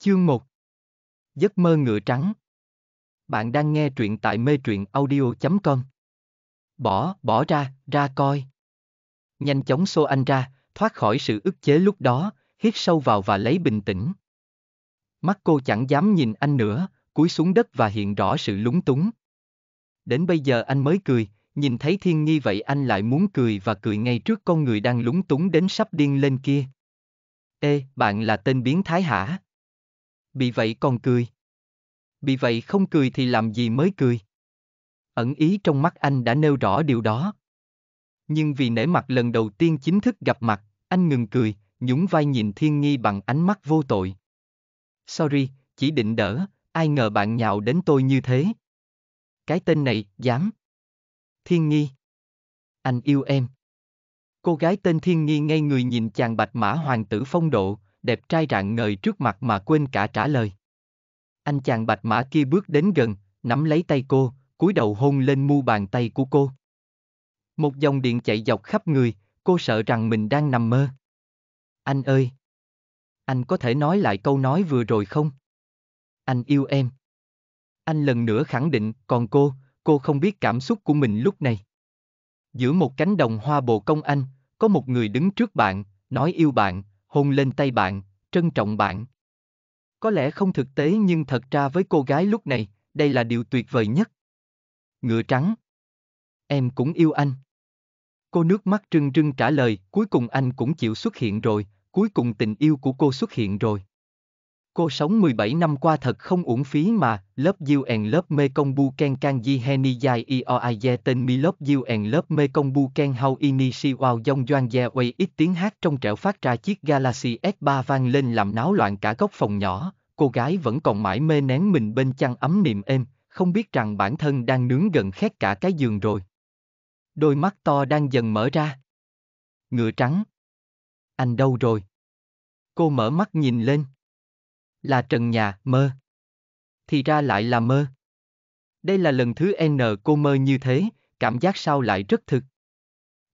Chương 1 Giấc mơ ngựa trắng Bạn đang nghe truyện tại mê truyện audio.com Bỏ, bỏ ra, ra coi Nhanh chóng xô anh ra, thoát khỏi sự ức chế lúc đó, hít sâu vào và lấy bình tĩnh. Mắt cô chẳng dám nhìn anh nữa, cúi xuống đất và hiện rõ sự lúng túng. Đến bây giờ anh mới cười, nhìn thấy thiên nghi vậy anh lại muốn cười và cười ngay trước con người đang lúng túng đến sắp điên lên kia. Ê, bạn là tên biến thái hả? bị vậy còn cười. Bị vậy không cười thì làm gì mới cười. Ẩn ý trong mắt anh đã nêu rõ điều đó. Nhưng vì nể mặt lần đầu tiên chính thức gặp mặt, anh ngừng cười, nhún vai nhìn Thiên Nghi bằng ánh mắt vô tội. Sorry, chỉ định đỡ, ai ngờ bạn nhạo đến tôi như thế. Cái tên này, dám. Thiên Nghi. Anh yêu em. Cô gái tên Thiên Nghi ngay người nhìn chàng bạch mã hoàng tử phong độ, đẹp trai rạng ngời trước mặt mà quên cả trả lời. Anh chàng bạch mã kia bước đến gần, nắm lấy tay cô, cúi đầu hôn lên mu bàn tay của cô. Một dòng điện chạy dọc khắp người, cô sợ rằng mình đang nằm mơ. Anh ơi! Anh có thể nói lại câu nói vừa rồi không? Anh yêu em. Anh lần nữa khẳng định, còn cô, cô không biết cảm xúc của mình lúc này. Giữa một cánh đồng hoa bồ công anh, có một người đứng trước bạn, nói yêu bạn, hôn lên tay bạn, trân trọng bạn. Có lẽ không thực tế nhưng thật ra với cô gái lúc này, đây là điều tuyệt vời nhất. Ngựa trắng. Em cũng yêu anh. Cô nước mắt trưng trưng trả lời, cuối cùng anh cũng chịu xuất hiện rồi, cuối cùng tình yêu của cô xuất hiện rồi. Cô sống 17 năm qua thật không uổng phí mà, lớp diêu and lớp mê công bu ken can di he ni dài i o ai ye tên mi lớp diêu and lớp mê công bu ken hau i ni si wow dong doan ye way ít tiếng hát trong trẻo phát ra chiếc Galaxy S3 vang lên làm náo loạn cả góc phòng nhỏ, cô gái vẫn còn mãi mê nén mình bên chăn ấm niềm êm, không biết rằng bản thân đang nướng gần khét cả cái giường rồi. Đôi mắt to đang dần mở ra. Ngựa trắng. Anh đâu rồi? Cô mở mắt nhìn lên. Là trần nhà, mơ. Thì ra lại là mơ. Đây là lần thứ N cô mơ như thế, cảm giác sao lại rất thực.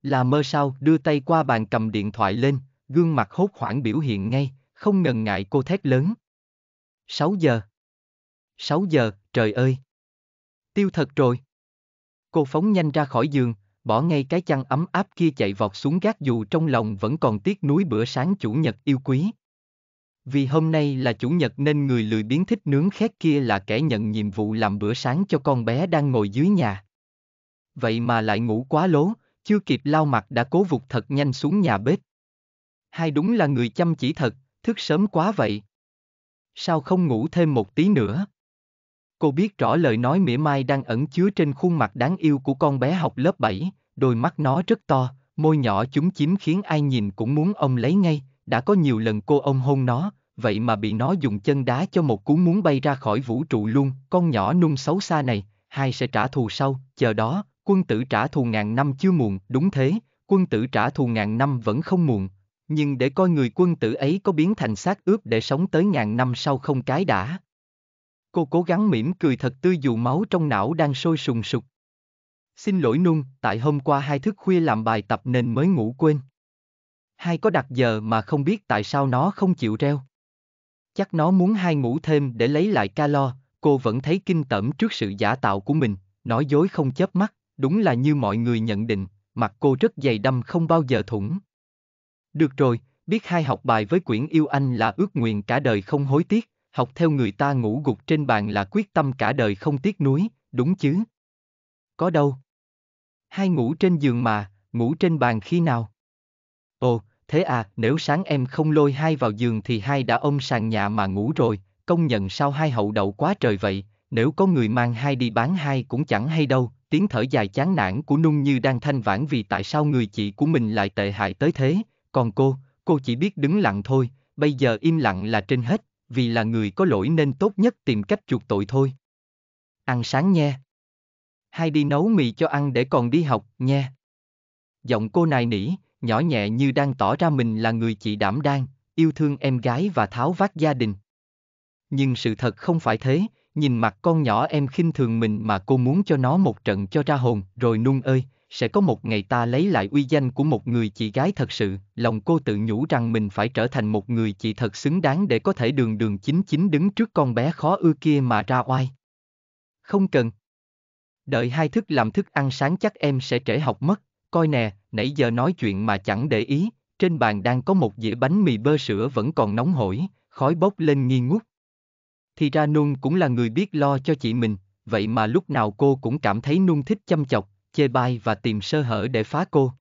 Là mơ sao, đưa tay qua bàn cầm điện thoại lên, gương mặt hốt hoảng biểu hiện ngay, không ngần ngại cô thét lớn. 6 giờ. 6 giờ, trời ơi. Tiêu thật rồi. Cô phóng nhanh ra khỏi giường, bỏ ngay cái chăn ấm áp kia chạy vọt xuống gác dù trong lòng vẫn còn tiếc nuối bữa sáng chủ nhật yêu quý vì hôm nay là chủ nhật nên người lười biếng thích nướng khét kia là kẻ nhận nhiệm vụ làm bữa sáng cho con bé đang ngồi dưới nhà. Vậy mà lại ngủ quá lố, chưa kịp lau mặt đã cố vụt thật nhanh xuống nhà bếp. Hai đúng là người chăm chỉ thật, thức sớm quá vậy. Sao không ngủ thêm một tí nữa? Cô biết rõ lời nói mỉa mai đang ẩn chứa trên khuôn mặt đáng yêu của con bé học lớp 7, đôi mắt nó rất to, môi nhỏ chúng chiếm khiến ai nhìn cũng muốn ông lấy ngay, đã có nhiều lần cô ông hôn nó, vậy mà bị nó dùng chân đá cho một cú muốn bay ra khỏi vũ trụ luôn, con nhỏ nung xấu xa này, hai sẽ trả thù sau, chờ đó, quân tử trả thù ngàn năm chưa muộn, đúng thế, quân tử trả thù ngàn năm vẫn không muộn, nhưng để coi người quân tử ấy có biến thành xác ướp để sống tới ngàn năm sau không cái đã. Cô cố gắng mỉm cười thật tươi dù máu trong não đang sôi sùng sục. Xin lỗi Nung, tại hôm qua hai thức khuya làm bài tập nên mới ngủ quên hai có đặt giờ mà không biết tại sao nó không chịu reo. Chắc nó muốn hai ngủ thêm để lấy lại calo, cô vẫn thấy kinh tởm trước sự giả tạo của mình, nói dối không chớp mắt, đúng là như mọi người nhận định, mặt cô rất dày đâm không bao giờ thủng. Được rồi, biết hai học bài với quyển yêu anh là ước nguyện cả đời không hối tiếc, học theo người ta ngủ gục trên bàn là quyết tâm cả đời không tiếc núi, đúng chứ? Có đâu? Hai ngủ trên giường mà, ngủ trên bàn khi nào? thế à, nếu sáng em không lôi hai vào giường thì hai đã ôm sàn nhà mà ngủ rồi, công nhận sao hai hậu đậu quá trời vậy, nếu có người mang hai đi bán hai cũng chẳng hay đâu, tiếng thở dài chán nản của Nung như đang thanh vãn vì tại sao người chị của mình lại tệ hại tới thế, còn cô, cô chỉ biết đứng lặng thôi, bây giờ im lặng là trên hết, vì là người có lỗi nên tốt nhất tìm cách chuộc tội thôi. Ăn sáng nha. Hai đi nấu mì cho ăn để còn đi học, nha. Giọng cô nài nỉ, nhỏ nhẹ như đang tỏ ra mình là người chị đảm đang, yêu thương em gái và tháo vác gia đình. Nhưng sự thật không phải thế, nhìn mặt con nhỏ em khinh thường mình mà cô muốn cho nó một trận cho ra hồn, rồi nung ơi, sẽ có một ngày ta lấy lại uy danh của một người chị gái thật sự, lòng cô tự nhủ rằng mình phải trở thành một người chị thật xứng đáng để có thể đường đường chính chính đứng trước con bé khó ưa kia mà ra oai. Không cần. Đợi hai thức làm thức ăn sáng chắc em sẽ trễ học mất, coi nè, nãy giờ nói chuyện mà chẳng để ý, trên bàn đang có một dĩa bánh mì bơ sữa vẫn còn nóng hổi, khói bốc lên nghi ngút. Thì ra Nung cũng là người biết lo cho chị mình, vậy mà lúc nào cô cũng cảm thấy Nung thích chăm chọc, chê bai và tìm sơ hở để phá cô.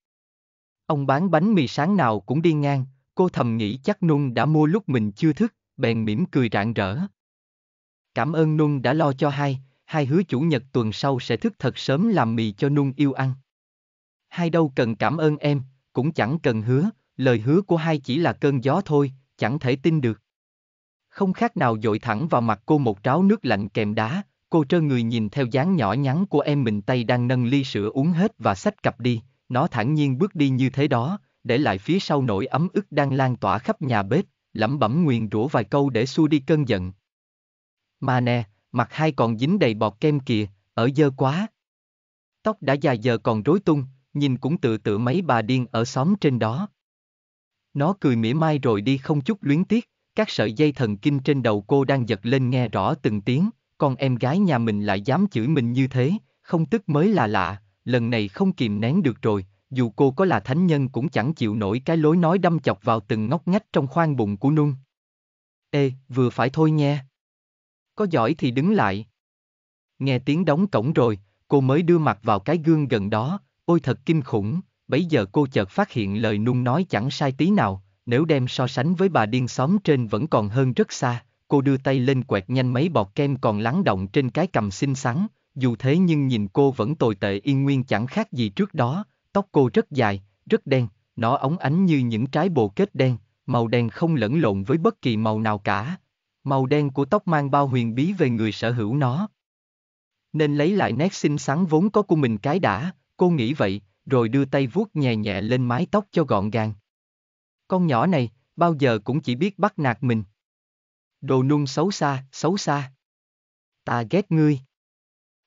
Ông bán bánh mì sáng nào cũng đi ngang, cô thầm nghĩ chắc Nung đã mua lúc mình chưa thức, bèn mỉm cười rạng rỡ. Cảm ơn Nung đã lo cho hai, hai hứa chủ nhật tuần sau sẽ thức thật sớm làm mì cho Nung yêu ăn hai đâu cần cảm ơn em, cũng chẳng cần hứa, lời hứa của hai chỉ là cơn gió thôi, chẳng thể tin được. Không khác nào dội thẳng vào mặt cô một tráo nước lạnh kèm đá, cô trơ người nhìn theo dáng nhỏ nhắn của em mình tay đang nâng ly sữa uống hết và xách cặp đi, nó thản nhiên bước đi như thế đó, để lại phía sau nỗi ấm ức đang lan tỏa khắp nhà bếp, lẩm bẩm nguyền rủa vài câu để xua đi cơn giận. Mà nè, mặt hai còn dính đầy bọt kem kìa, ở dơ quá. Tóc đã dài giờ còn rối tung, nhìn cũng tự tự mấy bà điên ở xóm trên đó. Nó cười mỉa mai rồi đi không chút luyến tiếc, các sợi dây thần kinh trên đầu cô đang giật lên nghe rõ từng tiếng, con em gái nhà mình lại dám chửi mình như thế, không tức mới là lạ, lần này không kìm nén được rồi, dù cô có là thánh nhân cũng chẳng chịu nổi cái lối nói đâm chọc vào từng ngóc ngách trong khoang bụng của nung. Ê, vừa phải thôi nha. Có giỏi thì đứng lại. Nghe tiếng đóng cổng rồi, cô mới đưa mặt vào cái gương gần đó, Ôi thật kinh khủng, bấy giờ cô chợt phát hiện lời nung nói chẳng sai tí nào, nếu đem so sánh với bà điên xóm trên vẫn còn hơn rất xa, cô đưa tay lên quẹt nhanh mấy bọt kem còn lắng động trên cái cầm xinh xắn, dù thế nhưng nhìn cô vẫn tồi tệ yên nguyên chẳng khác gì trước đó, tóc cô rất dài, rất đen, nó ống ánh như những trái bồ kết đen, màu đen không lẫn lộn với bất kỳ màu nào cả. Màu đen của tóc mang bao huyền bí về người sở hữu nó. Nên lấy lại nét xinh xắn vốn có của mình cái đã, cô nghĩ vậy, rồi đưa tay vuốt nhẹ nhẹ lên mái tóc cho gọn gàng. Con nhỏ này, bao giờ cũng chỉ biết bắt nạt mình. Đồ nung xấu xa, xấu xa. Ta ghét ngươi.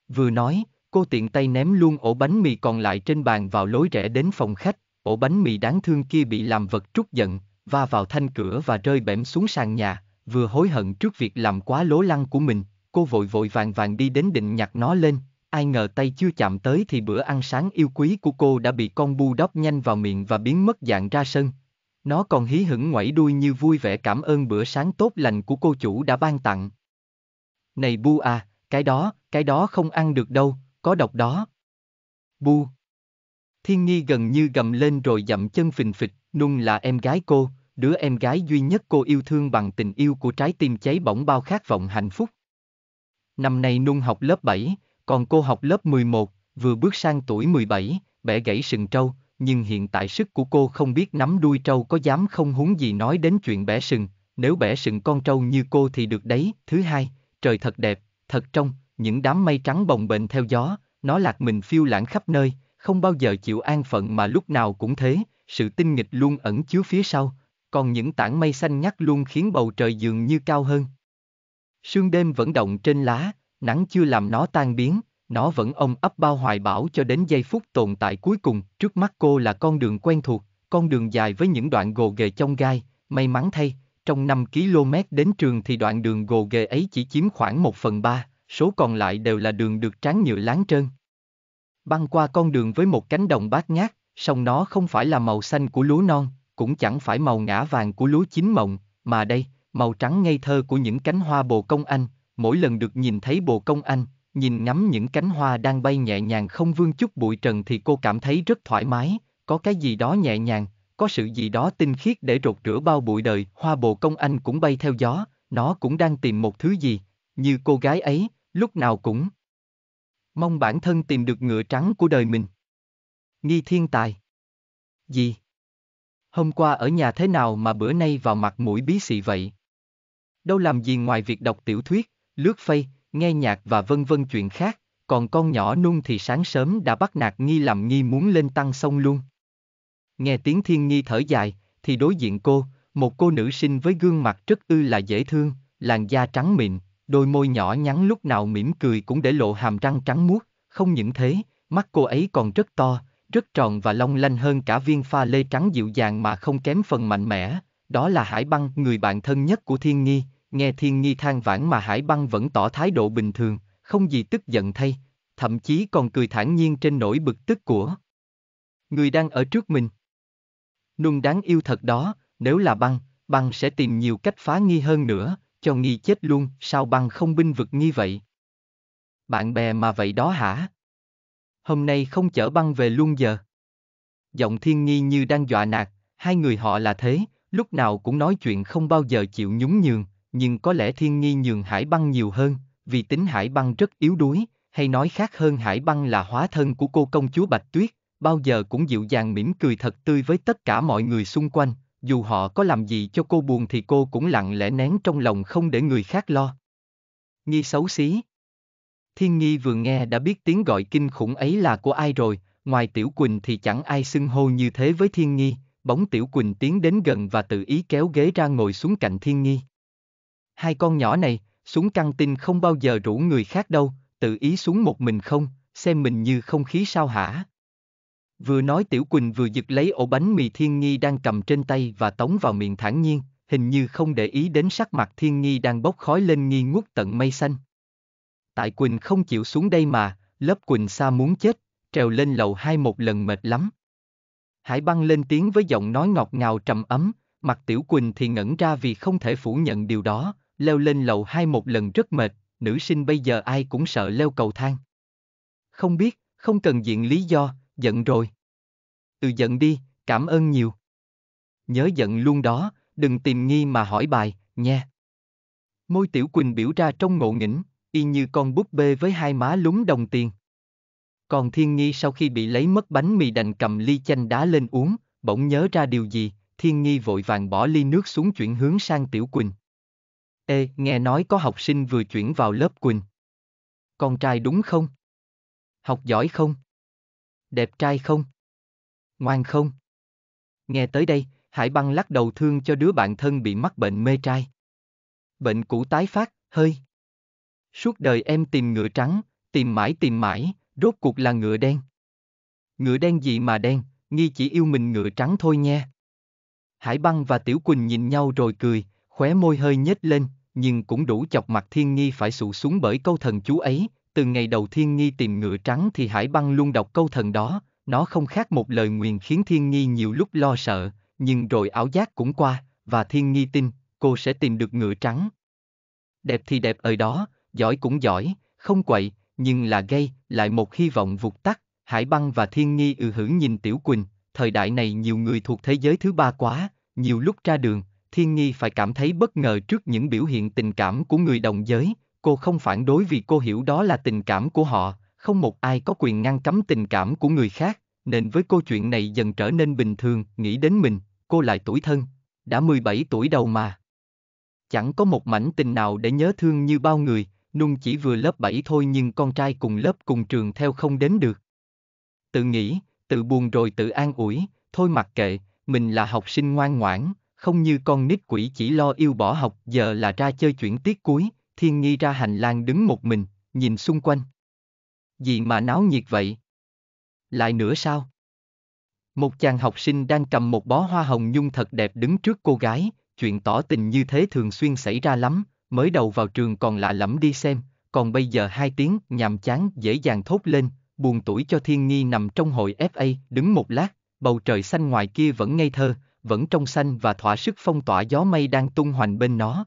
Vừa nói, cô tiện tay ném luôn ổ bánh mì còn lại trên bàn vào lối rẽ đến phòng khách, ổ bánh mì đáng thương kia bị làm vật trút giận, va vào thanh cửa và rơi bẻm xuống sàn nhà, vừa hối hận trước việc làm quá lố lăng của mình, cô vội vội vàng vàng đi đến định nhặt nó lên, ai ngờ tay chưa chạm tới thì bữa ăn sáng yêu quý của cô đã bị con bu đắp nhanh vào miệng và biến mất dạng ra sân. Nó còn hí hửng ngoảy đuôi như vui vẻ cảm ơn bữa sáng tốt lành của cô chủ đã ban tặng. Này bu à, cái đó, cái đó không ăn được đâu, có độc đó. Bu. Thiên Nghi gần như gầm lên rồi dậm chân phình phịch, Nung là em gái cô, đứa em gái duy nhất cô yêu thương bằng tình yêu của trái tim cháy bỏng bao khát vọng hạnh phúc. Năm nay Nung học lớp 7, còn cô học lớp 11, vừa bước sang tuổi 17, bẻ gãy sừng trâu, nhưng hiện tại sức của cô không biết nắm đuôi trâu có dám không huống gì nói đến chuyện bẻ sừng, nếu bẻ sừng con trâu như cô thì được đấy. Thứ hai, trời thật đẹp, thật trong, những đám mây trắng bồng bềnh theo gió, nó lạc mình phiêu lãng khắp nơi, không bao giờ chịu an phận mà lúc nào cũng thế, sự tinh nghịch luôn ẩn chứa phía sau, còn những tảng mây xanh nhắt luôn khiến bầu trời dường như cao hơn. Sương đêm vẫn động trên lá, nắng chưa làm nó tan biến, nó vẫn ông ấp bao hoài bão cho đến giây phút tồn tại cuối cùng. Trước mắt cô là con đường quen thuộc, con đường dài với những đoạn gồ ghề trong gai, may mắn thay, trong 5 km đến trường thì đoạn đường gồ ghề ấy chỉ chiếm khoảng 1 phần 3, số còn lại đều là đường được tráng nhựa láng trơn. Băng qua con đường với một cánh đồng bát ngát, song nó không phải là màu xanh của lúa non, cũng chẳng phải màu ngã vàng của lúa chín mộng, mà đây, màu trắng ngây thơ của những cánh hoa bồ công anh, mỗi lần được nhìn thấy bồ công anh, nhìn ngắm những cánh hoa đang bay nhẹ nhàng không vương chút bụi trần thì cô cảm thấy rất thoải mái, có cái gì đó nhẹ nhàng, có sự gì đó tinh khiết để rột rửa bao bụi đời, hoa bồ công anh cũng bay theo gió, nó cũng đang tìm một thứ gì, như cô gái ấy, lúc nào cũng mong bản thân tìm được ngựa trắng của đời mình. Nghi thiên tài. Gì? Hôm qua ở nhà thế nào mà bữa nay vào mặt mũi bí xị vậy? Đâu làm gì ngoài việc đọc tiểu thuyết, lướt phây, nghe nhạc và vân vân chuyện khác, còn con nhỏ nung thì sáng sớm đã bắt nạt nghi làm nghi muốn lên tăng sông luôn. Nghe tiếng thiên nghi thở dài, thì đối diện cô, một cô nữ sinh với gương mặt rất ư là dễ thương, làn da trắng mịn, đôi môi nhỏ nhắn lúc nào mỉm cười cũng để lộ hàm răng trắng muốt, không những thế, mắt cô ấy còn rất to, rất tròn và long lanh hơn cả viên pha lê trắng dịu dàng mà không kém phần mạnh mẽ, đó là Hải Băng, người bạn thân nhất của Thiên Nghi, Nghe thiên nghi than vãn mà hải băng vẫn tỏ thái độ bình thường, không gì tức giận thay, thậm chí còn cười thản nhiên trên nỗi bực tức của. Người đang ở trước mình. Nung đáng yêu thật đó, nếu là băng, băng sẽ tìm nhiều cách phá nghi hơn nữa, cho nghi chết luôn, sao băng không binh vực nghi vậy? Bạn bè mà vậy đó hả? Hôm nay không chở băng về luôn giờ. Giọng thiên nghi như đang dọa nạt, hai người họ là thế, lúc nào cũng nói chuyện không bao giờ chịu nhún nhường, nhưng có lẽ thiên nhi nhường hải băng nhiều hơn, vì tính hải băng rất yếu đuối, hay nói khác hơn hải băng là hóa thân của cô công chúa Bạch Tuyết, bao giờ cũng dịu dàng mỉm cười thật tươi với tất cả mọi người xung quanh, dù họ có làm gì cho cô buồn thì cô cũng lặng lẽ nén trong lòng không để người khác lo. Nghi xấu xí. Thiên Nghi vừa nghe đã biết tiếng gọi kinh khủng ấy là của ai rồi, ngoài Tiểu Quỳnh thì chẳng ai xưng hô như thế với Thiên Nghi, bóng Tiểu Quỳnh tiến đến gần và tự ý kéo ghế ra ngồi xuống cạnh Thiên Nghi hai con nhỏ này, xuống căng tin không bao giờ rủ người khác đâu, tự ý xuống một mình không, xem mình như không khí sao hả. Vừa nói Tiểu Quỳnh vừa giật lấy ổ bánh mì Thiên Nghi đang cầm trên tay và tống vào miệng thản nhiên, hình như không để ý đến sắc mặt Thiên Nghi đang bốc khói lên nghi ngút tận mây xanh. Tại Quỳnh không chịu xuống đây mà, lớp Quỳnh xa muốn chết, trèo lên lầu hai một lần mệt lắm. Hải băng lên tiếng với giọng nói ngọt ngào trầm ấm, mặt Tiểu Quỳnh thì ngẩn ra vì không thể phủ nhận điều đó, leo lên lầu hai một lần rất mệt, nữ sinh bây giờ ai cũng sợ leo cầu thang. Không biết, không cần diện lý do, giận rồi. Từ giận đi, cảm ơn nhiều. Nhớ giận luôn đó, đừng tìm nghi mà hỏi bài, nha. Môi tiểu quỳnh biểu ra trong ngộ nghĩnh, y như con búp bê với hai má lúng đồng tiền. Còn thiên nghi sau khi bị lấy mất bánh mì đành cầm ly chanh đá lên uống, bỗng nhớ ra điều gì, thiên nghi vội vàng bỏ ly nước xuống chuyển hướng sang tiểu quỳnh. Ê, nghe nói có học sinh vừa chuyển vào lớp Quỳnh. Con trai đúng không? Học giỏi không? Đẹp trai không? Ngoan không? Nghe tới đây, Hải Băng lắc đầu thương cho đứa bạn thân bị mắc bệnh mê trai. Bệnh cũ tái phát, hơi. Suốt đời em tìm ngựa trắng, tìm mãi tìm mãi, rốt cuộc là ngựa đen. Ngựa đen gì mà đen, nghi chỉ yêu mình ngựa trắng thôi nha. Hải Băng và Tiểu Quỳnh nhìn nhau rồi cười, khóe môi hơi nhếch lên, nhưng cũng đủ chọc mặt thiên nghi phải sụ xuống bởi câu thần chú ấy, từ ngày đầu thiên nghi tìm ngựa trắng thì hải băng luôn đọc câu thần đó, nó không khác một lời nguyền khiến thiên nghi nhiều lúc lo sợ, nhưng rồi ảo giác cũng qua, và thiên nghi tin, cô sẽ tìm được ngựa trắng. Đẹp thì đẹp ở đó, giỏi cũng giỏi, không quậy, nhưng là gây, lại một hy vọng vụt tắt, hải băng và thiên nghi ừ hử nhìn tiểu quỳnh, thời đại này nhiều người thuộc thế giới thứ ba quá, nhiều lúc ra đường, Thiên Nhi phải cảm thấy bất ngờ trước những biểu hiện tình cảm của người đồng giới, cô không phản đối vì cô hiểu đó là tình cảm của họ, không một ai có quyền ngăn cấm tình cảm của người khác, nên với cô chuyện này dần trở nên bình thường, nghĩ đến mình, cô lại tuổi thân, đã 17 tuổi đầu mà. Chẳng có một mảnh tình nào để nhớ thương như bao người, Nung chỉ vừa lớp 7 thôi nhưng con trai cùng lớp cùng trường theo không đến được. Tự nghĩ, tự buồn rồi tự an ủi, thôi mặc kệ, mình là học sinh ngoan ngoãn, không như con nít quỷ chỉ lo yêu bỏ học giờ là ra chơi chuyển tiết cuối, thiên nghi ra hành lang đứng một mình, nhìn xung quanh. Gì mà náo nhiệt vậy? Lại nữa sao? Một chàng học sinh đang cầm một bó hoa hồng nhung thật đẹp đứng trước cô gái, chuyện tỏ tình như thế thường xuyên xảy ra lắm, mới đầu vào trường còn lạ lẫm đi xem, còn bây giờ hai tiếng nhàm chán dễ dàng thốt lên, buồn tuổi cho thiên nghi nằm trong hội FA đứng một lát, bầu trời xanh ngoài kia vẫn ngây thơ, vẫn trong xanh và thỏa sức phong tỏa gió mây đang tung hoành bên nó.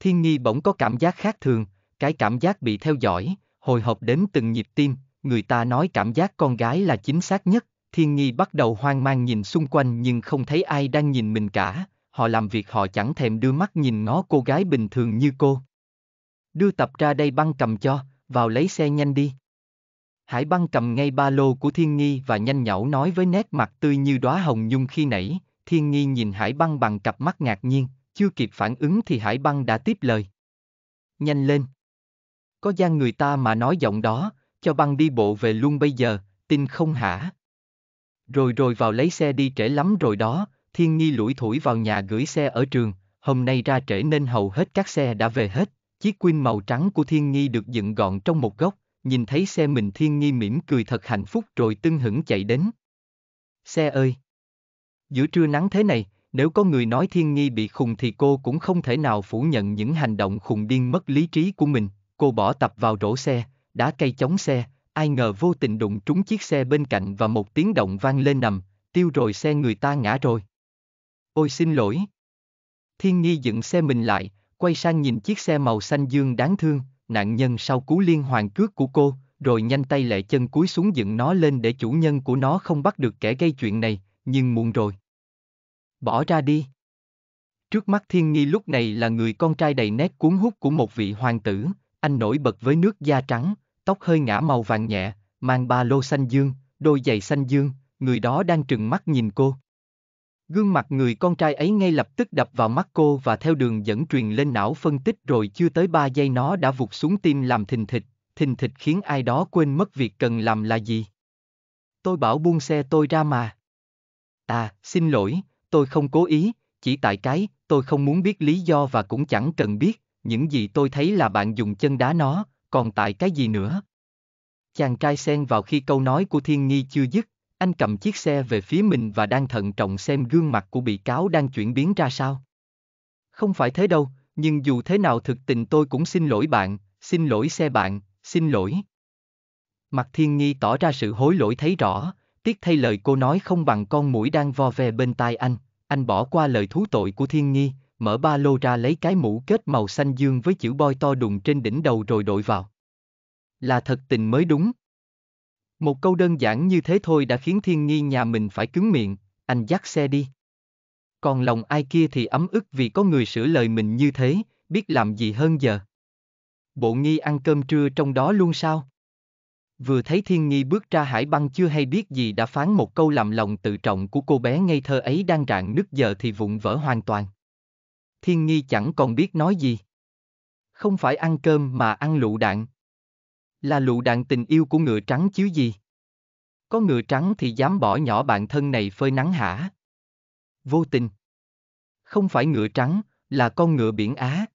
Thiên nghi bỗng có cảm giác khác thường, cái cảm giác bị theo dõi, hồi hộp đến từng nhịp tim, người ta nói cảm giác con gái là chính xác nhất, thiên nghi bắt đầu hoang mang nhìn xung quanh nhưng không thấy ai đang nhìn mình cả, họ làm việc họ chẳng thèm đưa mắt nhìn ngó cô gái bình thường như cô. Đưa tập ra đây băng cầm cho, vào lấy xe nhanh đi. Hải băng cầm ngay ba lô của thiên nghi và nhanh nhẩu nói với nét mặt tươi như đóa hồng nhung khi nãy, Thiên Nghi nhìn Hải Băng bằng cặp mắt ngạc nhiên, chưa kịp phản ứng thì Hải Băng đã tiếp lời. Nhanh lên. Có gian người ta mà nói giọng đó, cho băng đi bộ về luôn bây giờ, tin không hả? Rồi rồi vào lấy xe đi trễ lắm rồi đó, Thiên Nghi lủi thủi vào nhà gửi xe ở trường, hôm nay ra trễ nên hầu hết các xe đã về hết. Chiếc quyên màu trắng của Thiên Nghi được dựng gọn trong một góc, nhìn thấy xe mình Thiên Nghi mỉm cười thật hạnh phúc rồi tưng hửng chạy đến. Xe ơi! Giữa trưa nắng thế này, nếu có người nói Thiên Nhi bị khùng thì cô cũng không thể nào phủ nhận những hành động khùng điên mất lý trí của mình. Cô bỏ tập vào rổ xe, đá cây chống xe, ai ngờ vô tình đụng trúng chiếc xe bên cạnh và một tiếng động vang lên nằm, tiêu rồi xe người ta ngã rồi. Ôi xin lỗi. Thiên Nhi dựng xe mình lại, quay sang nhìn chiếc xe màu xanh dương đáng thương, nạn nhân sau cú liên hoàn cước của cô, rồi nhanh tay lệ chân cúi xuống dựng nó lên để chủ nhân của nó không bắt được kẻ gây chuyện này, nhưng muộn rồi. Bỏ ra đi. Trước mắt Thiên Nghi lúc này là người con trai đầy nét cuốn hút của một vị hoàng tử, anh nổi bật với nước da trắng, tóc hơi ngã màu vàng nhẹ, mang ba lô xanh dương, đôi giày xanh dương, người đó đang trừng mắt nhìn cô. Gương mặt người con trai ấy ngay lập tức đập vào mắt cô và theo đường dẫn truyền lên não phân tích rồi chưa tới ba giây nó đã vụt xuống tim làm thình thịch, thình thịch khiến ai đó quên mất việc cần làm là gì. Tôi bảo buông xe tôi ra mà. À, xin lỗi, tôi không cố ý, chỉ tại cái, tôi không muốn biết lý do và cũng chẳng cần biết, những gì tôi thấy là bạn dùng chân đá nó, còn tại cái gì nữa. Chàng trai xen vào khi câu nói của Thiên Nghi chưa dứt, anh cầm chiếc xe về phía mình và đang thận trọng xem gương mặt của bị cáo đang chuyển biến ra sao. Không phải thế đâu, nhưng dù thế nào thực tình tôi cũng xin lỗi bạn, xin lỗi xe bạn, xin lỗi. Mặt Thiên Nghi tỏ ra sự hối lỗi thấy rõ, tiếc thay lời cô nói không bằng con mũi đang vo ve bên tai anh, anh bỏ qua lời thú tội của thiên nghi, mở ba lô ra lấy cái mũ kết màu xanh dương với chữ boy to đùng trên đỉnh đầu rồi đội vào. Là thật tình mới đúng. Một câu đơn giản như thế thôi đã khiến thiên nghi nhà mình phải cứng miệng, anh dắt xe đi. Còn lòng ai kia thì ấm ức vì có người sửa lời mình như thế, biết làm gì hơn giờ. Bộ nghi ăn cơm trưa trong đó luôn sao? Vừa thấy Thiên Nghi bước ra hải băng chưa hay biết gì đã phán một câu làm lòng tự trọng của cô bé ngây thơ ấy đang rạn nứt giờ thì vụn vỡ hoàn toàn. Thiên Nghi chẳng còn biết nói gì. Không phải ăn cơm mà ăn lựu đạn. Là lựu đạn tình yêu của ngựa trắng chiếu gì? Có ngựa trắng thì dám bỏ nhỏ bạn thân này phơi nắng hả? Vô tình. Không phải ngựa trắng, là con ngựa biển Á.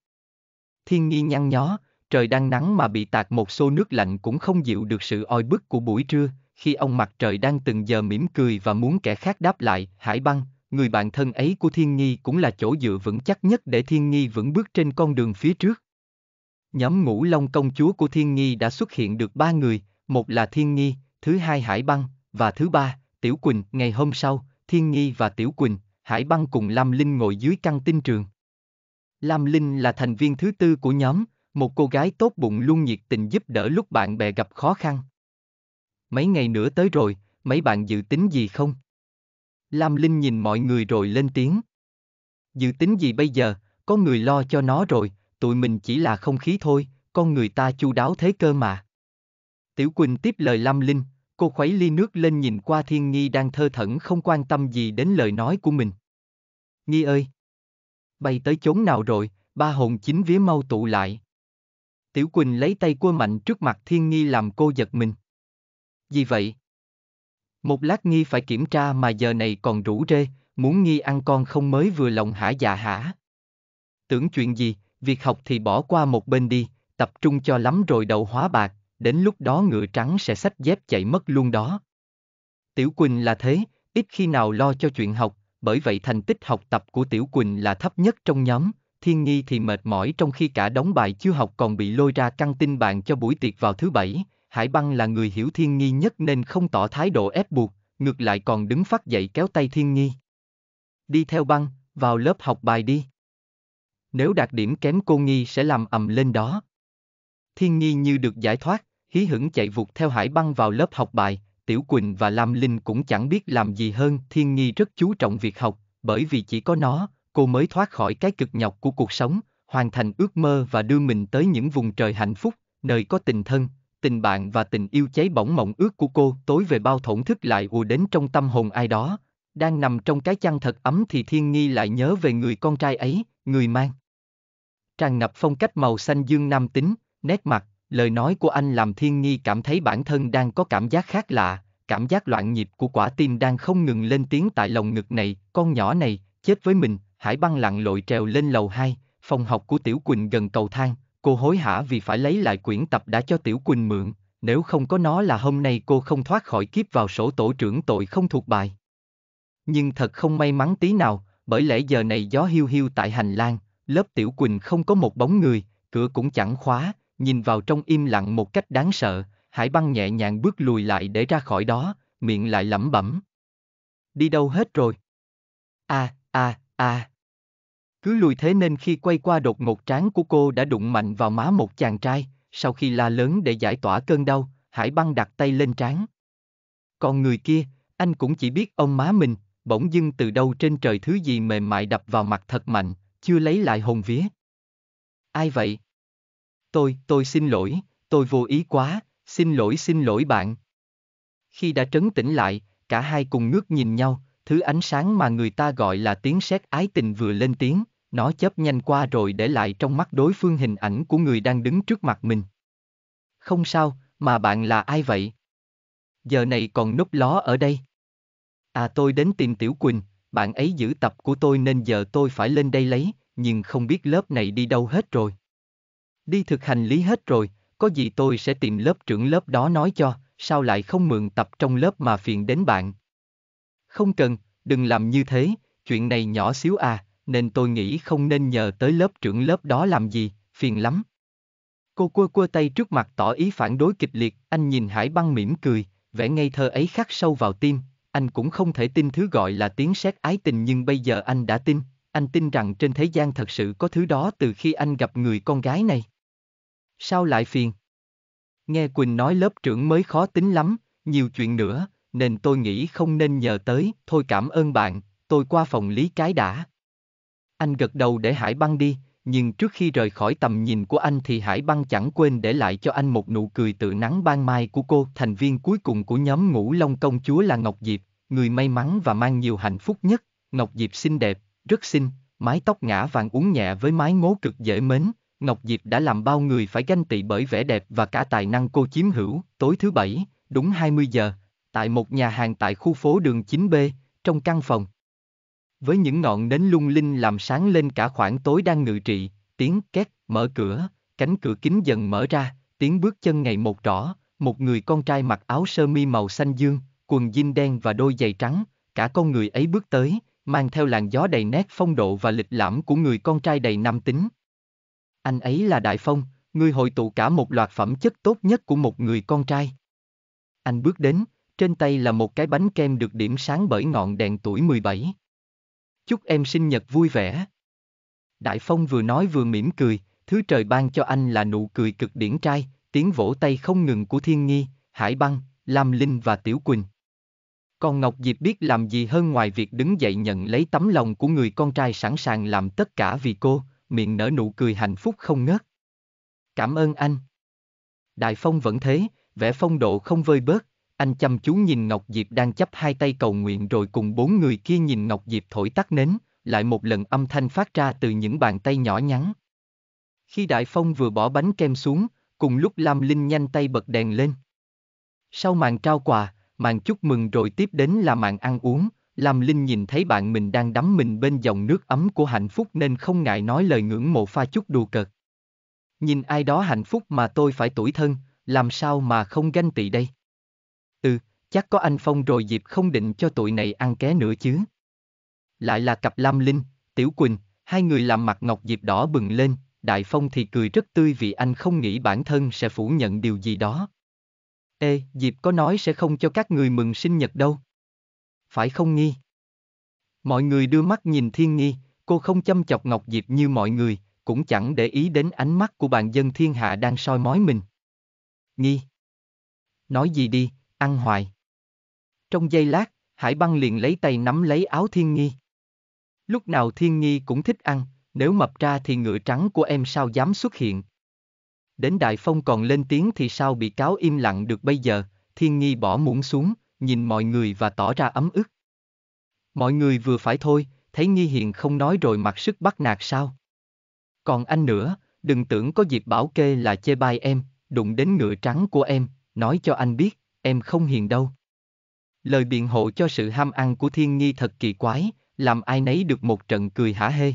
Thiên Nghi nhăn nhó, trời đang nắng mà bị tạt một xô nước lạnh cũng không dịu được sự oi bức của buổi trưa, khi ông mặt trời đang từng giờ mỉm cười và muốn kẻ khác đáp lại, hải băng, người bạn thân ấy của Thiên Nghi cũng là chỗ dựa vững chắc nhất để Thiên Nghi vững bước trên con đường phía trước. Nhóm ngũ long công chúa của Thiên Nghi đã xuất hiện được ba người, một là Thiên Nghi, thứ hai Hải Băng, và thứ ba, Tiểu Quỳnh. Ngày hôm sau, Thiên Nghi và Tiểu Quỳnh, Hải Băng cùng Lam Linh ngồi dưới căn tinh trường. Lam Linh là thành viên thứ tư của nhóm, một cô gái tốt bụng luôn nhiệt tình giúp đỡ lúc bạn bè gặp khó khăn. Mấy ngày nữa tới rồi, mấy bạn dự tính gì không? Lam Linh nhìn mọi người rồi lên tiếng. Dự tính gì bây giờ, có người lo cho nó rồi, tụi mình chỉ là không khí thôi, con người ta chu đáo thế cơ mà. Tiểu Quỳnh tiếp lời Lam Linh, cô khuấy ly nước lên nhìn qua Thiên Nghi đang thơ thẩn không quan tâm gì đến lời nói của mình. Nghi ơi! Bay tới chốn nào rồi, ba hồn chính vía mau tụ lại, Tiểu Quỳnh lấy tay cua mạnh trước mặt Thiên Nghi làm cô giật mình. Gì vậy? Một lát Nghi phải kiểm tra mà giờ này còn rủ rê, muốn Nghi ăn con không mới vừa lòng hả dạ hả? Tưởng chuyện gì, việc học thì bỏ qua một bên đi, tập trung cho lắm rồi đầu hóa bạc, đến lúc đó ngựa trắng sẽ sách dép chạy mất luôn đó. Tiểu Quỳnh là thế, ít khi nào lo cho chuyện học, bởi vậy thành tích học tập của Tiểu Quỳnh là thấp nhất trong nhóm, Thiên Nghi thì mệt mỏi trong khi cả đóng bài chưa học còn bị lôi ra căng tin bạn cho buổi tiệc vào thứ bảy. Hải Băng là người hiểu Thiên Nghi nhất nên không tỏ thái độ ép buộc, ngược lại còn đứng phát dậy kéo tay Thiên Nghi. Đi theo băng, vào lớp học bài đi. Nếu đạt điểm kém cô Nghi sẽ làm ầm lên đó. Thiên Nghi như được giải thoát, hí hửng chạy vụt theo Hải Băng vào lớp học bài, Tiểu Quỳnh và Lam Linh cũng chẳng biết làm gì hơn. Thiên Nghi rất chú trọng việc học, bởi vì chỉ có nó, cô mới thoát khỏi cái cực nhọc của cuộc sống, hoàn thành ước mơ và đưa mình tới những vùng trời hạnh phúc, nơi có tình thân, tình bạn và tình yêu cháy bỏng mộng ước của cô tối về bao thổn thức lại ùa đến trong tâm hồn ai đó. Đang nằm trong cái chăn thật ấm thì thiên nghi lại nhớ về người con trai ấy, người mang. Tràn ngập phong cách màu xanh dương nam tính, nét mặt, lời nói của anh làm thiên nghi cảm thấy bản thân đang có cảm giác khác lạ, cảm giác loạn nhịp của quả tim đang không ngừng lên tiếng tại lồng ngực này, con nhỏ này, chết với mình, Hải băng lặng lội trèo lên lầu 2, phòng học của Tiểu Quỳnh gần cầu thang, cô hối hả vì phải lấy lại quyển tập đã cho Tiểu Quỳnh mượn, nếu không có nó là hôm nay cô không thoát khỏi kiếp vào sổ tổ trưởng tội không thuộc bài. Nhưng thật không may mắn tí nào, bởi lẽ giờ này gió hiu hiu tại hành lang, lớp Tiểu Quỳnh không có một bóng người, cửa cũng chẳng khóa, nhìn vào trong im lặng một cách đáng sợ, Hải băng nhẹ nhàng bước lùi lại để ra khỏi đó, miệng lại lẩm bẩm. Đi đâu hết rồi? A, a, a. Cứ lùi thế nên khi quay qua đột ngột trán của cô đã đụng mạnh vào má một chàng trai, sau khi la lớn để giải tỏa cơn đau, Hải băng đặt tay lên trán. Còn người kia, anh cũng chỉ biết ông má mình, bỗng dưng từ đâu trên trời thứ gì mềm mại đập vào mặt thật mạnh, chưa lấy lại hồn vía. Ai vậy? Tôi, tôi xin lỗi, tôi vô ý quá, xin lỗi xin lỗi bạn. Khi đã trấn tĩnh lại, cả hai cùng ngước nhìn nhau, thứ ánh sáng mà người ta gọi là tiếng sét ái tình vừa lên tiếng, nó chớp nhanh qua rồi để lại trong mắt đối phương hình ảnh của người đang đứng trước mặt mình. Không sao, mà bạn là ai vậy? Giờ này còn núp ló ở đây. À tôi đến tìm Tiểu Quỳnh, bạn ấy giữ tập của tôi nên giờ tôi phải lên đây lấy, nhưng không biết lớp này đi đâu hết rồi. Đi thực hành lý hết rồi, có gì tôi sẽ tìm lớp trưởng lớp đó nói cho, sao lại không mượn tập trong lớp mà phiền đến bạn. Không cần, đừng làm như thế, chuyện này nhỏ xíu à, nên tôi nghĩ không nên nhờ tới lớp trưởng lớp đó làm gì, phiền lắm. Cô quơ quơ tay trước mặt tỏ ý phản đối kịch liệt, anh nhìn Hải băng mỉm cười, vẻ ngây thơ ấy khắc sâu vào tim, anh cũng không thể tin thứ gọi là tiếng sét ái tình nhưng bây giờ anh đã tin, anh tin rằng trên thế gian thật sự có thứ đó từ khi anh gặp người con gái này. Sao lại phiền? Nghe Quỳnh nói lớp trưởng mới khó tính lắm, nhiều chuyện nữa, nên tôi nghĩ không nên nhờ tới, thôi cảm ơn bạn, tôi qua phòng lý cái đã. Anh gật đầu để Hải băng đi, nhưng trước khi rời khỏi tầm nhìn của anh thì Hải băng chẳng quên để lại cho anh một nụ cười tự nắng ban mai của cô. Thành viên cuối cùng của nhóm ngũ long công chúa là Ngọc Diệp, người may mắn và mang nhiều hạnh phúc nhất. Ngọc Diệp xinh đẹp, rất xinh, mái tóc ngã vàng uống nhẹ với mái ngố cực dễ mến. Ngọc Diệp đã làm bao người phải ganh tị bởi vẻ đẹp và cả tài năng cô chiếm hữu. Tối thứ bảy, đúng 20 giờ, tại một nhà hàng tại khu phố đường 9B, trong căn phòng, với những ngọn nến lung linh làm sáng lên cả khoảng tối đang ngự trị, tiếng két, mở cửa, cánh cửa kính dần mở ra, tiếng bước chân ngày một rõ, một người con trai mặc áo sơ mi màu xanh dương, quần jean đen và đôi giày trắng, cả con người ấy bước tới, mang theo làn gió đầy nét phong độ và lịch lãm của người con trai đầy nam tính. Anh ấy là Đại Phong, người hội tụ cả một loạt phẩm chất tốt nhất của một người con trai. Anh bước đến, trên tay là một cái bánh kem được điểm sáng bởi ngọn đèn tuổi 17 chúc em sinh nhật vui vẻ. Đại Phong vừa nói vừa mỉm cười, thứ trời ban cho anh là nụ cười cực điển trai, tiếng vỗ tay không ngừng của Thiên Nghi, Hải Băng, Lam Linh và Tiểu Quỳnh. Còn Ngọc Diệp biết làm gì hơn ngoài việc đứng dậy nhận lấy tấm lòng của người con trai sẵn sàng làm tất cả vì cô, miệng nở nụ cười hạnh phúc không ngớt. Cảm ơn anh. Đại Phong vẫn thế, vẻ phong độ không vơi bớt, anh chăm chú nhìn Ngọc Diệp đang chấp hai tay cầu nguyện rồi cùng bốn người kia nhìn Ngọc Diệp thổi tắt nến, lại một lần âm thanh phát ra từ những bàn tay nhỏ nhắn. Khi Đại Phong vừa bỏ bánh kem xuống, cùng lúc Lam Linh nhanh tay bật đèn lên. Sau màn trao quà, màn chúc mừng rồi tiếp đến là màn ăn uống, Lam Linh nhìn thấy bạn mình đang đắm mình bên dòng nước ấm của hạnh phúc nên không ngại nói lời ngưỡng mộ pha chút đùa cợt. Nhìn ai đó hạnh phúc mà tôi phải tuổi thân, làm sao mà không ganh tị đây? chắc có anh Phong rồi dịp không định cho tụi này ăn ké nữa chứ. Lại là cặp Lam Linh, Tiểu Quỳnh, hai người làm mặt Ngọc Diệp đỏ bừng lên, Đại Phong thì cười rất tươi vì anh không nghĩ bản thân sẽ phủ nhận điều gì đó. Ê, Diệp có nói sẽ không cho các người mừng sinh nhật đâu. Phải không Nghi? Mọi người đưa mắt nhìn Thiên Nghi, cô không chăm chọc Ngọc Diệp như mọi người, cũng chẳng để ý đến ánh mắt của bạn dân thiên hạ đang soi mói mình. Nghi. Nói gì đi, ăn hoài. Trong giây lát, Hải băng liền lấy tay nắm lấy áo Thiên Nghi. Lúc nào Thiên Nghi cũng thích ăn, nếu mập ra thì ngựa trắng của em sao dám xuất hiện. Đến Đại Phong còn lên tiếng thì sao bị cáo im lặng được bây giờ, Thiên Nghi bỏ muỗng xuống, nhìn mọi người và tỏ ra ấm ức. Mọi người vừa phải thôi, thấy Nghi Hiền không nói rồi mặc sức bắt nạt sao. Còn anh nữa, đừng tưởng có dịp bảo kê là chê bai em, đụng đến ngựa trắng của em, nói cho anh biết, em không hiền đâu. Lời biện hộ cho sự ham ăn của thiên nhi thật kỳ quái, làm ai nấy được một trận cười hả hê.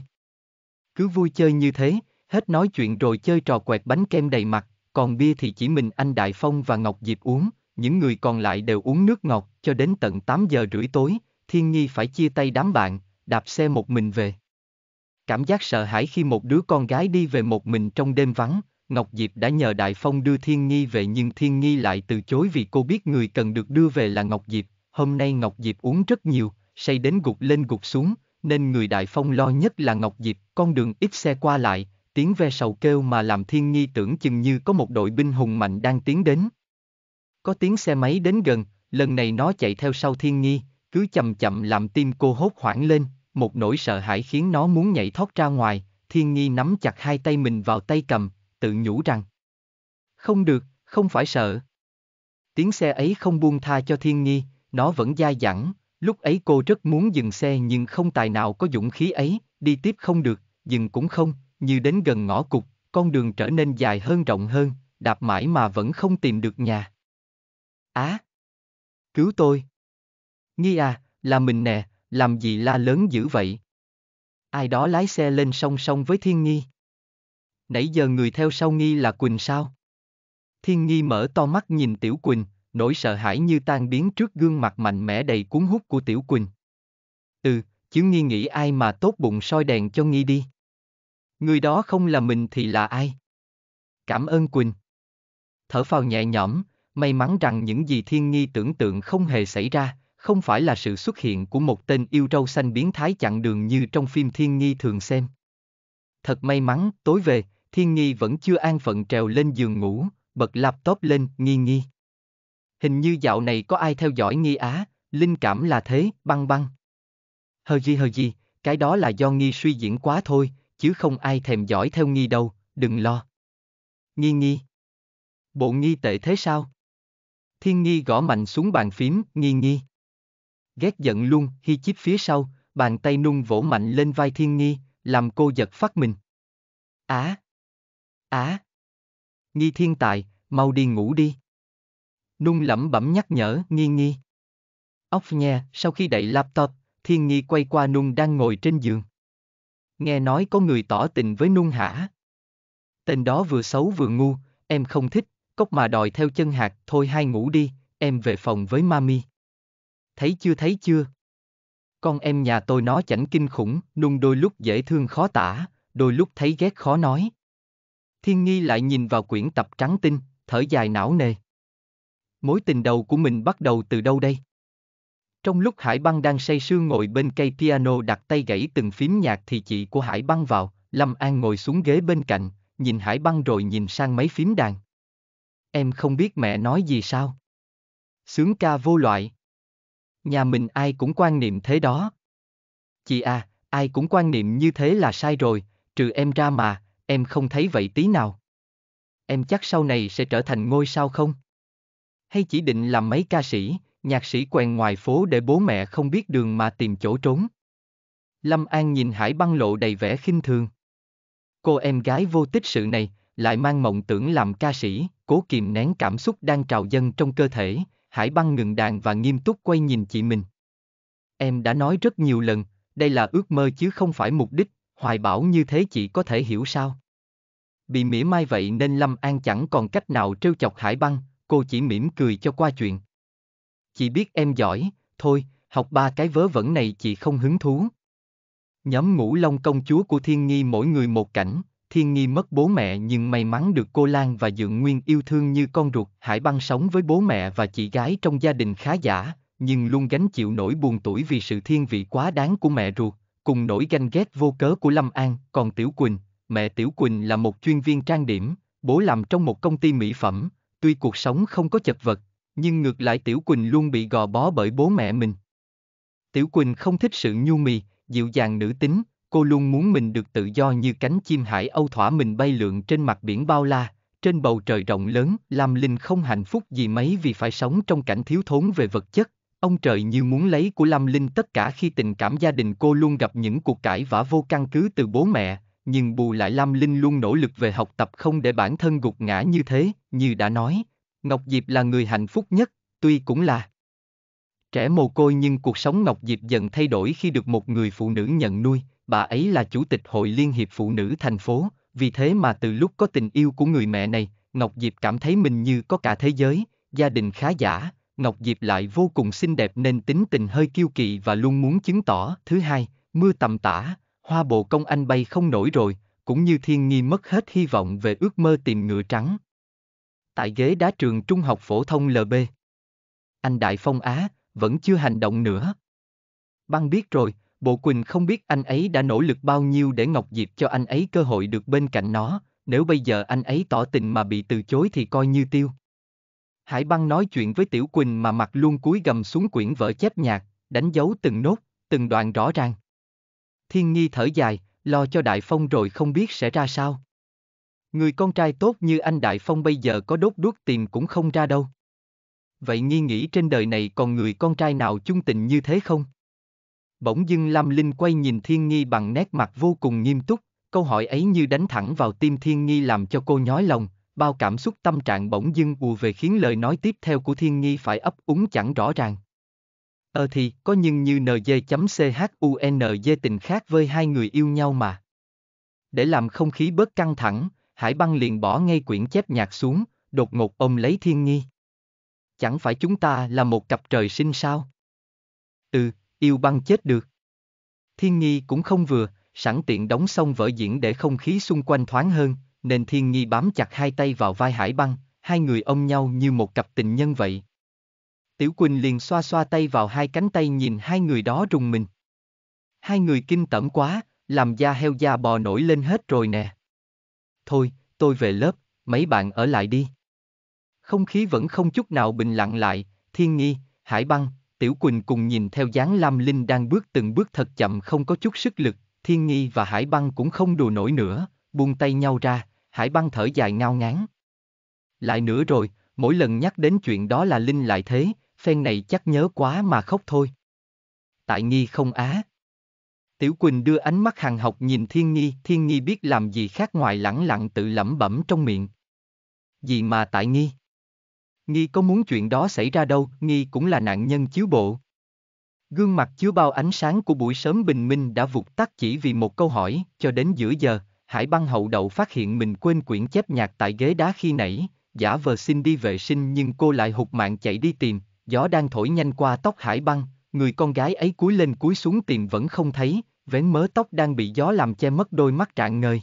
Cứ vui chơi như thế, hết nói chuyện rồi chơi trò quẹt bánh kem đầy mặt, còn bia thì chỉ mình anh Đại Phong và Ngọc Diệp uống, những người còn lại đều uống nước ngọt, cho đến tận 8 giờ rưỡi tối, Thiên Nhi phải chia tay đám bạn, đạp xe một mình về. Cảm giác sợ hãi khi một đứa con gái đi về một mình trong đêm vắng, Ngọc Diệp đã nhờ Đại Phong đưa Thiên Nhi về nhưng Thiên Nhi lại từ chối vì cô biết người cần được đưa về là Ngọc Diệp, Hôm nay Ngọc Diệp uống rất nhiều, say đến gục lên gục xuống, nên người Đại Phong lo nhất là Ngọc Diệp, con đường ít xe qua lại, tiếng ve sầu kêu mà làm thiên nghi tưởng chừng như có một đội binh hùng mạnh đang tiến đến. Có tiếng xe máy đến gần, lần này nó chạy theo sau thiên nghi, cứ chậm chậm làm tim cô hốt hoảng lên, một nỗi sợ hãi khiến nó muốn nhảy thoát ra ngoài, thiên nghi nắm chặt hai tay mình vào tay cầm, tự nhủ rằng. Không được, không phải sợ. Tiếng xe ấy không buông tha cho thiên nghi, nó vẫn dai dẳng, lúc ấy cô rất muốn dừng xe nhưng không tài nào có dũng khí ấy, đi tiếp không được, dừng cũng không, như đến gần ngõ cục, con đường trở nên dài hơn rộng hơn, đạp mãi mà vẫn không tìm được nhà. Á! À, cứu tôi! Nghi à, là mình nè, làm gì la lớn dữ vậy? Ai đó lái xe lên song song với Thiên Nghi. Nãy giờ người theo sau Nghi là Quỳnh sao? Thiên Nghi mở to mắt nhìn Tiểu Quỳnh, nỗi sợ hãi như tan biến trước gương mặt mạnh mẽ đầy cuốn hút của Tiểu Quỳnh. Ừ, chứ nghi nghĩ ai mà tốt bụng soi đèn cho nghi đi. Người đó không là mình thì là ai? Cảm ơn Quỳnh. Thở phào nhẹ nhõm, may mắn rằng những gì thiên nghi tưởng tượng không hề xảy ra, không phải là sự xuất hiện của một tên yêu trâu xanh biến thái chặn đường như trong phim thiên nghi thường xem. Thật may mắn, tối về, thiên nghi vẫn chưa an phận trèo lên giường ngủ, bật laptop lên, nghi nghi hình như dạo này có ai theo dõi Nghi Á, linh cảm là thế, băng băng. Hờ gì hờ gì, cái đó là do Nghi suy diễn quá thôi, chứ không ai thèm dõi theo Nghi đâu, đừng lo. Nghi Nghi. Bộ Nghi tệ thế sao? Thiên Nghi gõ mạnh xuống bàn phím, Nghi Nghi. Ghét giận luôn, hi chip phía sau, bàn tay nung vỗ mạnh lên vai Thiên Nghi, làm cô giật phát mình. Á. À. Á. À. Nghi thiên tài, mau đi ngủ đi. Nung lẩm bẩm nhắc nhở, nghi nghi. Ốc nghe, sau khi đậy laptop, thiên nghi quay qua Nung đang ngồi trên giường. Nghe nói có người tỏ tình với Nung hả? Tên đó vừa xấu vừa ngu, em không thích, cốc mà đòi theo chân hạt, thôi hai ngủ đi, em về phòng với mami. Thấy chưa thấy chưa? Con em nhà tôi nó chẳng kinh khủng, Nung đôi lúc dễ thương khó tả, đôi lúc thấy ghét khó nói. Thiên nghi lại nhìn vào quyển tập trắng tinh, thở dài não nề mối tình đầu của mình bắt đầu từ đâu đây? Trong lúc Hải Băng đang say sưa ngồi bên cây piano đặt tay gãy từng phím nhạc thì chị của Hải Băng vào, Lâm An ngồi xuống ghế bên cạnh, nhìn Hải Băng rồi nhìn sang mấy phím đàn. Em không biết mẹ nói gì sao? Sướng ca vô loại. Nhà mình ai cũng quan niệm thế đó. Chị à, ai cũng quan niệm như thế là sai rồi, trừ em ra mà, em không thấy vậy tí nào. Em chắc sau này sẽ trở thành ngôi sao không? hay chỉ định làm mấy ca sĩ, nhạc sĩ quen ngoài phố để bố mẹ không biết đường mà tìm chỗ trốn. Lâm An nhìn hải băng lộ đầy vẻ khinh thường. Cô em gái vô tích sự này, lại mang mộng tưởng làm ca sĩ, cố kìm nén cảm xúc đang trào dâng trong cơ thể, hải băng ngừng đàn và nghiêm túc quay nhìn chị mình. Em đã nói rất nhiều lần, đây là ước mơ chứ không phải mục đích, hoài bảo như thế chị có thể hiểu sao. Bị mỉa mai vậy nên Lâm An chẳng còn cách nào trêu chọc hải băng, cô chỉ mỉm cười cho qua chuyện. Chị biết em giỏi, thôi, học ba cái vớ vẩn này chị không hứng thú. Nhóm ngũ long công chúa của Thiên Nghi mỗi người một cảnh, Thiên Nghi mất bố mẹ nhưng may mắn được cô Lan và Dượng Nguyên yêu thương như con ruột, Hải Băng sống với bố mẹ và chị gái trong gia đình khá giả, nhưng luôn gánh chịu nỗi buồn tuổi vì sự thiên vị quá đáng của mẹ ruột, cùng nỗi ganh ghét vô cớ của Lâm An, còn Tiểu Quỳnh, mẹ Tiểu Quỳnh là một chuyên viên trang điểm, bố làm trong một công ty mỹ phẩm, Tuy cuộc sống không có chật vật, nhưng ngược lại Tiểu Quỳnh luôn bị gò bó bởi bố mẹ mình. Tiểu Quỳnh không thích sự nhu mì, dịu dàng nữ tính, cô luôn muốn mình được tự do như cánh chim hải âu thỏa mình bay lượn trên mặt biển bao la, trên bầu trời rộng lớn, Lam Linh không hạnh phúc gì mấy vì phải sống trong cảnh thiếu thốn về vật chất. Ông trời như muốn lấy của Lam Linh tất cả khi tình cảm gia đình cô luôn gặp những cuộc cãi vã vô căn cứ từ bố mẹ, nhưng bù lại Lam Linh luôn nỗ lực về học tập không để bản thân gục ngã như thế, như đã nói, Ngọc Diệp là người hạnh phúc nhất, tuy cũng là trẻ mồ côi nhưng cuộc sống Ngọc Diệp dần thay đổi khi được một người phụ nữ nhận nuôi, bà ấy là chủ tịch hội Liên hiệp phụ nữ thành phố, vì thế mà từ lúc có tình yêu của người mẹ này, Ngọc Diệp cảm thấy mình như có cả thế giới, gia đình khá giả, Ngọc Diệp lại vô cùng xinh đẹp nên tính tình hơi kiêu kỵ và luôn muốn chứng tỏ. Thứ hai, mưa tầm tã, hoa bộ công anh bay không nổi rồi, cũng như thiên nghi mất hết hy vọng về ước mơ tìm ngựa trắng. Tại ghế đá trường trung học phổ thông LB. Anh Đại Phong Á, vẫn chưa hành động nữa. Băng biết rồi, Bộ Quỳnh không biết anh ấy đã nỗ lực bao nhiêu để Ngọc Diệp cho anh ấy cơ hội được bên cạnh nó, nếu bây giờ anh ấy tỏ tình mà bị từ chối thì coi như tiêu. Hải băng nói chuyện với Tiểu Quỳnh mà mặt luôn cúi gầm xuống quyển vở chép nhạc, đánh dấu từng nốt, từng đoạn rõ ràng. Thiên Nhi thở dài, lo cho Đại Phong rồi không biết sẽ ra sao. Người con trai tốt như anh Đại Phong bây giờ có đốt đuốc tìm cũng không ra đâu. Vậy nghi nghĩ trên đời này còn người con trai nào chung tình như thế không? Bỗng dưng Lam Linh quay nhìn Thiên Nhi bằng nét mặt vô cùng nghiêm túc, câu hỏi ấy như đánh thẳng vào tim Thiên Nhi làm cho cô nhói lòng, bao cảm xúc tâm trạng bỗng dưng ùa về khiến lời nói tiếp theo của Thiên Nhi phải ấp úng chẳng rõ ràng. Ờ thì, có nhưng như nj.chunj tình khác với hai người yêu nhau mà. Để làm không khí bớt căng thẳng, Hải băng liền bỏ ngay quyển chép nhạc xuống, đột ngột ôm lấy thiên nghi. Chẳng phải chúng ta là một cặp trời sinh sao? Ừ, yêu băng chết được. Thiên nghi cũng không vừa, sẵn tiện đóng xong vở diễn để không khí xung quanh thoáng hơn, nên thiên nghi bám chặt hai tay vào vai hải băng, hai người ôm nhau như một cặp tình nhân vậy. Tiểu Quỳnh liền xoa xoa tay vào hai cánh tay nhìn hai người đó rùng mình. Hai người kinh tởm quá, làm da heo da bò nổi lên hết rồi nè. Thôi, tôi về lớp, mấy bạn ở lại đi. Không khí vẫn không chút nào bình lặng lại, thiên nghi, hải băng, Tiểu Quỳnh cùng nhìn theo dáng Lam Linh đang bước từng bước thật chậm không có chút sức lực, Thiên Nghi và Hải Băng cũng không đùa nổi nữa, buông tay nhau ra, Hải Băng thở dài ngao ngán. Lại nữa rồi, mỗi lần nhắc đến chuyện đó là Linh lại thế, phen này chắc nhớ quá mà khóc thôi. Tại nghi không á. Tiểu Quỳnh đưa ánh mắt hàng học nhìn Thiên Nghi, Thiên Nghi biết làm gì khác ngoài lẳng lặng tự lẩm bẩm trong miệng. Gì mà tại Nghi? Nghi có muốn chuyện đó xảy ra đâu, Nghi cũng là nạn nhân chiếu bộ. Gương mặt chứa bao ánh sáng của buổi sớm bình minh đã vụt tắt chỉ vì một câu hỏi, cho đến giữa giờ, Hải băng hậu đậu phát hiện mình quên quyển chép nhạc tại ghế đá khi nãy, giả vờ xin đi vệ sinh nhưng cô lại hụt mạng chạy đi tìm, gió đang thổi nhanh qua tóc hải băng, người con gái ấy cúi lên cúi xuống tìm vẫn không thấy, vén mớ tóc đang bị gió làm che mất đôi mắt trạng ngời.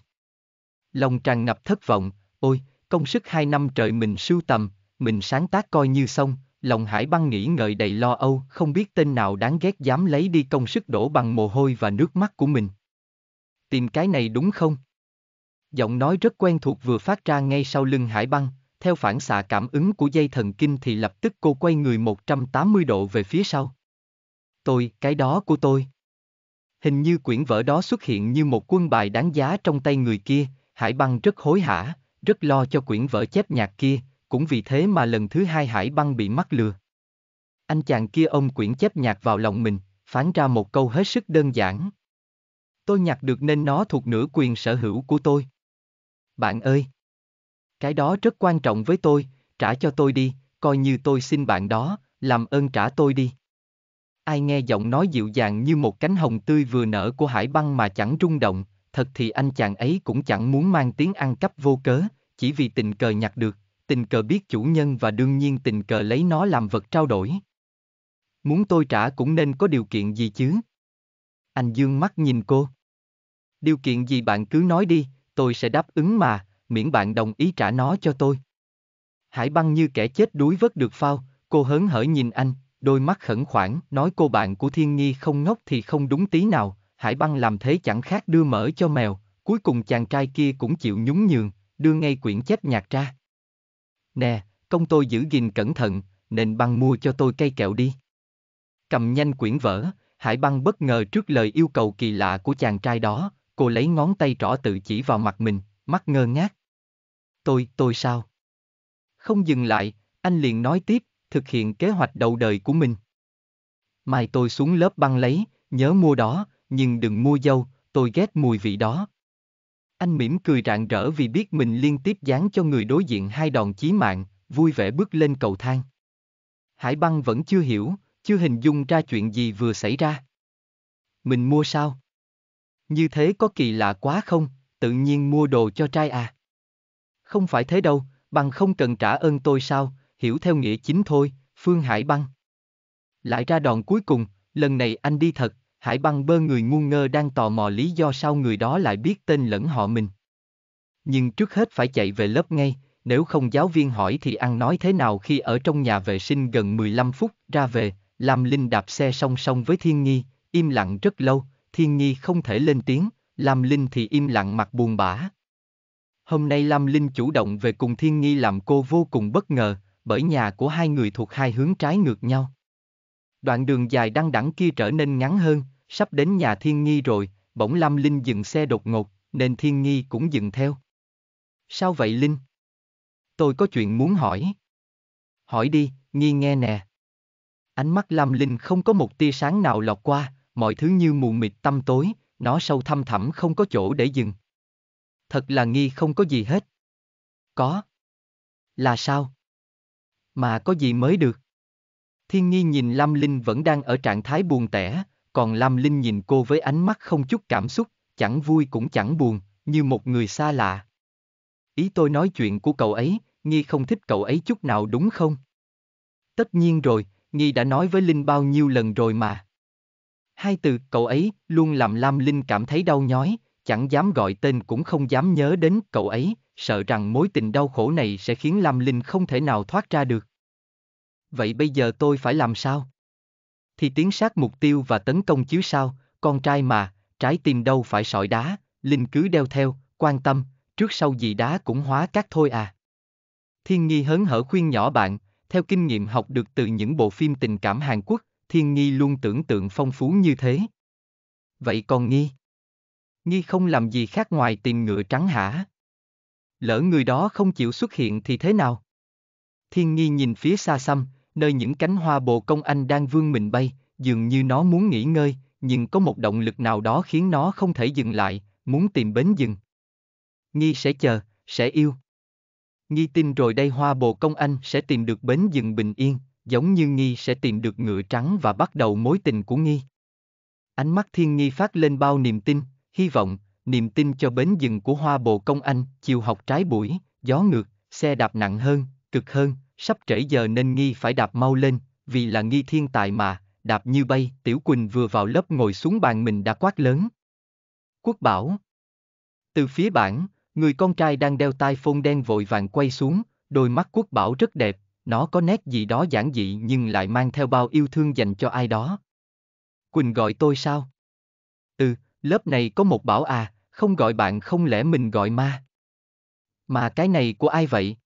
Lòng tràn ngập thất vọng, ôi, công sức hai năm trời mình sưu tầm, mình sáng tác coi như xong, lòng hải băng nghĩ ngợi đầy lo âu, không biết tên nào đáng ghét dám lấy đi công sức đổ bằng mồ hôi và nước mắt của mình. Tìm cái này đúng không? Giọng nói rất quen thuộc vừa phát ra ngay sau lưng hải băng, theo phản xạ cảm ứng của dây thần kinh thì lập tức cô quay người 180 độ về phía sau. Tôi, cái đó của tôi. Hình như quyển vở đó xuất hiện như một quân bài đáng giá trong tay người kia, Hải Băng rất hối hả, rất lo cho quyển vở chép nhạc kia, cũng vì thế mà lần thứ hai Hải Băng bị mắc lừa. Anh chàng kia ôm quyển chép nhạc vào lòng mình, phán ra một câu hết sức đơn giản. Tôi nhặt được nên nó thuộc nửa quyền sở hữu của tôi. Bạn ơi! Cái đó rất quan trọng với tôi, trả cho tôi đi, coi như tôi xin bạn đó, làm ơn trả tôi đi. Ai nghe giọng nói dịu dàng như một cánh hồng tươi vừa nở của hải băng mà chẳng rung động, thật thì anh chàng ấy cũng chẳng muốn mang tiếng ăn cắp vô cớ, chỉ vì tình cờ nhặt được, tình cờ biết chủ nhân và đương nhiên tình cờ lấy nó làm vật trao đổi. Muốn tôi trả cũng nên có điều kiện gì chứ? Anh dương mắt nhìn cô. Điều kiện gì bạn cứ nói đi, tôi sẽ đáp ứng mà, miễn bạn đồng ý trả nó cho tôi. Hải băng như kẻ chết đuối vớt được phao, cô hớn hở nhìn anh, đôi mắt khẩn khoản, nói cô bạn của thiên nghi không ngốc thì không đúng tí nào, hải băng làm thế chẳng khác đưa mở cho mèo, cuối cùng chàng trai kia cũng chịu nhún nhường, đưa ngay quyển chết nhạc ra. Nè, công tôi giữ gìn cẩn thận, nên băng mua cho tôi cây kẹo đi. Cầm nhanh quyển vở, hải băng bất ngờ trước lời yêu cầu kỳ lạ của chàng trai đó, cô lấy ngón tay trỏ tự chỉ vào mặt mình, mắt ngơ ngác. Tôi, tôi sao? Không dừng lại, anh liền nói tiếp, thực hiện kế hoạch đầu đời của mình. Mai tôi xuống lớp băng lấy, nhớ mua đó, nhưng đừng mua dâu, tôi ghét mùi vị đó. Anh mỉm cười rạng rỡ vì biết mình liên tiếp dán cho người đối diện hai đòn chí mạng, vui vẻ bước lên cầu thang. Hải băng vẫn chưa hiểu, chưa hình dung ra chuyện gì vừa xảy ra. Mình mua sao? Như thế có kỳ lạ quá không, tự nhiên mua đồ cho trai à? Không phải thế đâu, bằng không cần trả ơn tôi sao, hiểu theo nghĩa chính thôi, Phương Hải Băng. Lại ra đòn cuối cùng, lần này anh đi thật, Hải Băng bơ người ngu ngơ đang tò mò lý do sao người đó lại biết tên lẫn họ mình. Nhưng trước hết phải chạy về lớp ngay, nếu không giáo viên hỏi thì ăn nói thế nào khi ở trong nhà vệ sinh gần 15 phút ra về, làm Linh đạp xe song song với Thiên Nhi, im lặng rất lâu, Thiên Nhi không thể lên tiếng, làm Linh thì im lặng mặt buồn bã, Hôm nay Lam Linh chủ động về cùng Thiên Nghi làm cô vô cùng bất ngờ, bởi nhà của hai người thuộc hai hướng trái ngược nhau. Đoạn đường dài đăng đẳng kia trở nên ngắn hơn, sắp đến nhà Thiên Nghi rồi, bỗng Lam Linh dừng xe đột ngột, nên Thiên Nghi cũng dừng theo. Sao vậy Linh? Tôi có chuyện muốn hỏi. Hỏi đi, Nghi nghe nè. Ánh mắt Lam Linh không có một tia sáng nào lọt qua, mọi thứ như mù mịt tăm tối, nó sâu thăm thẳm không có chỗ để dừng thật là nghi không có gì hết. Có. Là sao? Mà có gì mới được? Thiên nghi nhìn Lam Linh vẫn đang ở trạng thái buồn tẻ, còn Lam Linh nhìn cô với ánh mắt không chút cảm xúc, chẳng vui cũng chẳng buồn, như một người xa lạ. Ý tôi nói chuyện của cậu ấy, Nghi không thích cậu ấy chút nào đúng không? Tất nhiên rồi, Nghi đã nói với Linh bao nhiêu lần rồi mà. Hai từ cậu ấy luôn làm Lam Linh cảm thấy đau nhói, chẳng dám gọi tên cũng không dám nhớ đến cậu ấy, sợ rằng mối tình đau khổ này sẽ khiến Lam Linh không thể nào thoát ra được. Vậy bây giờ tôi phải làm sao? Thì tiến sát mục tiêu và tấn công chứ sao, con trai mà, trái tim đâu phải sỏi đá, Linh cứ đeo theo, quan tâm, trước sau gì đá cũng hóa cát thôi à. Thiên Nghi hớn hở khuyên nhỏ bạn, theo kinh nghiệm học được từ những bộ phim tình cảm Hàn Quốc, Thiên Nghi luôn tưởng tượng phong phú như thế. Vậy còn Nghi? Nghi không làm gì khác ngoài tìm ngựa trắng hả? Lỡ người đó không chịu xuất hiện thì thế nào? Thiên nghi nhìn phía xa xăm, nơi những cánh hoa bồ công anh đang vương mình bay, dường như nó muốn nghỉ ngơi, nhưng có một động lực nào đó khiến nó không thể dừng lại, muốn tìm bến dừng. Nghi sẽ chờ, sẽ yêu. Nghi tin rồi đây hoa bồ công anh sẽ tìm được bến dừng bình yên, giống như Nghi sẽ tìm được ngựa trắng và bắt đầu mối tình của Nghi. Ánh mắt thiên Nghi phát lên bao niềm tin, hy vọng, niềm tin cho bến dừng của hoa bồ công anh, chiều học trái buổi, gió ngược, xe đạp nặng hơn, cực hơn, sắp trễ giờ nên nghi phải đạp mau lên, vì là nghi thiên tài mà, đạp như bay, Tiểu Quỳnh vừa vào lớp ngồi xuống bàn mình đã quát lớn. Quốc bảo. Từ phía bản, người con trai đang đeo tai phone đen vội vàng quay xuống, đôi mắt quốc bảo rất đẹp, nó có nét gì đó giản dị nhưng lại mang theo bao yêu thương dành cho ai đó. Quỳnh gọi tôi sao? Ừ, lớp này có một bảo à, không gọi bạn không lẽ mình gọi ma. Mà cái này của ai vậy?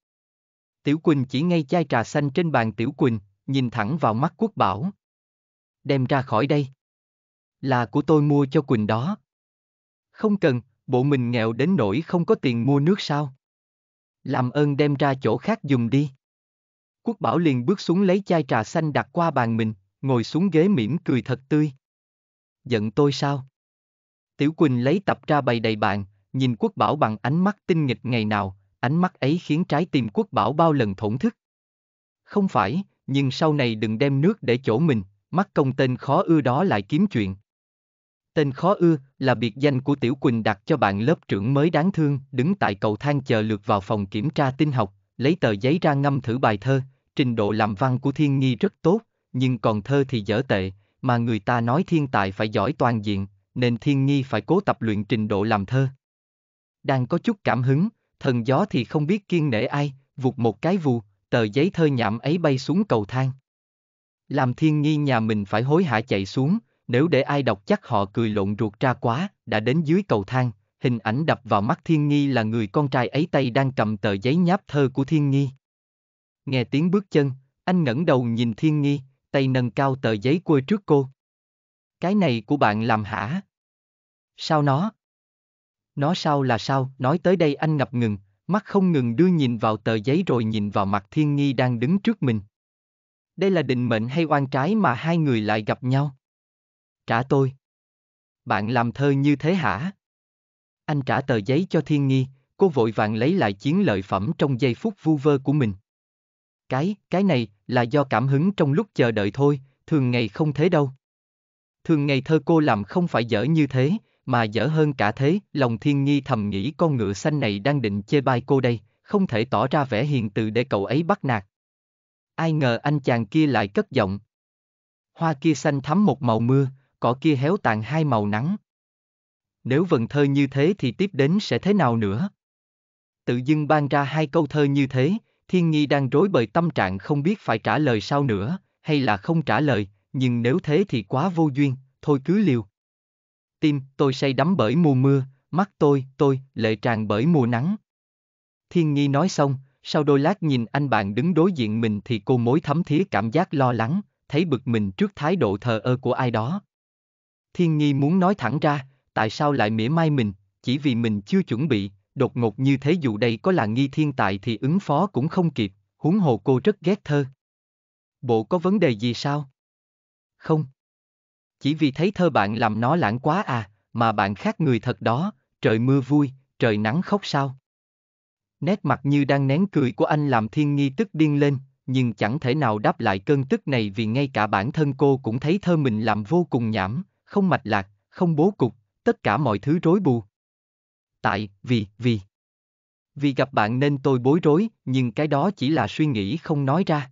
Tiểu Quỳnh chỉ ngay chai trà xanh trên bàn Tiểu Quỳnh, nhìn thẳng vào mắt quốc bảo. Đem ra khỏi đây. Là của tôi mua cho Quỳnh đó. Không cần, bộ mình nghèo đến nỗi không có tiền mua nước sao. Làm ơn đem ra chỗ khác dùng đi. Quốc bảo liền bước xuống lấy chai trà xanh đặt qua bàn mình, ngồi xuống ghế mỉm cười thật tươi. Giận tôi sao? Tiểu Quỳnh lấy tập ra bày đầy bàn, nhìn quốc bảo bằng ánh mắt tinh nghịch ngày nào, ánh mắt ấy khiến trái tim quốc bảo bao lần thổn thức. Không phải, nhưng sau này đừng đem nước để chỗ mình, mắt công tên khó ưa đó lại kiếm chuyện. Tên khó ưa là biệt danh của Tiểu Quỳnh đặt cho bạn lớp trưởng mới đáng thương, đứng tại cầu thang chờ lượt vào phòng kiểm tra tin học, lấy tờ giấy ra ngâm thử bài thơ, trình độ làm văn của Thiên Nghi rất tốt, nhưng còn thơ thì dở tệ, mà người ta nói thiên tài phải giỏi toàn diện, nên Thiên Nhi phải cố tập luyện trình độ làm thơ. Đang có chút cảm hứng, thần gió thì không biết kiên nể ai, vụt một cái vù, tờ giấy thơ nhảm ấy bay xuống cầu thang. Làm Thiên Nhi nhà mình phải hối hả chạy xuống, nếu để ai đọc chắc họ cười lộn ruột ra quá, đã đến dưới cầu thang, hình ảnh đập vào mắt Thiên Nhi là người con trai ấy tay đang cầm tờ giấy nháp thơ của Thiên Nhi. Nghe tiếng bước chân, anh ngẩng đầu nhìn Thiên Nhi, tay nâng cao tờ giấy quơ trước cô. Cái này của bạn làm hả? Sao nó? Nó sao là sao? Nói tới đây anh ngập ngừng, mắt không ngừng đưa nhìn vào tờ giấy rồi nhìn vào mặt thiên nghi đang đứng trước mình. Đây là định mệnh hay oan trái mà hai người lại gặp nhau? Trả tôi. Bạn làm thơ như thế hả? Anh trả tờ giấy cho thiên nghi, cô vội vàng lấy lại chiến lợi phẩm trong giây phút vu vơ của mình. Cái, cái này là do cảm hứng trong lúc chờ đợi thôi, thường ngày không thế đâu thường ngày thơ cô làm không phải dở như thế, mà dở hơn cả thế, lòng thiên nghi thầm nghĩ con ngựa xanh này đang định chê bai cô đây, không thể tỏ ra vẻ hiền từ để cậu ấy bắt nạt. Ai ngờ anh chàng kia lại cất giọng. Hoa kia xanh thắm một màu mưa, cỏ kia héo tàn hai màu nắng. Nếu vần thơ như thế thì tiếp đến sẽ thế nào nữa? Tự dưng ban ra hai câu thơ như thế, Thiên Nhi đang rối bời tâm trạng không biết phải trả lời sao nữa, hay là không trả lời, nhưng nếu thế thì quá vô duyên, thôi cứ liều. Tim tôi say đắm bởi mùa mưa, mắt tôi, tôi, lệ tràn bởi mùa nắng. Thiên Nhi nói xong, sau đôi lát nhìn anh bạn đứng đối diện mình thì cô mối thấm thía cảm giác lo lắng, thấy bực mình trước thái độ thờ ơ của ai đó. Thiên Nhi muốn nói thẳng ra, tại sao lại mỉa mai mình, chỉ vì mình chưa chuẩn bị, đột ngột như thế dù đây có là nghi thiên tài thì ứng phó cũng không kịp, huống hồ cô rất ghét thơ. Bộ có vấn đề gì sao? không? Chỉ vì thấy thơ bạn làm nó lãng quá à, mà bạn khác người thật đó, trời mưa vui, trời nắng khóc sao? Nét mặt như đang nén cười của anh làm thiên nghi tức điên lên, nhưng chẳng thể nào đáp lại cơn tức này vì ngay cả bản thân cô cũng thấy thơ mình làm vô cùng nhảm, không mạch lạc, không bố cục, tất cả mọi thứ rối bù. Tại, vì, vì. Vì gặp bạn nên tôi bối rối, nhưng cái đó chỉ là suy nghĩ không nói ra.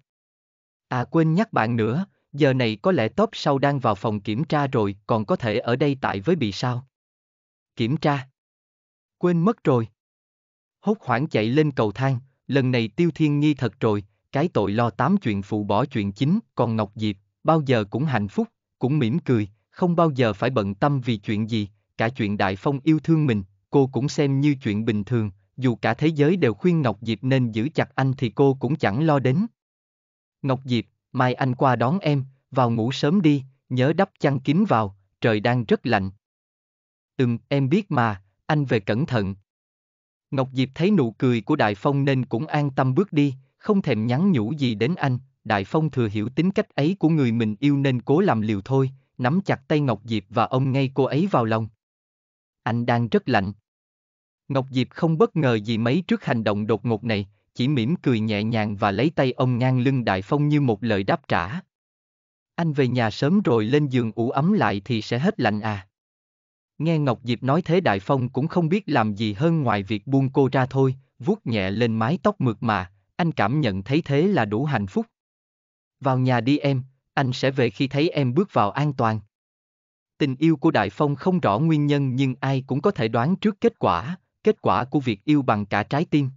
À quên nhắc bạn nữa, giờ này có lẽ top sau đang vào phòng kiểm tra rồi, còn có thể ở đây tại với bị sao. Kiểm tra. Quên mất rồi. Hốt hoảng chạy lên cầu thang, lần này tiêu thiên nghi thật rồi, cái tội lo tám chuyện phụ bỏ chuyện chính, còn Ngọc Diệp, bao giờ cũng hạnh phúc, cũng mỉm cười, không bao giờ phải bận tâm vì chuyện gì, cả chuyện Đại Phong yêu thương mình, cô cũng xem như chuyện bình thường, dù cả thế giới đều khuyên Ngọc Diệp nên giữ chặt anh thì cô cũng chẳng lo đến. Ngọc Diệp, mai anh qua đón em, vào ngủ sớm đi, nhớ đắp chăn kín vào, trời đang rất lạnh. Ừm, em biết mà, anh về cẩn thận. Ngọc Diệp thấy nụ cười của Đại Phong nên cũng an tâm bước đi, không thèm nhắn nhủ gì đến anh, Đại Phong thừa hiểu tính cách ấy của người mình yêu nên cố làm liều thôi, nắm chặt tay Ngọc Diệp và ôm ngay cô ấy vào lòng. Anh đang rất lạnh. Ngọc Diệp không bất ngờ gì mấy trước hành động đột ngột này, chỉ mỉm cười nhẹ nhàng và lấy tay ông ngang lưng Đại Phong như một lời đáp trả. Anh về nhà sớm rồi lên giường ủ ấm lại thì sẽ hết lạnh à. Nghe Ngọc Diệp nói thế Đại Phong cũng không biết làm gì hơn ngoài việc buông cô ra thôi, vuốt nhẹ lên mái tóc mượt mà, anh cảm nhận thấy thế là đủ hạnh phúc. Vào nhà đi em, anh sẽ về khi thấy em bước vào an toàn. Tình yêu của Đại Phong không rõ nguyên nhân nhưng ai cũng có thể đoán trước kết quả, kết quả của việc yêu bằng cả trái tim.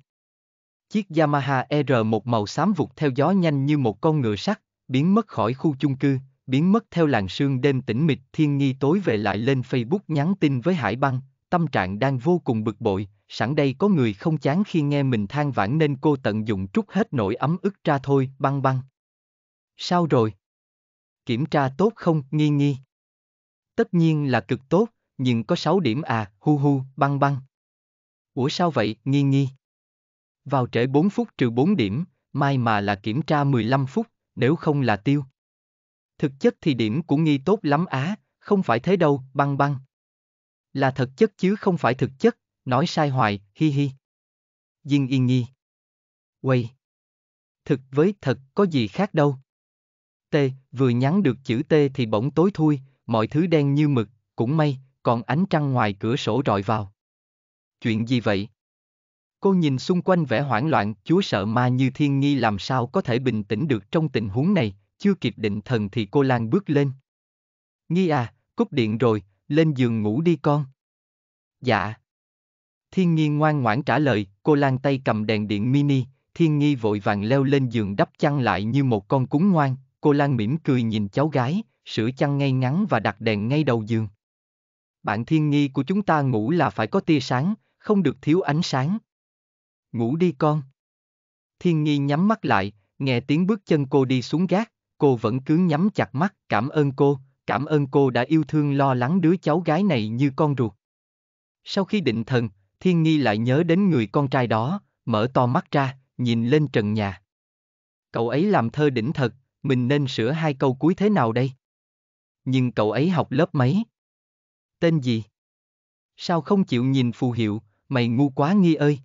Chiếc Yamaha R1 màu xám vụt theo gió nhanh như một con ngựa sắt, biến mất khỏi khu chung cư, biến mất theo làng sương đêm tĩnh mịch thiên nghi tối về lại lên Facebook nhắn tin với Hải Băng, tâm trạng đang vô cùng bực bội, sẵn đây có người không chán khi nghe mình than vãn nên cô tận dụng trút hết nỗi ấm ức ra thôi, băng băng. Sao rồi? Kiểm tra tốt không, nghi nghi. Tất nhiên là cực tốt, nhưng có 6 điểm à, hu hu, băng băng. Ủa sao vậy, nghi nghi. Vào trễ 4 phút trừ 4 điểm, mai mà là kiểm tra 15 phút, nếu không là tiêu. Thực chất thì điểm của nghi tốt lắm á, không phải thế đâu, băng băng. Là thật chất chứ không phải thực chất, nói sai hoài, hi hi. Diên yên nghi. Quay. Thực với thật có gì khác đâu. T, vừa nhắn được chữ T thì bỗng tối thui, mọi thứ đen như mực, cũng may, còn ánh trăng ngoài cửa sổ rọi vào. Chuyện gì vậy? Cô nhìn xung quanh vẻ hoảng loạn, chúa sợ ma như thiên nghi làm sao có thể bình tĩnh được trong tình huống này, chưa kịp định thần thì cô Lan bước lên. Nghi à, cúp điện rồi, lên giường ngủ đi con. Dạ. Thiên nghi ngoan ngoãn trả lời, cô Lan tay cầm đèn điện mini, thiên nghi vội vàng leo lên giường đắp chăn lại như một con cúng ngoan, cô Lan mỉm cười nhìn cháu gái, sửa chăn ngay ngắn và đặt đèn ngay đầu giường. Bạn thiên nghi của chúng ta ngủ là phải có tia sáng, không được thiếu ánh sáng ngủ đi con. Thiên Nhi nhắm mắt lại, nghe tiếng bước chân cô đi xuống gác, cô vẫn cứ nhắm chặt mắt, cảm ơn cô, cảm ơn cô đã yêu thương lo lắng đứa cháu gái này như con ruột. Sau khi định thần, Thiên Nhi lại nhớ đến người con trai đó, mở to mắt ra, nhìn lên trần nhà. Cậu ấy làm thơ đỉnh thật, mình nên sửa hai câu cuối thế nào đây? Nhưng cậu ấy học lớp mấy? Tên gì? Sao không chịu nhìn phù hiệu, mày ngu quá nghi ơi?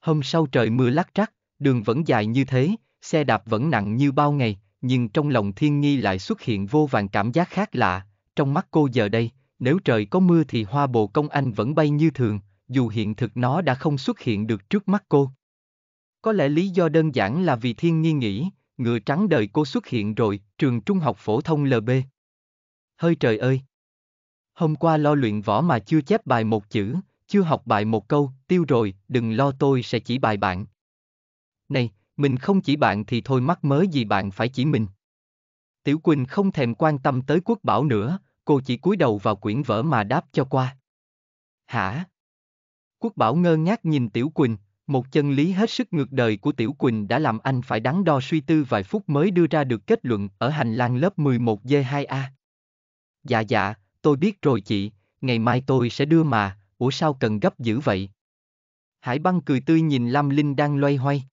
Hôm sau trời mưa lác trắc, đường vẫn dài như thế, xe đạp vẫn nặng như bao ngày, nhưng trong lòng thiên nghi lại xuất hiện vô vàng cảm giác khác lạ, trong mắt cô giờ đây, nếu trời có mưa thì hoa bồ công anh vẫn bay như thường, dù hiện thực nó đã không xuất hiện được trước mắt cô. Có lẽ lý do đơn giản là vì thiên nghi nghĩ, ngựa trắng đời cô xuất hiện rồi, trường trung học phổ thông LB. Hơi trời ơi! Hôm qua lo luyện võ mà chưa chép bài một chữ, chưa học bài một câu, tiêu rồi, đừng lo tôi sẽ chỉ bài bạn. Này, mình không chỉ bạn thì thôi mắc mới gì bạn phải chỉ mình. Tiểu Quỳnh không thèm quan tâm tới quốc bảo nữa, cô chỉ cúi đầu vào quyển vở mà đáp cho qua. Hả? Quốc bảo ngơ ngác nhìn Tiểu Quỳnh, một chân lý hết sức ngược đời của Tiểu Quỳnh đã làm anh phải đắn đo suy tư vài phút mới đưa ra được kết luận ở hành lang lớp 11D2A. Dạ dạ, tôi biết rồi chị, ngày mai tôi sẽ đưa mà, ủa sao cần gấp dữ vậy? Hải băng cười tươi nhìn Lam Linh đang loay hoay.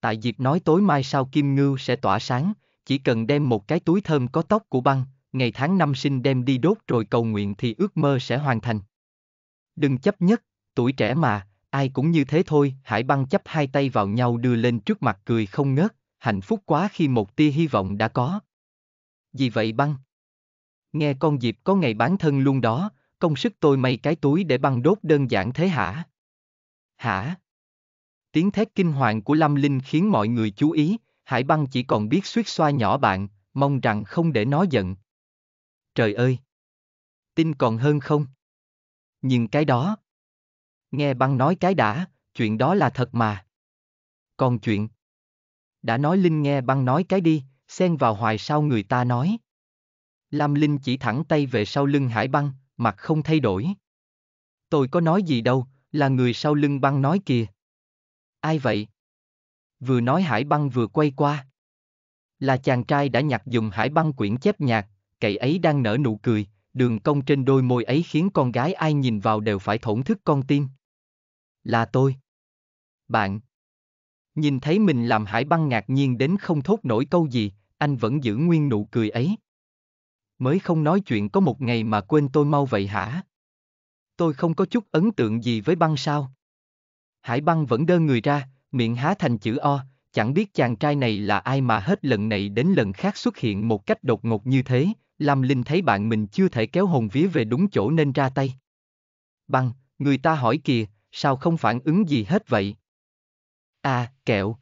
Tại Diệp nói tối mai sao Kim Ngưu sẽ tỏa sáng, chỉ cần đem một cái túi thơm có tóc của băng, ngày tháng năm sinh đem đi đốt rồi cầu nguyện thì ước mơ sẽ hoàn thành. Đừng chấp nhất, tuổi trẻ mà, ai cũng như thế thôi, Hải băng chấp hai tay vào nhau đưa lên trước mặt cười không ngớt, hạnh phúc quá khi một tia hy vọng đã có. Vì vậy băng? Nghe con Diệp có ngày bán thân luôn đó, công sức tôi may cái túi để băng đốt đơn giản thế hả? Hả? Tiếng thét kinh hoàng của Lâm Linh khiến mọi người chú ý, Hải băng chỉ còn biết suýt xoa nhỏ bạn, mong rằng không để nó giận. Trời ơi! Tin còn hơn không? Nhưng cái đó... Nghe băng nói cái đã, chuyện đó là thật mà. Còn chuyện... Đã nói Linh nghe băng nói cái đi, xen vào hoài sau người ta nói. Lam Linh chỉ thẳng tay về sau lưng Hải băng, mặt không thay đổi. Tôi có nói gì đâu, là người sau lưng băng nói kìa. Ai vậy? Vừa nói hải băng vừa quay qua. Là chàng trai đã nhặt dùng hải băng quyển chép nhạc, cậy ấy đang nở nụ cười, đường cong trên đôi môi ấy khiến con gái ai nhìn vào đều phải thổn thức con tim. Là tôi. Bạn. Nhìn thấy mình làm hải băng ngạc nhiên đến không thốt nổi câu gì, anh vẫn giữ nguyên nụ cười ấy mới không nói chuyện có một ngày mà quên tôi mau vậy hả? Tôi không có chút ấn tượng gì với băng sao? Hải băng vẫn đơ người ra, miệng há thành chữ O, chẳng biết chàng trai này là ai mà hết lần này đến lần khác xuất hiện một cách đột ngột như thế, Lam Linh thấy bạn mình chưa thể kéo hồn vía về đúng chỗ nên ra tay. Băng, người ta hỏi kìa, sao không phản ứng gì hết vậy? À, kẹo.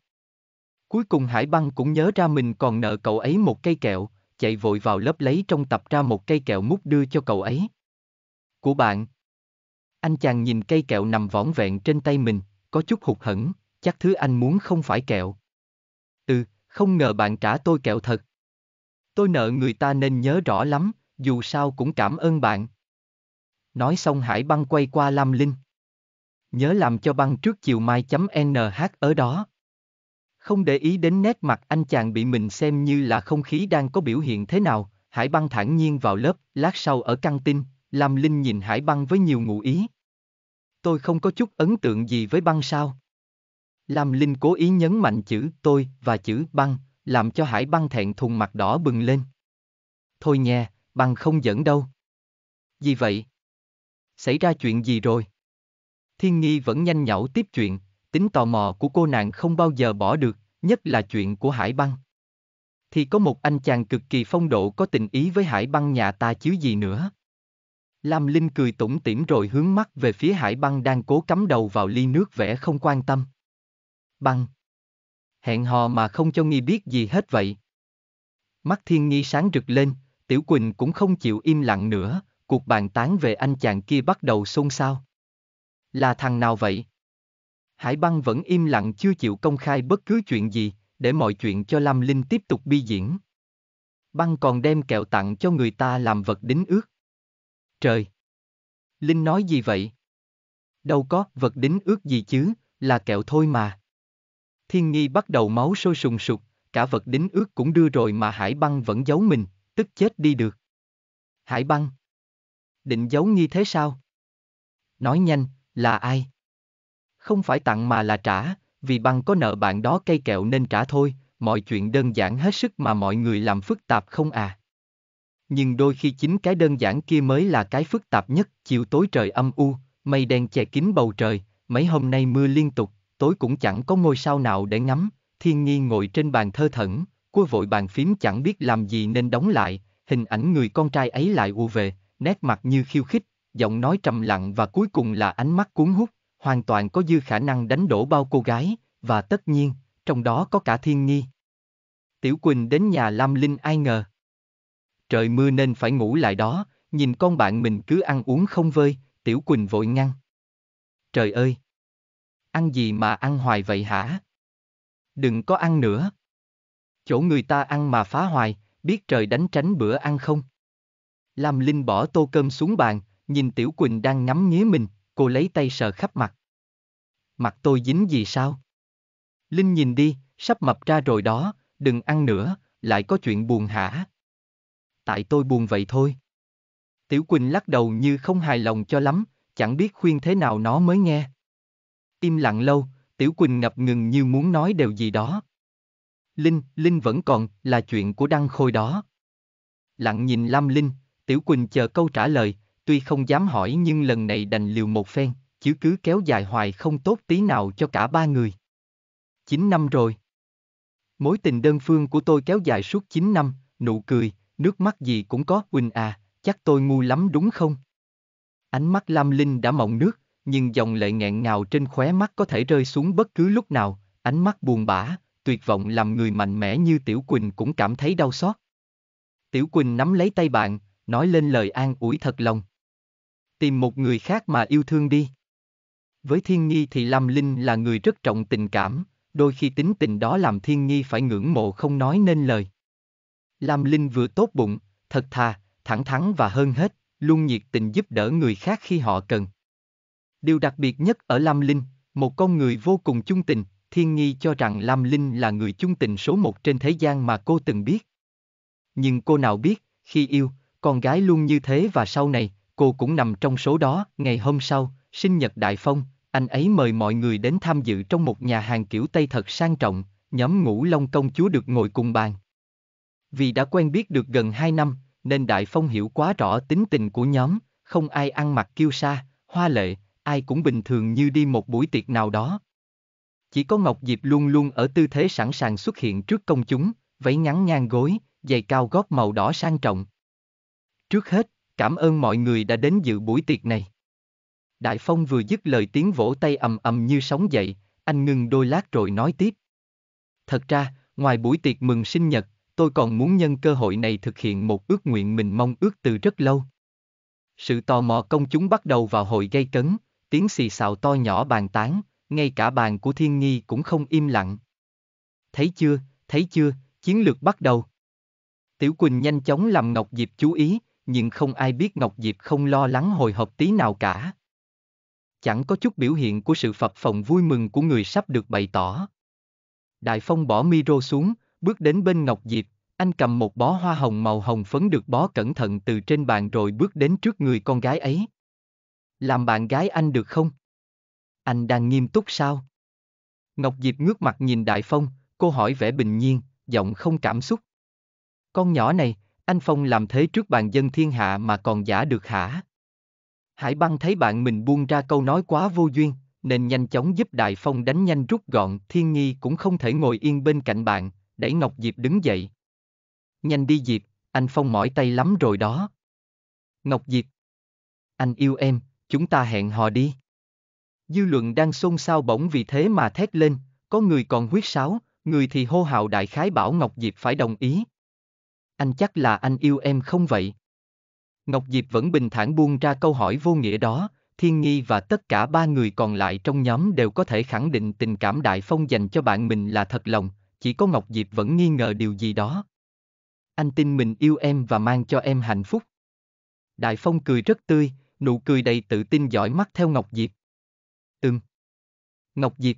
Cuối cùng Hải Băng cũng nhớ ra mình còn nợ cậu ấy một cây kẹo, chạy vội vào lớp lấy trong tập ra một cây kẹo mút đưa cho cậu ấy. Của bạn. Anh chàng nhìn cây kẹo nằm võn vẹn trên tay mình, có chút hụt hẫng, chắc thứ anh muốn không phải kẹo. Ừ, không ngờ bạn trả tôi kẹo thật. Tôi nợ người ta nên nhớ rõ lắm, dù sao cũng cảm ơn bạn. Nói xong Hải băng quay qua Lam Linh. Nhớ làm cho băng trước chiều mai.nh ở đó không để ý đến nét mặt anh chàng bị mình xem như là không khí đang có biểu hiện thế nào, Hải băng thản nhiên vào lớp, lát sau ở căng tin, Lam Linh nhìn Hải băng với nhiều ngụ ý. Tôi không có chút ấn tượng gì với băng sao. Lam Linh cố ý nhấn mạnh chữ tôi và chữ băng, làm cho Hải băng thẹn thùng mặt đỏ bừng lên. Thôi nhé, băng không dẫn đâu. Gì vậy? Xảy ra chuyện gì rồi? Thiên Nghi vẫn nhanh nhảu tiếp chuyện, Tính tò mò của cô nàng không bao giờ bỏ được, nhất là chuyện của Hải Băng. Thì có một anh chàng cực kỳ phong độ có tình ý với Hải Băng nhà ta chứ gì nữa. Lam Linh cười tủm tỉm rồi hướng mắt về phía Hải Băng đang cố cắm đầu vào ly nước vẻ không quan tâm. Băng. Hẹn hò mà không cho nghi biết gì hết vậy. Mắt Thiên Nghi sáng rực lên, Tiểu Quỳnh cũng không chịu im lặng nữa, cuộc bàn tán về anh chàng kia bắt đầu xôn xao. Là thằng nào vậy? Hải băng vẫn im lặng chưa chịu công khai bất cứ chuyện gì, để mọi chuyện cho Lam Linh tiếp tục bi diễn. Băng còn đem kẹo tặng cho người ta làm vật đính ước. Trời! Linh nói gì vậy? Đâu có vật đính ước gì chứ, là kẹo thôi mà. Thiên nghi bắt đầu máu sôi sùng sục, cả vật đính ước cũng đưa rồi mà Hải băng vẫn giấu mình, tức chết đi được. Hải băng! Định giấu nghi thế sao? Nói nhanh, là ai? Không phải tặng mà là trả, vì băng có nợ bạn đó cây kẹo nên trả thôi, mọi chuyện đơn giản hết sức mà mọi người làm phức tạp không à. Nhưng đôi khi chính cái đơn giản kia mới là cái phức tạp nhất, chiều tối trời âm u, mây đen che kín bầu trời, mấy hôm nay mưa liên tục, tối cũng chẳng có ngôi sao nào để ngắm, thiên nghi ngồi trên bàn thơ thẩn, cua vội bàn phím chẳng biết làm gì nên đóng lại, hình ảnh người con trai ấy lại ù về, nét mặt như khiêu khích, giọng nói trầm lặng và cuối cùng là ánh mắt cuốn hút hoàn toàn có dư khả năng đánh đổ bao cô gái, và tất nhiên, trong đó có cả thiên nghi. Tiểu Quỳnh đến nhà Lam Linh ai ngờ. Trời mưa nên phải ngủ lại đó, nhìn con bạn mình cứ ăn uống không vơi, Tiểu Quỳnh vội ngăn. Trời ơi! Ăn gì mà ăn hoài vậy hả? Đừng có ăn nữa. Chỗ người ta ăn mà phá hoài, biết trời đánh tránh bữa ăn không? Lam Linh bỏ tô cơm xuống bàn, nhìn Tiểu Quỳnh đang ngắm nghía mình, cô lấy tay sờ khắp mặt. Mặt tôi dính gì sao? Linh nhìn đi, sắp mập ra rồi đó, đừng ăn nữa, lại có chuyện buồn hả? Tại tôi buồn vậy thôi. Tiểu Quỳnh lắc đầu như không hài lòng cho lắm, chẳng biết khuyên thế nào nó mới nghe. Im lặng lâu, Tiểu Quỳnh ngập ngừng như muốn nói điều gì đó. Linh, Linh vẫn còn, là chuyện của Đăng Khôi đó. Lặng nhìn Lam Linh, Tiểu Quỳnh chờ câu trả lời, tuy không dám hỏi nhưng lần này đành liều một phen, chứ cứ kéo dài hoài không tốt tí nào cho cả ba người. 9 năm rồi. Mối tình đơn phương của tôi kéo dài suốt 9 năm, nụ cười, nước mắt gì cũng có, Quỳnh à, chắc tôi ngu lắm đúng không? Ánh mắt Lam Linh đã mộng nước, nhưng dòng lệ nghẹn ngào trên khóe mắt có thể rơi xuống bất cứ lúc nào, ánh mắt buồn bã, tuyệt vọng làm người mạnh mẽ như Tiểu Quỳnh cũng cảm thấy đau xót. Tiểu Quỳnh nắm lấy tay bạn, nói lên lời an ủi thật lòng, tìm một người khác mà yêu thương đi. Với Thiên Nhi thì Lam Linh là người rất trọng tình cảm, đôi khi tính tình đó làm Thiên Nhi phải ngưỡng mộ không nói nên lời. Lam Linh vừa tốt bụng, thật thà, thẳng thắn và hơn hết, luôn nhiệt tình giúp đỡ người khác khi họ cần. Điều đặc biệt nhất ở Lam Linh, một con người vô cùng chung tình, Thiên Nhi cho rằng Lam Linh là người chung tình số một trên thế gian mà cô từng biết. Nhưng cô nào biết, khi yêu, con gái luôn như thế và sau này, cô cũng nằm trong số đó. Ngày hôm sau, sinh nhật Đại Phong, anh ấy mời mọi người đến tham dự trong một nhà hàng kiểu Tây thật sang trọng, nhóm ngũ long công chúa được ngồi cùng bàn. Vì đã quen biết được gần 2 năm, nên Đại Phong hiểu quá rõ tính tình của nhóm, không ai ăn mặc kiêu sa, hoa lệ, ai cũng bình thường như đi một buổi tiệc nào đó. Chỉ có Ngọc Diệp luôn luôn ở tư thế sẵn sàng xuất hiện trước công chúng, váy ngắn ngang gối, giày cao gót màu đỏ sang trọng. Trước hết, Cảm ơn mọi người đã đến dự buổi tiệc này. Đại Phong vừa dứt lời tiếng vỗ tay ầm ầm như sóng dậy, anh ngừng đôi lát rồi nói tiếp. Thật ra, ngoài buổi tiệc mừng sinh nhật, tôi còn muốn nhân cơ hội này thực hiện một ước nguyện mình mong ước từ rất lâu. Sự tò mò công chúng bắt đầu vào hội gây cấn, tiếng xì xào to nhỏ bàn tán, ngay cả bàn của thiên nghi cũng không im lặng. Thấy chưa, thấy chưa, chiến lược bắt đầu. Tiểu Quỳnh nhanh chóng làm Ngọc Diệp chú ý, nhưng không ai biết Ngọc Diệp không lo lắng hồi hộp tí nào cả. Chẳng có chút biểu hiện của sự phập phồng vui mừng của người sắp được bày tỏ. Đại Phong bỏ miro xuống, bước đến bên Ngọc Diệp, anh cầm một bó hoa hồng màu hồng phấn được bó cẩn thận từ trên bàn rồi bước đến trước người con gái ấy. Làm bạn gái anh được không? Anh đang nghiêm túc sao? Ngọc Diệp ngước mặt nhìn Đại Phong, cô hỏi vẻ bình nhiên, giọng không cảm xúc. Con nhỏ này, anh Phong làm thế trước bàn dân thiên hạ mà còn giả được hả? Hải băng thấy bạn mình buông ra câu nói quá vô duyên, nên nhanh chóng giúp Đại Phong đánh nhanh rút gọn, Thiên Nhi cũng không thể ngồi yên bên cạnh bạn, đẩy Ngọc Diệp đứng dậy. Nhanh đi Diệp, anh Phong mỏi tay lắm rồi đó. Ngọc Diệp. Anh yêu em, chúng ta hẹn hò đi. Dư luận đang xôn xao bỗng vì thế mà thét lên, có người còn huyết sáo, người thì hô hào đại khái bảo Ngọc Diệp phải đồng ý, anh chắc là anh yêu em không vậy? Ngọc Diệp vẫn bình thản buông ra câu hỏi vô nghĩa đó, Thiên Nghi và tất cả ba người còn lại trong nhóm đều có thể khẳng định tình cảm Đại Phong dành cho bạn mình là thật lòng, chỉ có Ngọc Diệp vẫn nghi ngờ điều gì đó. Anh tin mình yêu em và mang cho em hạnh phúc. Đại Phong cười rất tươi, nụ cười đầy tự tin giỏi mắt theo Ngọc Diệp. Ừm. Ngọc Diệp.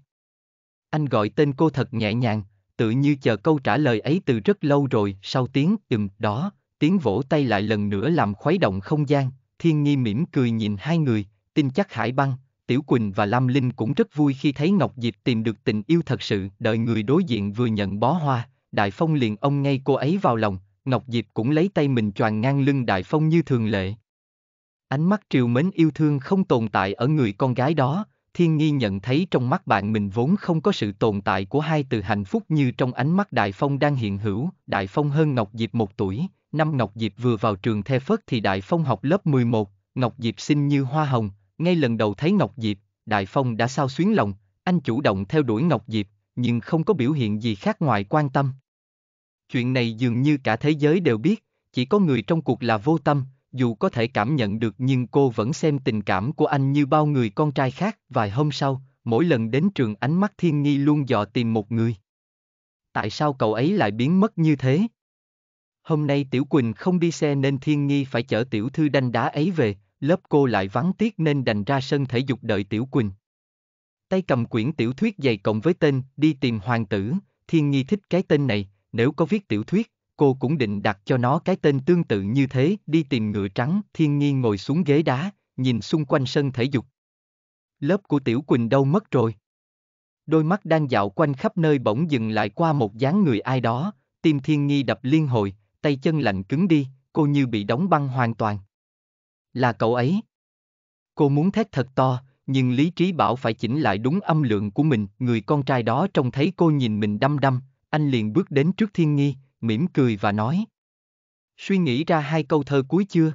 Anh gọi tên cô thật nhẹ nhàng, tự như chờ câu trả lời ấy từ rất lâu rồi, sau tiếng ừm đó, tiếng vỗ tay lại lần nữa làm khuấy động không gian, thiên nghi mỉm cười nhìn hai người, tin chắc hải băng, Tiểu Quỳnh và Lam Linh cũng rất vui khi thấy Ngọc Diệp tìm được tình yêu thật sự, đợi người đối diện vừa nhận bó hoa, Đại Phong liền ông ngay cô ấy vào lòng, Ngọc Diệp cũng lấy tay mình choàng ngang lưng Đại Phong như thường lệ. Ánh mắt triều mến yêu thương không tồn tại ở người con gái đó, thiên nghi nhận thấy trong mắt bạn mình vốn không có sự tồn tại của hai từ hạnh phúc như trong ánh mắt Đại Phong đang hiện hữu, Đại Phong hơn Ngọc Diệp một tuổi, năm Ngọc Diệp vừa vào trường The Phất thì Đại Phong học lớp 11, Ngọc Diệp xinh như hoa hồng, ngay lần đầu thấy Ngọc Diệp, Đại Phong đã sao xuyến lòng, anh chủ động theo đuổi Ngọc Diệp, nhưng không có biểu hiện gì khác ngoài quan tâm. Chuyện này dường như cả thế giới đều biết, chỉ có người trong cuộc là vô tâm, dù có thể cảm nhận được nhưng cô vẫn xem tình cảm của anh như bao người con trai khác. Vài hôm sau, mỗi lần đến trường ánh mắt thiên nghi luôn dò tìm một người. Tại sao cậu ấy lại biến mất như thế? Hôm nay Tiểu Quỳnh không đi xe nên Thiên Nghi phải chở Tiểu Thư đanh đá ấy về, lớp cô lại vắng tiếc nên đành ra sân thể dục đợi Tiểu Quỳnh. Tay cầm quyển tiểu thuyết dày cộng với tên Đi tìm hoàng tử, Thiên Nghi thích cái tên này, nếu có viết tiểu thuyết, cô cũng định đặt cho nó cái tên tương tự như thế, đi tìm ngựa trắng, thiên nhiên ngồi xuống ghế đá, nhìn xung quanh sân thể dục. Lớp của Tiểu Quỳnh đâu mất rồi? Đôi mắt đang dạo quanh khắp nơi bỗng dừng lại qua một dáng người ai đó, tim thiên nghi đập liên hồi, tay chân lạnh cứng đi, cô như bị đóng băng hoàn toàn. Là cậu ấy. Cô muốn thét thật to, nhưng lý trí bảo phải chỉnh lại đúng âm lượng của mình. Người con trai đó trông thấy cô nhìn mình đăm đăm, anh liền bước đến trước thiên nghi, mỉm cười và nói. Suy nghĩ ra hai câu thơ cuối chưa?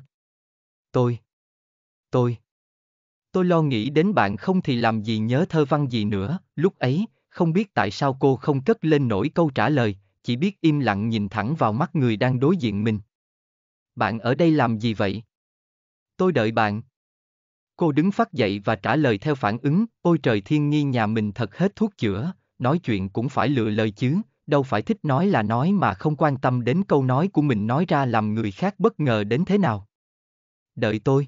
Tôi. Tôi. Tôi lo nghĩ đến bạn không thì làm gì nhớ thơ văn gì nữa, lúc ấy, không biết tại sao cô không cất lên nổi câu trả lời, chỉ biết im lặng nhìn thẳng vào mắt người đang đối diện mình. Bạn ở đây làm gì vậy? Tôi đợi bạn. Cô đứng phát dậy và trả lời theo phản ứng, ôi trời thiên nghi nhà mình thật hết thuốc chữa, nói chuyện cũng phải lựa lời chứ, đâu phải thích nói là nói mà không quan tâm đến câu nói của mình nói ra làm người khác bất ngờ đến thế nào. Đợi tôi.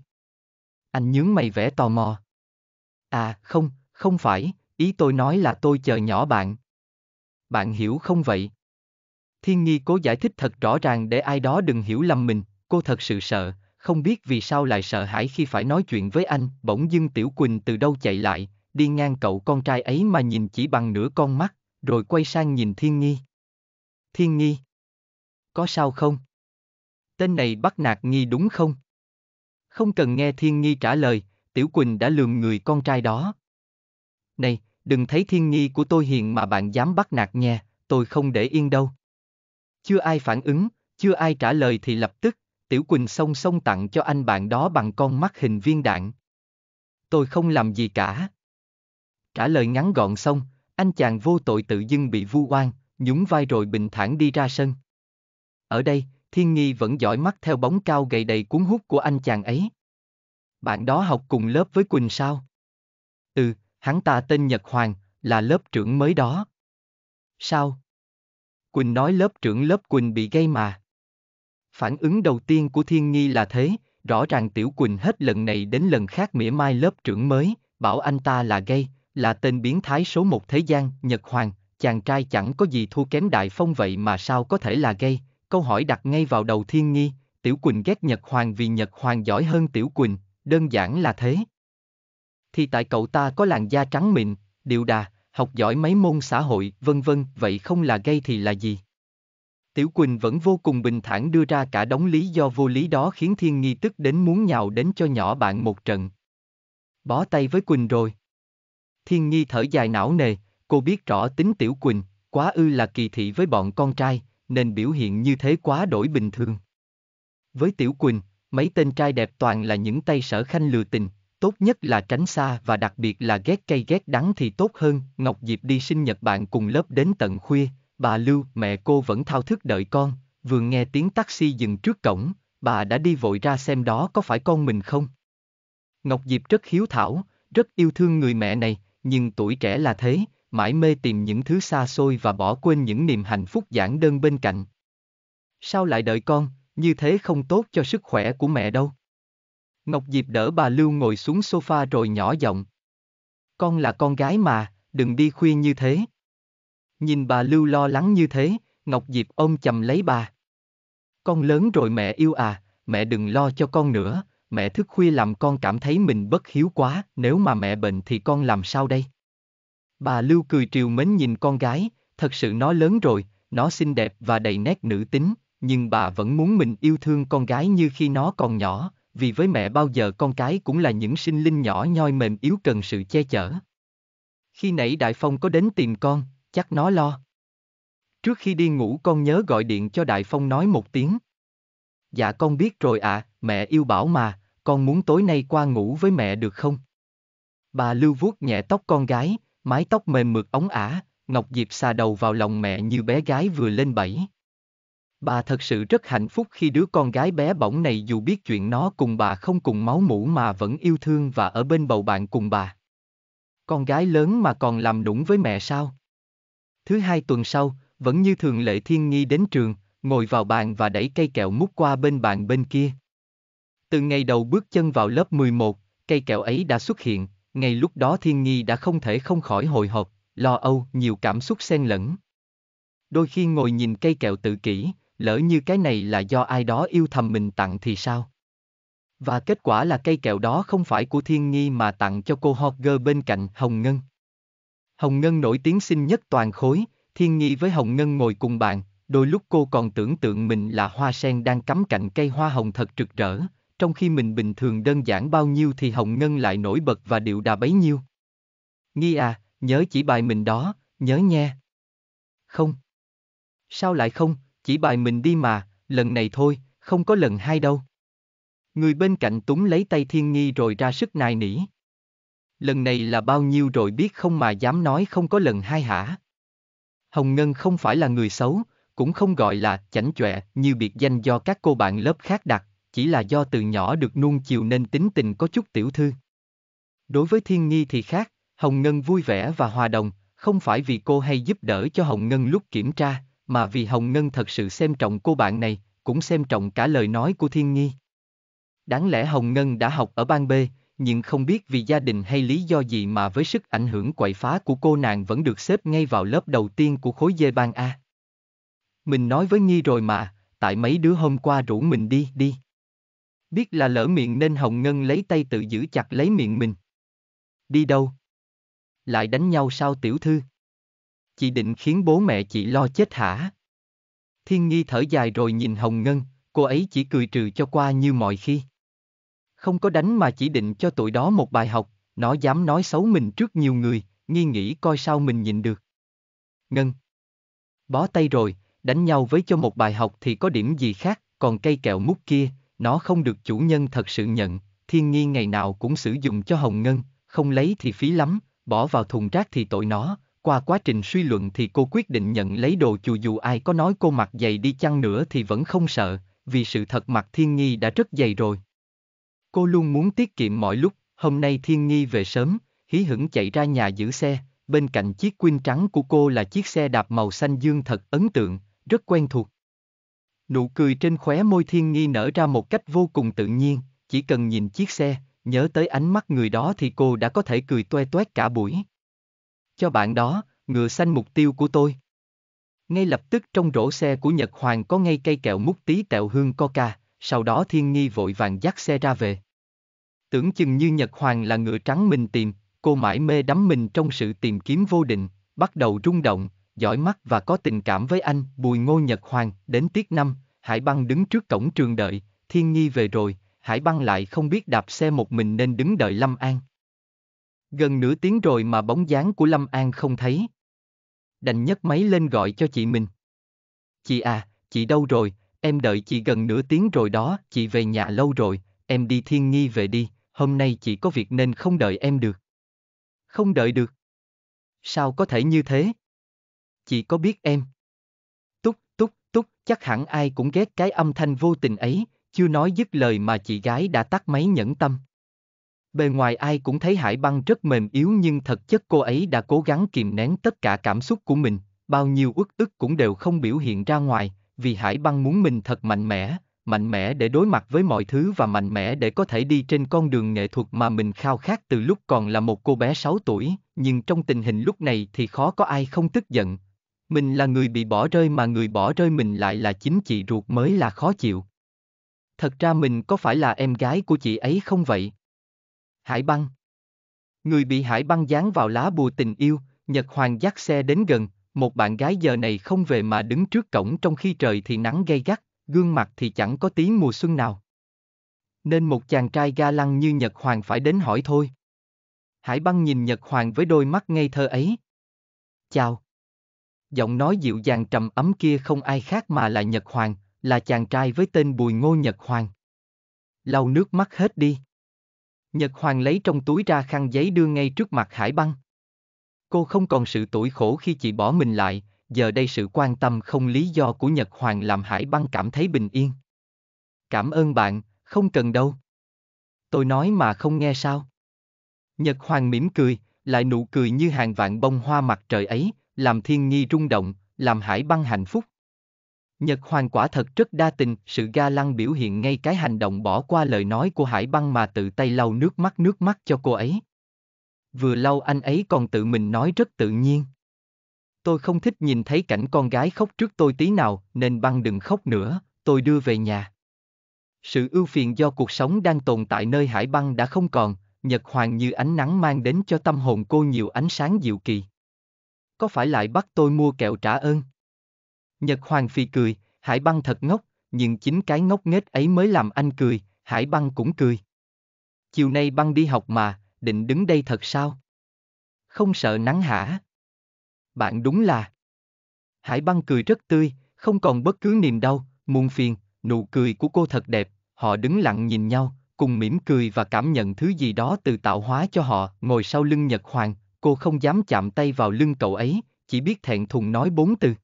Anh nhướng mày vẻ tò mò. À, không, không phải, ý tôi nói là tôi chờ nhỏ bạn. Bạn hiểu không vậy? Thiên nghi cố giải thích thật rõ ràng để ai đó đừng hiểu lầm mình, cô thật sự sợ, không biết vì sao lại sợ hãi khi phải nói chuyện với anh, bỗng dưng Tiểu Quỳnh từ đâu chạy lại, đi ngang cậu con trai ấy mà nhìn chỉ bằng nửa con mắt, rồi quay sang nhìn Thiên Nghi. Thiên Nghi, có sao không? Tên này bắt nạt Nghi đúng không? Không cần nghe Thiên Nghi trả lời, Tiểu Quỳnh đã lườm người con trai đó. Này, đừng thấy Thiên Nghi của tôi hiền mà bạn dám bắt nạt nhé, tôi không để yên đâu. Chưa ai phản ứng, chưa ai trả lời thì lập tức, Tiểu Quỳnh song song tặng cho anh bạn đó bằng con mắt hình viên đạn. Tôi không làm gì cả. Trả lời ngắn gọn xong, anh chàng vô tội tự dưng bị vu oan, nhún vai rồi bình thản đi ra sân. Ở đây, Thiên Nghi vẫn dõi mắt theo bóng cao gầy đầy cuốn hút của anh chàng ấy. Bạn đó học cùng lớp với Quỳnh sao? Ừ, hắn ta tên Nhật Hoàng, là lớp trưởng mới đó. Sao? Quỳnh nói lớp trưởng lớp Quỳnh bị gây mà. Phản ứng đầu tiên của Thiên Nghi là thế, rõ ràng Tiểu Quỳnh hết lần này đến lần khác mỉa mai lớp trưởng mới, bảo anh ta là gây, là tên biến thái số một thế gian, Nhật Hoàng, chàng trai chẳng có gì thua kém Đại Phong vậy mà sao có thể là gay, câu hỏi đặt ngay vào đầu Thiên Nghi, Tiểu Quỳnh ghét Nhật Hoàng vì Nhật Hoàng giỏi hơn Tiểu Quỳnh, đơn giản là thế. Thì tại cậu ta có làn da trắng mịn, điệu đà, học giỏi mấy môn xã hội, vân vân, vậy không là gay thì là gì? Tiểu Quỳnh vẫn vô cùng bình thản đưa ra cả đống lý do vô lý đó khiến Thiên Nghi tức đến muốn nhào đến cho nhỏ bạn một trận. Bó tay với Quỳnh rồi. Thiên Nhi thở dài não nề, cô biết rõ tính Tiểu Quỳnh, quá ư là kỳ thị với bọn con trai, nên biểu hiện như thế quá đổi bình thường. Với Tiểu Quỳnh, mấy tên trai đẹp toàn là những tay sở khanh lừa tình, tốt nhất là tránh xa và đặc biệt là ghét cay ghét đắng thì tốt hơn. Ngọc Diệp đi sinh nhật bạn cùng lớp đến tận khuya, bà Lưu, mẹ cô vẫn thao thức đợi con, vừa nghe tiếng taxi dừng trước cổng, bà đã đi vội ra xem đó có phải con mình không. Ngọc Diệp rất hiếu thảo, rất yêu thương người mẹ này, nhưng tuổi trẻ là thế, mãi mê tìm những thứ xa xôi và bỏ quên những niềm hạnh phúc giản đơn bên cạnh. Sao lại đợi con, như thế không tốt cho sức khỏe của mẹ đâu. Ngọc Diệp đỡ bà Lưu ngồi xuống sofa rồi nhỏ giọng. Con là con gái mà, đừng đi khuyên như thế. Nhìn bà Lưu lo lắng như thế, Ngọc Diệp ôm chầm lấy bà. Con lớn rồi mẹ yêu à, mẹ đừng lo cho con nữa, mẹ thức khuya làm con cảm thấy mình bất hiếu quá, nếu mà mẹ bệnh thì con làm sao đây? Bà Lưu cười triều mến nhìn con gái, thật sự nó lớn rồi, nó xinh đẹp và đầy nét nữ tính, nhưng bà vẫn muốn mình yêu thương con gái như khi nó còn nhỏ, vì với mẹ bao giờ con cái cũng là những sinh linh nhỏ nhoi mềm yếu cần sự che chở. Khi nãy Đại Phong có đến tìm con, chắc nó lo. Trước khi đi ngủ con nhớ gọi điện cho Đại Phong nói một tiếng. Dạ con biết rồi ạ, à, mẹ yêu bảo mà, con muốn tối nay qua ngủ với mẹ được không? Bà Lưu vuốt nhẹ tóc con gái, mái tóc mềm mượt ống ả, Ngọc Diệp xà đầu vào lòng mẹ như bé gái vừa lên bảy. Bà thật sự rất hạnh phúc khi đứa con gái bé bỏng này dù biết chuyện nó cùng bà không cùng máu mũ mà vẫn yêu thương và ở bên bầu bạn cùng bà. Con gái lớn mà còn làm đũng với mẹ sao? Thứ hai tuần sau, vẫn như thường lệ thiên nghi đến trường, ngồi vào bàn và đẩy cây kẹo mút qua bên bàn bên kia. Từ ngày đầu bước chân vào lớp 11, cây kẹo ấy đã xuất hiện, ngay lúc đó Thiên Nhi đã không thể không khỏi hồi hộp, lo âu, nhiều cảm xúc xen lẫn. Đôi khi ngồi nhìn cây kẹo tự kỷ, lỡ như cái này là do ai đó yêu thầm mình tặng thì sao? Và kết quả là cây kẹo đó không phải của Thiên Nhi mà tặng cho cô Hogger bên cạnh Hồng Ngân. Hồng Ngân nổi tiếng xinh nhất toàn khối, Thiên Nhi với Hồng Ngân ngồi cùng bạn, Đôi lúc cô còn tưởng tượng mình là hoa sen đang cắm cạnh cây hoa hồng thật rực rỡ, trong khi mình bình thường đơn giản bao nhiêu thì hồng ngân lại nổi bật và điệu đà bấy nhiêu. Nghi à, nhớ chỉ bài mình đó, nhớ nha. Không. Sao lại không, chỉ bài mình đi mà, lần này thôi, không có lần hai đâu. Người bên cạnh túng lấy tay thiên nghi rồi ra sức nài nỉ. Lần này là bao nhiêu rồi biết không mà dám nói không có lần hai hả? Hồng Ngân không phải là người xấu, cũng không gọi là chảnh chọe như biệt danh do các cô bạn lớp khác đặt, chỉ là do từ nhỏ được nuông chiều nên tính tình có chút tiểu thư. Đối với Thiên Nghi thì khác, Hồng Ngân vui vẻ và hòa đồng, không phải vì cô hay giúp đỡ cho Hồng Ngân lúc kiểm tra, mà vì Hồng Ngân thật sự xem trọng cô bạn này, cũng xem trọng cả lời nói của Thiên Nghi. Đáng lẽ Hồng Ngân đã học ở bang B, nhưng không biết vì gia đình hay lý do gì mà với sức ảnh hưởng quậy phá của cô nàng vẫn được xếp ngay vào lớp đầu tiên của khối dê bang A. Mình nói với Nhi rồi mà, tại mấy đứa hôm qua rủ mình đi, đi. Biết là lỡ miệng nên Hồng Ngân lấy tay tự giữ chặt lấy miệng mình. Đi đâu? Lại đánh nhau sao tiểu thư? Chị định khiến bố mẹ chị lo chết hả? Thiên Nhi thở dài rồi nhìn Hồng Ngân, cô ấy chỉ cười trừ cho qua như mọi khi. Không có đánh mà chỉ định cho tụi đó một bài học, nó dám nói xấu mình trước nhiều người, nghi nghĩ coi sao mình nhìn được. Ngân. Bó tay rồi, đánh nhau với cho một bài học thì có điểm gì khác, còn cây kẹo mút kia, nó không được chủ nhân thật sự nhận, thiên nghi ngày nào cũng sử dụng cho hồng ngân, không lấy thì phí lắm, bỏ vào thùng rác thì tội nó, qua quá trình suy luận thì cô quyết định nhận lấy đồ chù dù ai có nói cô mặc dày đi chăng nữa thì vẫn không sợ, vì sự thật mặt thiên nghi đã rất dày rồi. Cô luôn muốn tiết kiệm mọi lúc, hôm nay thiên nghi về sớm, hí hửng chạy ra nhà giữ xe, bên cạnh chiếc quyên trắng của cô là chiếc xe đạp màu xanh dương thật ấn tượng, rất quen thuộc. Nụ cười trên khóe môi thiên nghi nở ra một cách vô cùng tự nhiên, chỉ cần nhìn chiếc xe, nhớ tới ánh mắt người đó thì cô đã có thể cười toe toét cả buổi. Cho bạn đó, ngựa xanh mục tiêu của tôi. Ngay lập tức trong rổ xe của Nhật Hoàng có ngay cây kẹo mút tí tẹo hương coca, sau đó thiên nghi vội vàng dắt xe ra về. Tưởng chừng như Nhật Hoàng là ngựa trắng mình tìm, cô mãi mê đắm mình trong sự tìm kiếm vô định, bắt đầu rung động, giỏi mắt và có tình cảm với anh, Bùi Ngô Nhật Hoàng, đến tiết năm, Hải Băng đứng trước cổng trường đợi, Thiên Nhi về rồi, Hải Băng lại không biết đạp xe một mình nên đứng đợi Lâm An. Gần nửa tiếng rồi mà bóng dáng của Lâm An không thấy. Đành nhấc máy lên gọi cho chị mình. Chị à, chị đâu rồi, em đợi chị gần nửa tiếng rồi đó, chị về nhà lâu rồi, em đi Thiên Nhi về đi, hôm nay chị có việc nên không đợi em được. Không đợi được. Sao có thể như thế? chỉ có biết em. Túc, túc, túc, chắc hẳn ai cũng ghét cái âm thanh vô tình ấy, chưa nói dứt lời mà chị gái đã tắt máy nhẫn tâm. Bề ngoài ai cũng thấy Hải Băng rất mềm yếu nhưng thật chất cô ấy đã cố gắng kìm nén tất cả cảm xúc của mình, bao nhiêu uất ức cũng đều không biểu hiện ra ngoài, vì Hải Băng muốn mình thật mạnh mẽ, mạnh mẽ để đối mặt với mọi thứ và mạnh mẽ để có thể đi trên con đường nghệ thuật mà mình khao khát từ lúc còn là một cô bé 6 tuổi, nhưng trong tình hình lúc này thì khó có ai không tức giận, mình là người bị bỏ rơi mà người bỏ rơi mình lại là chính chị ruột mới là khó chịu. Thật ra mình có phải là em gái của chị ấy không vậy? Hải băng Người bị hải băng dán vào lá bùa tình yêu, Nhật Hoàng dắt xe đến gần, một bạn gái giờ này không về mà đứng trước cổng trong khi trời thì nắng gay gắt, gương mặt thì chẳng có tí mùa xuân nào. Nên một chàng trai ga lăng như Nhật Hoàng phải đến hỏi thôi. Hải băng nhìn Nhật Hoàng với đôi mắt ngây thơ ấy. Chào giọng nói dịu dàng trầm ấm kia không ai khác mà là Nhật Hoàng, là chàng trai với tên Bùi Ngô Nhật Hoàng. Lau nước mắt hết đi. Nhật Hoàng lấy trong túi ra khăn giấy đưa ngay trước mặt Hải Băng. Cô không còn sự tủi khổ khi chị bỏ mình lại, giờ đây sự quan tâm không lý do của Nhật Hoàng làm Hải Băng cảm thấy bình yên. Cảm ơn bạn, không cần đâu. Tôi nói mà không nghe sao. Nhật Hoàng mỉm cười, lại nụ cười như hàng vạn bông hoa mặt trời ấy, làm thiên nhi rung động, làm hải băng hạnh phúc. Nhật Hoàng quả thật rất đa tình, sự ga lăng biểu hiện ngay cái hành động bỏ qua lời nói của Hải Băng mà tự tay lau nước mắt nước mắt cho cô ấy. Vừa lau anh ấy còn tự mình nói rất tự nhiên. Tôi không thích nhìn thấy cảnh con gái khóc trước tôi tí nào, nên băng đừng khóc nữa, tôi đưa về nhà. Sự ưu phiền do cuộc sống đang tồn tại nơi Hải Băng đã không còn, Nhật Hoàng như ánh nắng mang đến cho tâm hồn cô nhiều ánh sáng dịu kỳ có phải lại bắt tôi mua kẹo trả ơn? Nhật Hoàng Phi cười, Hải Băng thật ngốc, nhưng chính cái ngốc nghếch ấy mới làm anh cười, Hải Băng cũng cười. Chiều nay băng đi học mà, định đứng đây thật sao? Không sợ nắng hả? Bạn đúng là... Hải Băng cười rất tươi, không còn bất cứ niềm đau, muôn phiền, nụ cười của cô thật đẹp, họ đứng lặng nhìn nhau, cùng mỉm cười và cảm nhận thứ gì đó từ tạo hóa cho họ, ngồi sau lưng Nhật Hoàng, cô không dám chạm tay vào lưng cậu ấy, chỉ biết thẹn thùng nói bốn từ.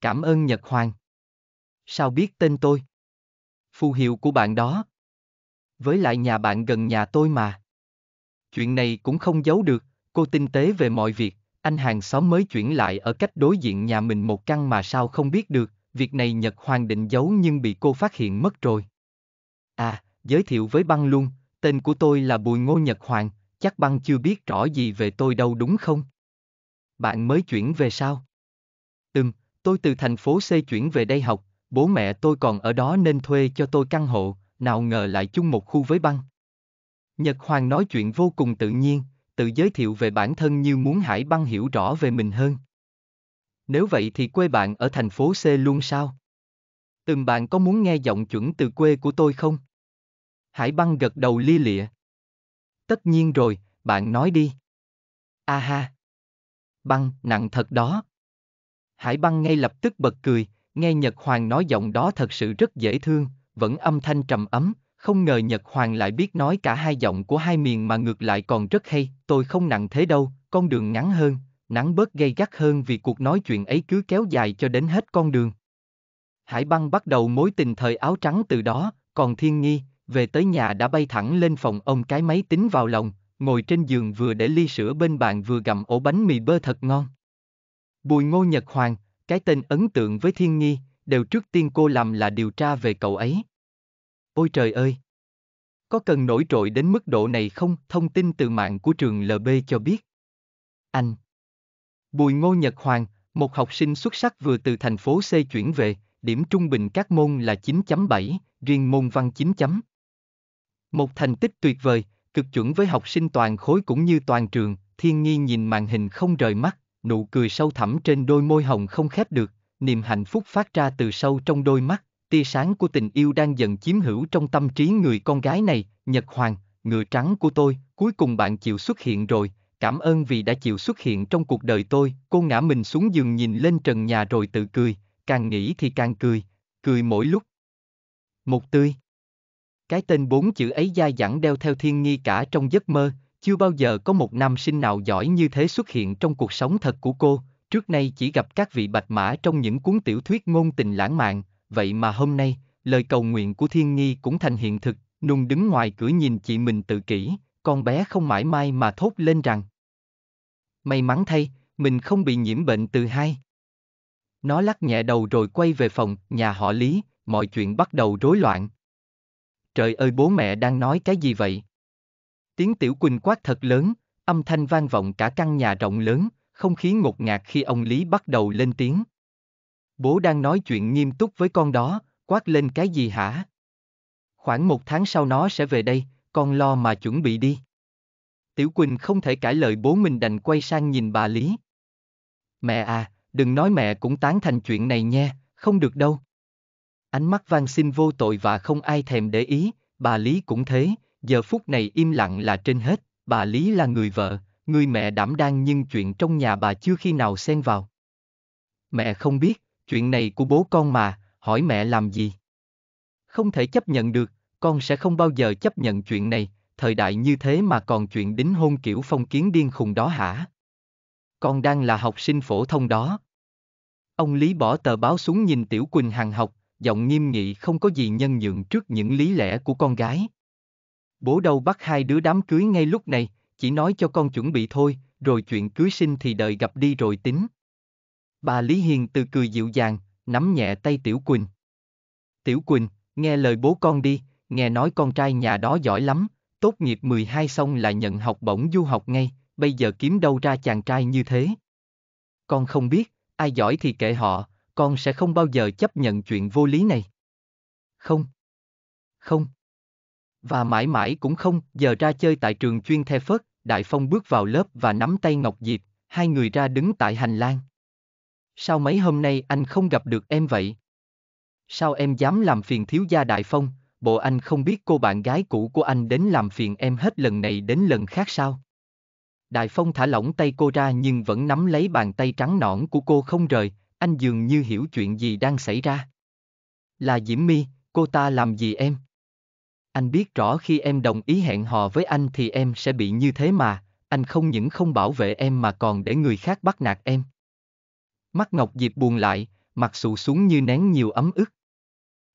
Cảm ơn Nhật Hoàng. Sao biết tên tôi? Phù hiệu của bạn đó. Với lại nhà bạn gần nhà tôi mà. Chuyện này cũng không giấu được, cô tinh tế về mọi việc, anh hàng xóm mới chuyển lại ở cách đối diện nhà mình một căn mà sao không biết được, việc này Nhật Hoàng định giấu nhưng bị cô phát hiện mất rồi. À, giới thiệu với băng luôn, tên của tôi là Bùi Ngô Nhật Hoàng, chắc băng chưa biết rõ gì về tôi đâu đúng không? Bạn mới chuyển về sao? Ừm, tôi từ thành phố C chuyển về đây học, bố mẹ tôi còn ở đó nên thuê cho tôi căn hộ, nào ngờ lại chung một khu với băng. Nhật Hoàng nói chuyện vô cùng tự nhiên, tự giới thiệu về bản thân như muốn Hải băng hiểu rõ về mình hơn. Nếu vậy thì quê bạn ở thành phố C luôn sao? Từng bạn có muốn nghe giọng chuẩn từ quê của tôi không? Hải băng gật đầu lia lịa. Tất nhiên rồi, bạn nói đi. A ha. Băng, nặng thật đó. Hải băng ngay lập tức bật cười, nghe Nhật Hoàng nói giọng đó thật sự rất dễ thương, vẫn âm thanh trầm ấm, không ngờ Nhật Hoàng lại biết nói cả hai giọng của hai miền mà ngược lại còn rất hay, tôi không nặng thế đâu, con đường ngắn hơn, nắng bớt gây gắt hơn vì cuộc nói chuyện ấy cứ kéo dài cho đến hết con đường. Hải băng bắt đầu mối tình thời áo trắng từ đó, còn thiên nghi, về tới nhà đã bay thẳng lên phòng ông cái máy tính vào lòng, ngồi trên giường vừa để ly sữa bên bàn vừa gặm ổ bánh mì bơ thật ngon. Bùi Ngô Nhật Hoàng, cái tên ấn tượng với Thiên Nghi, đều trước tiên cô làm là điều tra về cậu ấy. Ôi trời ơi! Có cần nổi trội đến mức độ này không? Thông tin từ mạng của trường LB cho biết. Anh! Bùi Ngô Nhật Hoàng, một học sinh xuất sắc vừa từ thành phố C chuyển về, điểm trung bình các môn là 9.7, riêng môn văn 9 chấm. Một thành tích tuyệt vời, cực chuẩn với học sinh toàn khối cũng như toàn trường, thiên nghi nhìn màn hình không rời mắt, nụ cười sâu thẳm trên đôi môi hồng không khép được, niềm hạnh phúc phát ra từ sâu trong đôi mắt, tia sáng của tình yêu đang dần chiếm hữu trong tâm trí người con gái này, Nhật Hoàng, ngựa trắng của tôi, cuối cùng bạn chịu xuất hiện rồi, cảm ơn vì đã chịu xuất hiện trong cuộc đời tôi, cô ngã mình xuống giường nhìn lên trần nhà rồi tự cười, càng nghĩ thì càng cười, cười mỗi lúc. Một tươi. Cái tên bốn chữ ấy dai dẳng đeo theo thiên nghi cả trong giấc mơ, chưa bao giờ có một nam sinh nào giỏi như thế xuất hiện trong cuộc sống thật của cô, trước nay chỉ gặp các vị bạch mã trong những cuốn tiểu thuyết ngôn tình lãng mạn, vậy mà hôm nay, lời cầu nguyện của thiên nghi cũng thành hiện thực, Nùng đứng ngoài cửa nhìn chị mình tự kỷ, con bé không mãi mai mà thốt lên rằng. May mắn thay, mình không bị nhiễm bệnh từ hai. Nó lắc nhẹ đầu rồi quay về phòng, nhà họ Lý, mọi chuyện bắt đầu rối loạn trời ơi bố mẹ đang nói cái gì vậy? Tiếng Tiểu Quỳnh quát thật lớn, âm thanh vang vọng cả căn nhà rộng lớn, không khí ngột ngạt khi ông Lý bắt đầu lên tiếng. Bố đang nói chuyện nghiêm túc với con đó, quát lên cái gì hả? Khoảng một tháng sau nó sẽ về đây, con lo mà chuẩn bị đi. Tiểu Quỳnh không thể cãi lời bố mình đành quay sang nhìn bà Lý. Mẹ à, đừng nói mẹ cũng tán thành chuyện này nha, không được đâu ánh mắt van xin vô tội và không ai thèm để ý, bà Lý cũng thế, giờ phút này im lặng là trên hết, bà Lý là người vợ, người mẹ đảm đang nhưng chuyện trong nhà bà chưa khi nào xen vào. Mẹ không biết, chuyện này của bố con mà, hỏi mẹ làm gì? Không thể chấp nhận được, con sẽ không bao giờ chấp nhận chuyện này, thời đại như thế mà còn chuyện đính hôn kiểu phong kiến điên khùng đó hả? Con đang là học sinh phổ thông đó. Ông Lý bỏ tờ báo xuống nhìn Tiểu Quỳnh Hằng học, giọng nghiêm nghị không có gì nhân nhượng trước những lý lẽ của con gái. Bố đâu bắt hai đứa đám cưới ngay lúc này, chỉ nói cho con chuẩn bị thôi, rồi chuyện cưới sinh thì đợi gặp đi rồi tính. Bà Lý Hiền từ cười dịu dàng, nắm nhẹ tay Tiểu Quỳnh. Tiểu Quỳnh, nghe lời bố con đi, nghe nói con trai nhà đó giỏi lắm, tốt nghiệp 12 xong là nhận học bổng du học ngay, bây giờ kiếm đâu ra chàng trai như thế. Con không biết, ai giỏi thì kệ họ, con sẽ không bao giờ chấp nhận chuyện vô lý này. Không. Không. Và mãi mãi cũng không, giờ ra chơi tại trường chuyên The Phớt, Đại Phong bước vào lớp và nắm tay Ngọc Diệp, hai người ra đứng tại hành lang. Sao mấy hôm nay anh không gặp được em vậy? Sao em dám làm phiền thiếu gia Đại Phong, bộ anh không biết cô bạn gái cũ của anh đến làm phiền em hết lần này đến lần khác sao? Đại Phong thả lỏng tay cô ra nhưng vẫn nắm lấy bàn tay trắng nõn của cô không rời, anh dường như hiểu chuyện gì đang xảy ra. Là Diễm My, cô ta làm gì em? Anh biết rõ khi em đồng ý hẹn hò với anh thì em sẽ bị như thế mà, anh không những không bảo vệ em mà còn để người khác bắt nạt em. Mắt Ngọc Diệp buồn lại, mặt sụ xuống như nén nhiều ấm ức.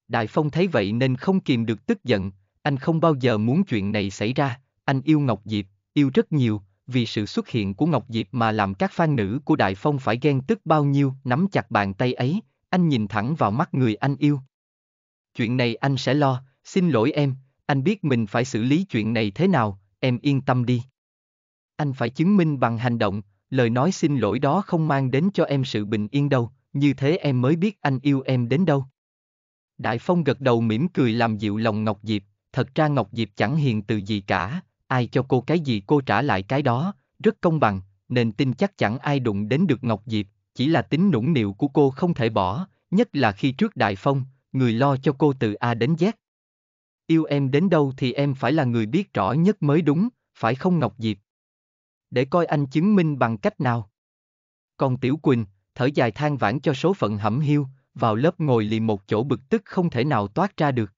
Đại Phong thấy vậy nên không kìm được tức giận, anh không bao giờ muốn chuyện này xảy ra, anh yêu Ngọc Diệp, yêu rất nhiều, vì sự xuất hiện của Ngọc Diệp mà làm các phan nữ của Đại Phong phải ghen tức bao nhiêu, nắm chặt bàn tay ấy, anh nhìn thẳng vào mắt người anh yêu. Chuyện này anh sẽ lo, xin lỗi em, anh biết mình phải xử lý chuyện này thế nào, em yên tâm đi. Anh phải chứng minh bằng hành động, lời nói xin lỗi đó không mang đến cho em sự bình yên đâu, như thế em mới biết anh yêu em đến đâu. Đại Phong gật đầu mỉm cười làm dịu lòng Ngọc Diệp, thật ra Ngọc Diệp chẳng hiền từ gì cả, ai cho cô cái gì cô trả lại cái đó, rất công bằng, nên tin chắc chẳng ai đụng đến được Ngọc Diệp, chỉ là tính nũng nịu của cô không thể bỏ, nhất là khi trước Đại Phong, người lo cho cô từ A đến Z. Yêu em đến đâu thì em phải là người biết rõ nhất mới đúng, phải không Ngọc Diệp? Để coi anh chứng minh bằng cách nào. Còn Tiểu Quỳnh, thở dài than vãn cho số phận hẩm hiu, vào lớp ngồi lì một chỗ bực tức không thể nào toát ra được.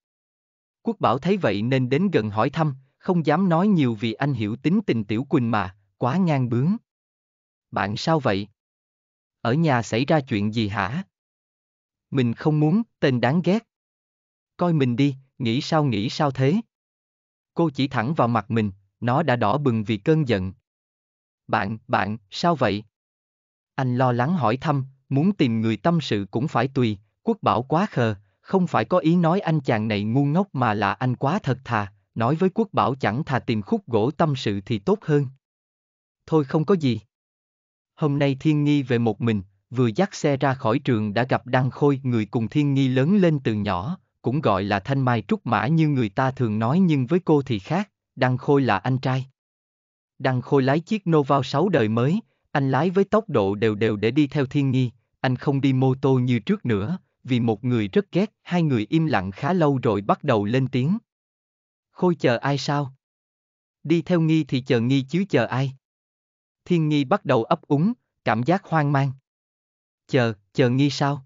Quốc bảo thấy vậy nên đến gần hỏi thăm, không dám nói nhiều vì anh hiểu tính tình Tiểu Quỳnh mà, quá ngang bướng. Bạn sao vậy? Ở nhà xảy ra chuyện gì hả? Mình không muốn, tên đáng ghét. Coi mình đi, nghĩ sao nghĩ sao thế? Cô chỉ thẳng vào mặt mình, nó đã đỏ bừng vì cơn giận. Bạn, bạn, sao vậy? Anh lo lắng hỏi thăm, muốn tìm người tâm sự cũng phải tùy, quốc bảo quá khờ, không phải có ý nói anh chàng này ngu ngốc mà là anh quá thật thà, nói với quốc bảo chẳng thà tìm khúc gỗ tâm sự thì tốt hơn. Thôi không có gì. Hôm nay Thiên Nghi về một mình, vừa dắt xe ra khỏi trường đã gặp Đăng Khôi người cùng Thiên Nghi lớn lên từ nhỏ, cũng gọi là thanh mai trúc mã như người ta thường nói nhưng với cô thì khác, Đăng Khôi là anh trai. Đăng Khôi lái chiếc Nova 6 đời mới, anh lái với tốc độ đều đều để đi theo Thiên Nghi, anh không đi mô tô như trước nữa, vì một người rất ghét, hai người im lặng khá lâu rồi bắt đầu lên tiếng. Khôi chờ ai sao? Đi theo nghi thì chờ nghi chứ chờ ai? Thiên nghi bắt đầu ấp úng, cảm giác hoang mang. Chờ, chờ nghi sao?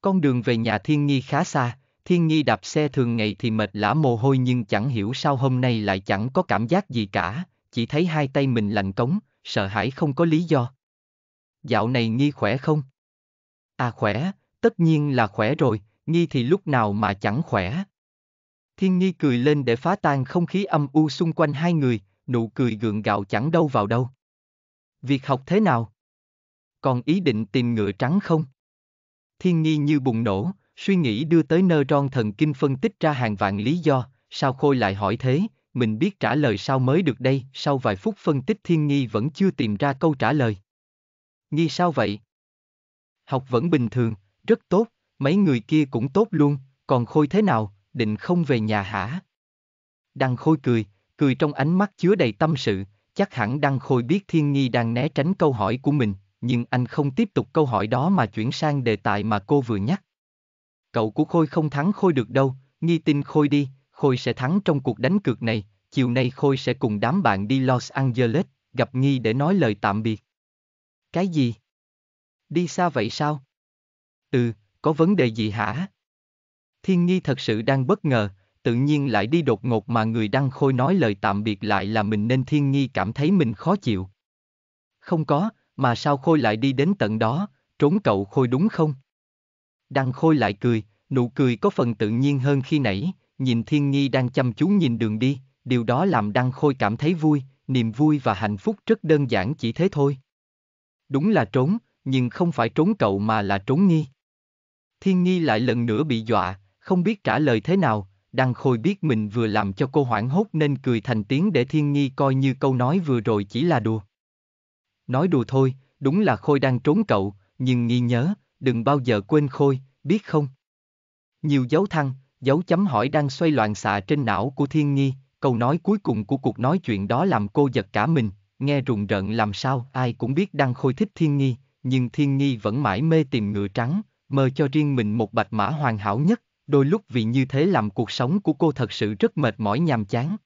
Con đường về nhà thiên nghi khá xa, thiên nghi đạp xe thường ngày thì mệt lã mồ hôi nhưng chẳng hiểu sao hôm nay lại chẳng có cảm giác gì cả, chỉ thấy hai tay mình lạnh cống, sợ hãi không có lý do. Dạo này nghi khỏe không? À khỏe, tất nhiên là khỏe rồi, nghi thì lúc nào mà chẳng khỏe. Thiên Nhi cười lên để phá tan không khí âm u xung quanh hai người, nụ cười gượng gạo chẳng đâu vào đâu. Việc học thế nào? Còn ý định tìm ngựa trắng không? Thiên Nhi như bùng nổ, suy nghĩ đưa tới nơ ron thần kinh phân tích ra hàng vạn lý do, sao Khôi lại hỏi thế, mình biết trả lời sao mới được đây, sau vài phút phân tích Thiên Nhi vẫn chưa tìm ra câu trả lời. Nhi sao vậy? Học vẫn bình thường, rất tốt, mấy người kia cũng tốt luôn, còn Khôi thế nào, định không về nhà hả? Đăng Khôi cười, cười trong ánh mắt chứa đầy tâm sự, chắc hẳn Đăng Khôi biết Thiên Nghi đang né tránh câu hỏi của mình, nhưng anh không tiếp tục câu hỏi đó mà chuyển sang đề tài mà cô vừa nhắc. Cậu của Khôi không thắng Khôi được đâu, nghi tin Khôi đi, Khôi sẽ thắng trong cuộc đánh cược này, chiều nay Khôi sẽ cùng đám bạn đi Los Angeles, gặp Nghi để nói lời tạm biệt. Cái gì? Đi xa vậy sao? Ừ, có vấn đề gì hả? Thiên Nhi thật sự đang bất ngờ, tự nhiên lại đi đột ngột mà người đăng khôi nói lời tạm biệt lại là mình nên Thiên Nhi cảm thấy mình khó chịu. Không có, mà sao khôi lại đi đến tận đó, trốn cậu khôi đúng không? Đăng khôi lại cười, nụ cười có phần tự nhiên hơn khi nãy, nhìn Thiên Nhi đang chăm chú nhìn đường đi, điều đó làm Đăng khôi cảm thấy vui, niềm vui và hạnh phúc rất đơn giản chỉ thế thôi. Đúng là trốn, nhưng không phải trốn cậu mà là trốn Nhi. Thiên Nhi lại lần nữa bị dọa, không biết trả lời thế nào, Đăng Khôi biết mình vừa làm cho cô hoảng hốt nên cười thành tiếng để Thiên Nhi coi như câu nói vừa rồi chỉ là đùa. Nói đùa thôi, đúng là Khôi đang trốn cậu, nhưng Nhi nhớ, đừng bao giờ quên Khôi, biết không? Nhiều dấu thăng, dấu chấm hỏi đang xoay loạn xạ trên não của Thiên Nhi, câu nói cuối cùng của cuộc nói chuyện đó làm cô giật cả mình, nghe rùng rợn làm sao ai cũng biết Đăng Khôi thích Thiên Nhi, nhưng Thiên Nhi vẫn mãi mê tìm ngựa trắng, mơ cho riêng mình một bạch mã hoàn hảo nhất Đôi lúc vì như thế làm cuộc sống của cô thật sự rất mệt mỏi nhàm chán.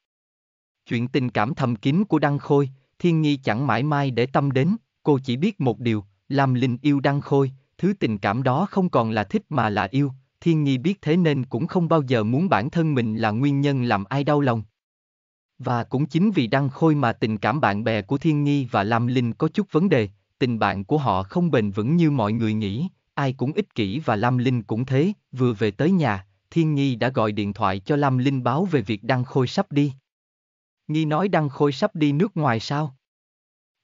Chuyện tình cảm thầm kín của Đăng Khôi, Thiên Nghi chẳng mãi mai để tâm đến, cô chỉ biết một điều, làm Linh yêu Đăng Khôi, thứ tình cảm đó không còn là thích mà là yêu, Thiên Nghi biết thế nên cũng không bao giờ muốn bản thân mình là nguyên nhân làm ai đau lòng. Và cũng chính vì Đăng Khôi mà tình cảm bạn bè của Thiên Nghi và Lam Linh có chút vấn đề, tình bạn của họ không bền vững như mọi người nghĩ, ai cũng ích kỷ và Lam Linh cũng thế, vừa về tới nhà, Thiên Nhi đã gọi điện thoại cho Lam Linh báo về việc Đăng Khôi sắp đi. Nhi nói Đăng Khôi sắp đi nước ngoài sao?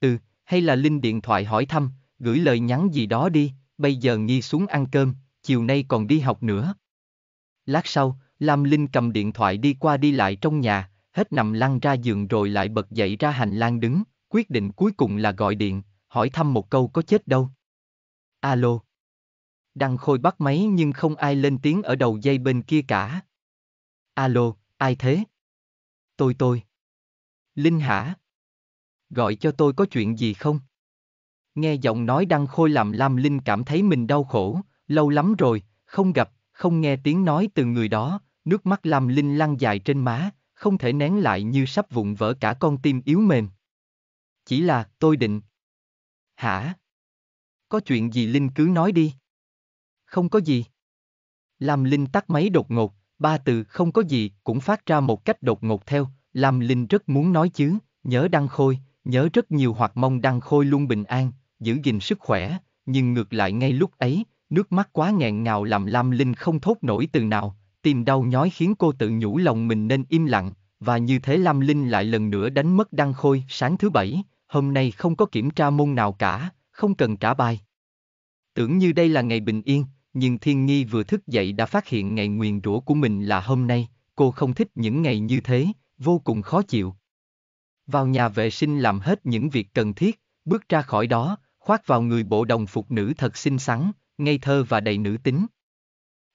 Ừ, hay là Linh điện thoại hỏi thăm, gửi lời nhắn gì đó đi, bây giờ Nhi xuống ăn cơm, chiều nay còn đi học nữa. Lát sau, Lam Linh cầm điện thoại đi qua đi lại trong nhà, hết nằm lăn ra giường rồi lại bật dậy ra hành lang đứng, quyết định cuối cùng là gọi điện, hỏi thăm một câu có chết đâu. Alo, Đăng Khôi bắt máy nhưng không ai lên tiếng ở đầu dây bên kia cả. Alo, ai thế? Tôi tôi. Linh hả? Gọi cho tôi có chuyện gì không? Nghe giọng nói Đăng Khôi làm Lam Linh cảm thấy mình đau khổ, lâu lắm rồi, không gặp, không nghe tiếng nói từ người đó, nước mắt Lam Linh lăn dài trên má, không thể nén lại như sắp vụn vỡ cả con tim yếu mềm. Chỉ là, tôi định. Hả? Có chuyện gì Linh cứ nói đi không có gì. Làm Linh tắt máy đột ngột, ba từ không có gì cũng phát ra một cách đột ngột theo, làm Linh rất muốn nói chứ, nhớ Đăng Khôi, nhớ rất nhiều hoặc mong Đăng Khôi luôn bình an, giữ gìn sức khỏe, nhưng ngược lại ngay lúc ấy, nước mắt quá nghẹn ngào làm Lam Linh không thốt nổi từ nào, tìm đau nhói khiến cô tự nhủ lòng mình nên im lặng, và như thế Lam Linh lại lần nữa đánh mất Đăng Khôi sáng thứ bảy, hôm nay không có kiểm tra môn nào cả, không cần trả bài. Tưởng như đây là ngày bình yên, nhưng Thiên Nghi vừa thức dậy đã phát hiện ngày nguyền rủa của mình là hôm nay, cô không thích những ngày như thế, vô cùng khó chịu. Vào nhà vệ sinh làm hết những việc cần thiết, bước ra khỏi đó, khoác vào người bộ đồng phục nữ thật xinh xắn, ngây thơ và đầy nữ tính.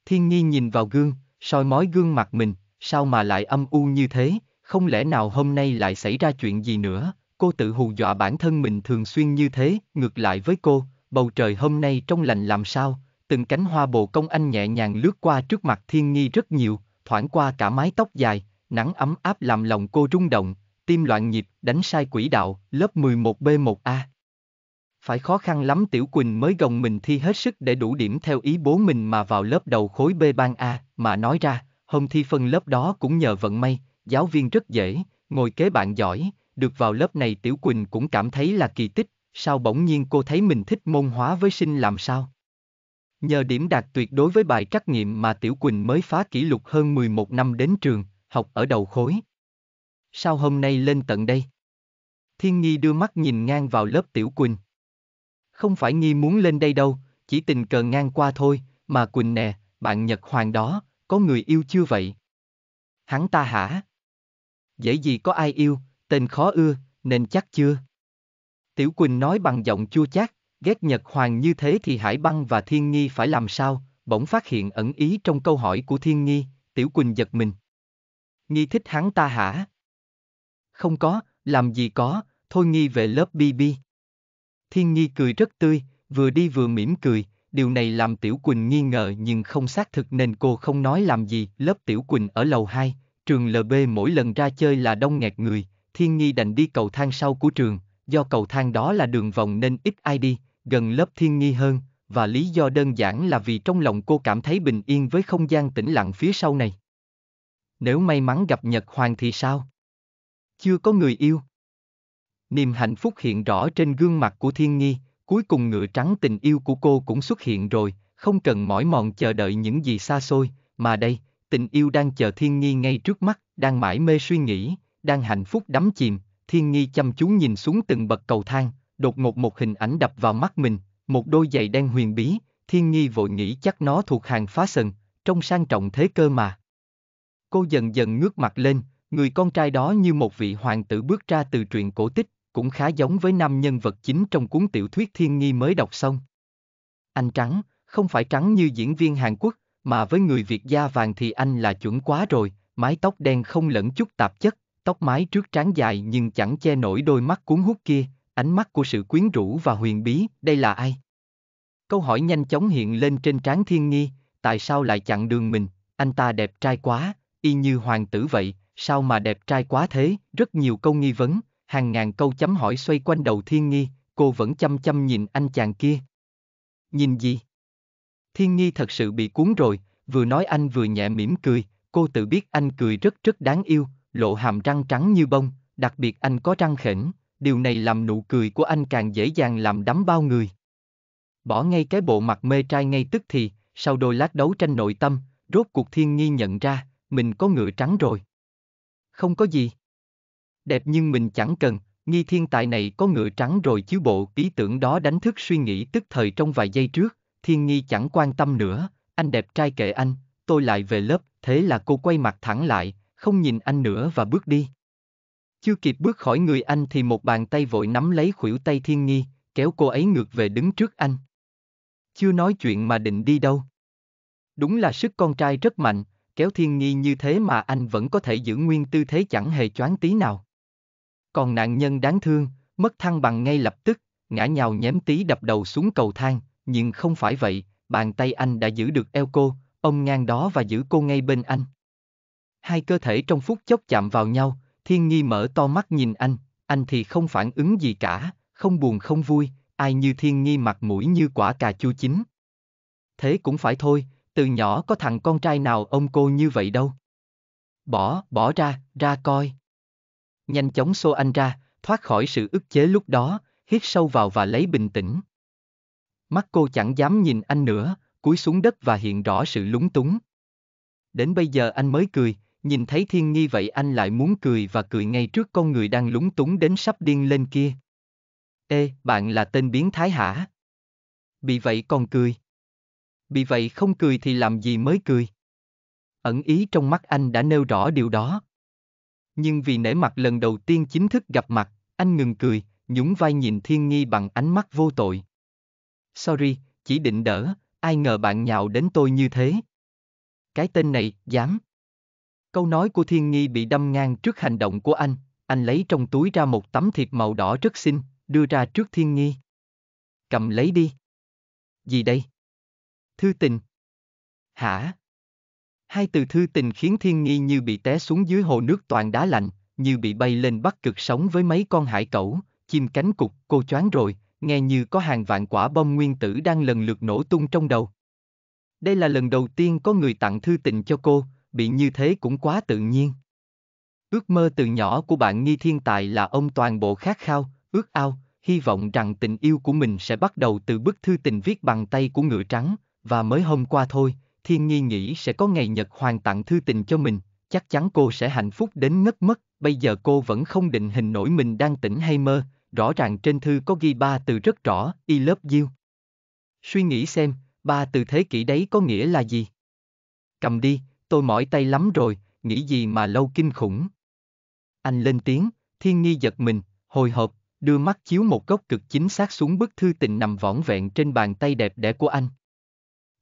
Thiên Nghi nhìn vào gương, soi mói gương mặt mình, sao mà lại âm u như thế, không lẽ nào hôm nay lại xảy ra chuyện gì nữa, cô tự hù dọa bản thân mình thường xuyên như thế, ngược lại với cô, bầu trời hôm nay trong lành làm sao, từng cánh hoa bồ công anh nhẹ nhàng lướt qua trước mặt thiên nghi rất nhiều, thoảng qua cả mái tóc dài, nắng ấm áp làm lòng cô rung động, tim loạn nhịp, đánh sai quỹ đạo, lớp 11B1A. Phải khó khăn lắm Tiểu Quỳnh mới gồng mình thi hết sức để đủ điểm theo ý bố mình mà vào lớp đầu khối B ban A, mà nói ra, hôm thi phân lớp đó cũng nhờ vận may, giáo viên rất dễ, ngồi kế bạn giỏi, được vào lớp này Tiểu Quỳnh cũng cảm thấy là kỳ tích, sao bỗng nhiên cô thấy mình thích môn hóa với sinh làm sao? Nhờ điểm đạt tuyệt đối với bài trắc nghiệm mà Tiểu Quỳnh mới phá kỷ lục hơn 11 năm đến trường, học ở đầu khối. Sao hôm nay lên tận đây? Thiên Nhi đưa mắt nhìn ngang vào lớp Tiểu Quỳnh. Không phải Nhi muốn lên đây đâu, chỉ tình cờ ngang qua thôi, mà Quỳnh nè, bạn Nhật Hoàng đó, có người yêu chưa vậy? Hắn ta hả? Dễ gì có ai yêu, tên khó ưa, nên chắc chưa? Tiểu Quỳnh nói bằng giọng chua chát, Ghét Nhật Hoàng như thế thì Hải Băng và Thiên Nghi phải làm sao? Bỗng phát hiện ẩn ý trong câu hỏi của Thiên Nghi, Tiểu Quỳnh giật mình. Nghi thích hắn ta hả? Không có, làm gì có, thôi Nghi về lớp BB. Thiên Nghi cười rất tươi, vừa đi vừa mỉm cười, điều này làm Tiểu Quỳnh nghi ngờ nhưng không xác thực nên cô không nói làm gì. Lớp Tiểu Quỳnh ở lầu 2, trường LB mỗi lần ra chơi là đông nghẹt người, Thiên Nghi đành đi cầu thang sau của trường, do cầu thang đó là đường vòng nên ít ai đi, gần lớp thiên nghi hơn, và lý do đơn giản là vì trong lòng cô cảm thấy bình yên với không gian tĩnh lặng phía sau này. Nếu may mắn gặp Nhật Hoàng thì sao? Chưa có người yêu. Niềm hạnh phúc hiện rõ trên gương mặt của thiên nghi, cuối cùng ngựa trắng tình yêu của cô cũng xuất hiện rồi, không cần mỏi mòn chờ đợi những gì xa xôi, mà đây, tình yêu đang chờ thiên nghi ngay trước mắt, đang mãi mê suy nghĩ, đang hạnh phúc đắm chìm, thiên nghi chăm chú nhìn xuống từng bậc cầu thang, đột ngột một hình ảnh đập vào mắt mình, một đôi giày đen huyền bí, thiên nghi vội nghĩ chắc nó thuộc hàng phá sần, trong sang trọng thế cơ mà. Cô dần dần ngước mặt lên, người con trai đó như một vị hoàng tử bước ra từ truyện cổ tích, cũng khá giống với nam nhân vật chính trong cuốn tiểu thuyết thiên nghi mới đọc xong. Anh trắng, không phải trắng như diễn viên Hàn Quốc, mà với người Việt da vàng thì anh là chuẩn quá rồi, mái tóc đen không lẫn chút tạp chất, tóc mái trước trán dài nhưng chẳng che nổi đôi mắt cuốn hút kia, ánh mắt của sự quyến rũ và huyền bí, đây là ai? Câu hỏi nhanh chóng hiện lên trên trán thiên nghi, tại sao lại chặn đường mình, anh ta đẹp trai quá, y như hoàng tử vậy, sao mà đẹp trai quá thế, rất nhiều câu nghi vấn, hàng ngàn câu chấm hỏi xoay quanh đầu thiên nghi, cô vẫn chăm chăm nhìn anh chàng kia. Nhìn gì? Thiên nghi thật sự bị cuốn rồi, vừa nói anh vừa nhẹ mỉm cười, cô tự biết anh cười rất rất đáng yêu, lộ hàm răng trắng như bông, đặc biệt anh có răng khểnh, điều này làm nụ cười của anh càng dễ dàng làm đắm bao người. Bỏ ngay cái bộ mặt mê trai ngay tức thì, sau đôi lát đấu tranh nội tâm, rốt cuộc thiên Nhi nhận ra, mình có ngựa trắng rồi. Không có gì. Đẹp nhưng mình chẳng cần, nghi thiên tài này có ngựa trắng rồi chứ bộ ý tưởng đó đánh thức suy nghĩ tức thời trong vài giây trước, thiên nghi chẳng quan tâm nữa, anh đẹp trai kệ anh, tôi lại về lớp, thế là cô quay mặt thẳng lại, không nhìn anh nữa và bước đi. Chưa kịp bước khỏi người anh thì một bàn tay vội nắm lấy khuỷu tay thiên nghi, kéo cô ấy ngược về đứng trước anh. Chưa nói chuyện mà định đi đâu. Đúng là sức con trai rất mạnh, kéo thiên nghi như thế mà anh vẫn có thể giữ nguyên tư thế chẳng hề choáng tí nào. Còn nạn nhân đáng thương, mất thăng bằng ngay lập tức, ngã nhào nhém tí đập đầu xuống cầu thang, nhưng không phải vậy, bàn tay anh đã giữ được eo cô, ông ngang đó và giữ cô ngay bên anh. Hai cơ thể trong phút chốc chạm vào nhau, Thiên Nghi mở to mắt nhìn anh, anh thì không phản ứng gì cả, không buồn không vui, ai như Thiên Nghi mặt mũi như quả cà chua chín. Thế cũng phải thôi, từ nhỏ có thằng con trai nào ông cô như vậy đâu. Bỏ, bỏ ra, ra coi. Nhanh chóng xô anh ra, thoát khỏi sự ức chế lúc đó, hít sâu vào và lấy bình tĩnh. Mắt cô chẳng dám nhìn anh nữa, cúi xuống đất và hiện rõ sự lúng túng. Đến bây giờ anh mới cười, nhìn thấy thiên nghi vậy anh lại muốn cười và cười ngay trước con người đang lúng túng đến sắp điên lên kia. Ê, bạn là tên biến thái hả? Bị vậy còn cười. Bị vậy không cười thì làm gì mới cười? Ẩn ý trong mắt anh đã nêu rõ điều đó. Nhưng vì nể mặt lần đầu tiên chính thức gặp mặt, anh ngừng cười, nhún vai nhìn thiên nghi bằng ánh mắt vô tội. Sorry, chỉ định đỡ, ai ngờ bạn nhạo đến tôi như thế. Cái tên này, dám. Câu nói của Thiên Nghi bị đâm ngang trước hành động của anh, anh lấy trong túi ra một tấm thiệp màu đỏ rất xinh, đưa ra trước Thiên Nghi. Cầm lấy đi. Gì đây? Thư tình. Hả? Hai từ thư tình khiến Thiên Nghi như bị té xuống dưới hồ nước toàn đá lạnh, như bị bay lên bắc cực sống với mấy con hải cẩu, chim cánh cục, cô choáng rồi, nghe như có hàng vạn quả bom nguyên tử đang lần lượt nổ tung trong đầu. Đây là lần đầu tiên có người tặng thư tình cho cô, bị như thế cũng quá tự nhiên. Ước mơ từ nhỏ của bạn nghi thiên tài là ông toàn bộ khát khao, ước ao, hy vọng rằng tình yêu của mình sẽ bắt đầu từ bức thư tình viết bằng tay của ngựa trắng, và mới hôm qua thôi, thiên nghi nghĩ sẽ có ngày Nhật Hoàng tặng thư tình cho mình, chắc chắn cô sẽ hạnh phúc đến ngất mất, bây giờ cô vẫn không định hình nổi mình đang tỉnh hay mơ, rõ ràng trên thư có ghi ba từ rất rõ, I love you. Suy nghĩ xem, ba từ thế kỷ đấy có nghĩa là gì? Cầm đi, tôi mỏi tay lắm rồi, nghĩ gì mà lâu kinh khủng. Anh lên tiếng, thiên nghi giật mình, hồi hộp, đưa mắt chiếu một góc cực chính xác xuống bức thư tình nằm võn vẹn trên bàn tay đẹp đẽ của anh.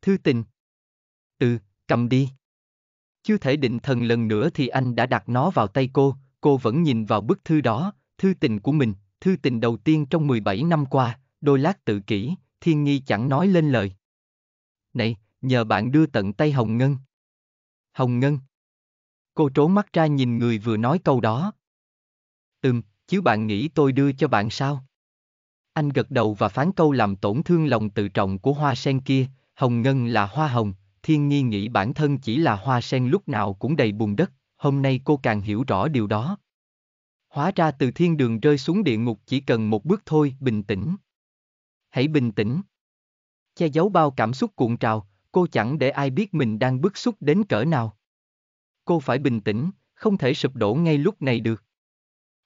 Thư tình. Ừ, cầm đi. Chưa thể định thần lần nữa thì anh đã đặt nó vào tay cô, cô vẫn nhìn vào bức thư đó, thư tình của mình, thư tình đầu tiên trong 17 năm qua, đôi lát tự kỷ, thiên nghi chẳng nói lên lời. Này, nhờ bạn đưa tận tay Hồng Ngân. Hồng Ngân. Cô trốn mắt ra nhìn người vừa nói câu đó. Ừm, chứ bạn nghĩ tôi đưa cho bạn sao? Anh gật đầu và phán câu làm tổn thương lòng tự trọng của hoa sen kia, Hồng Ngân là hoa hồng, thiên nghi nghĩ bản thân chỉ là hoa sen lúc nào cũng đầy bùn đất, hôm nay cô càng hiểu rõ điều đó. Hóa ra từ thiên đường rơi xuống địa ngục chỉ cần một bước thôi, bình tĩnh. Hãy bình tĩnh. Che giấu bao cảm xúc cuộn trào, cô chẳng để ai biết mình đang bức xúc đến cỡ nào. Cô phải bình tĩnh, không thể sụp đổ ngay lúc này được.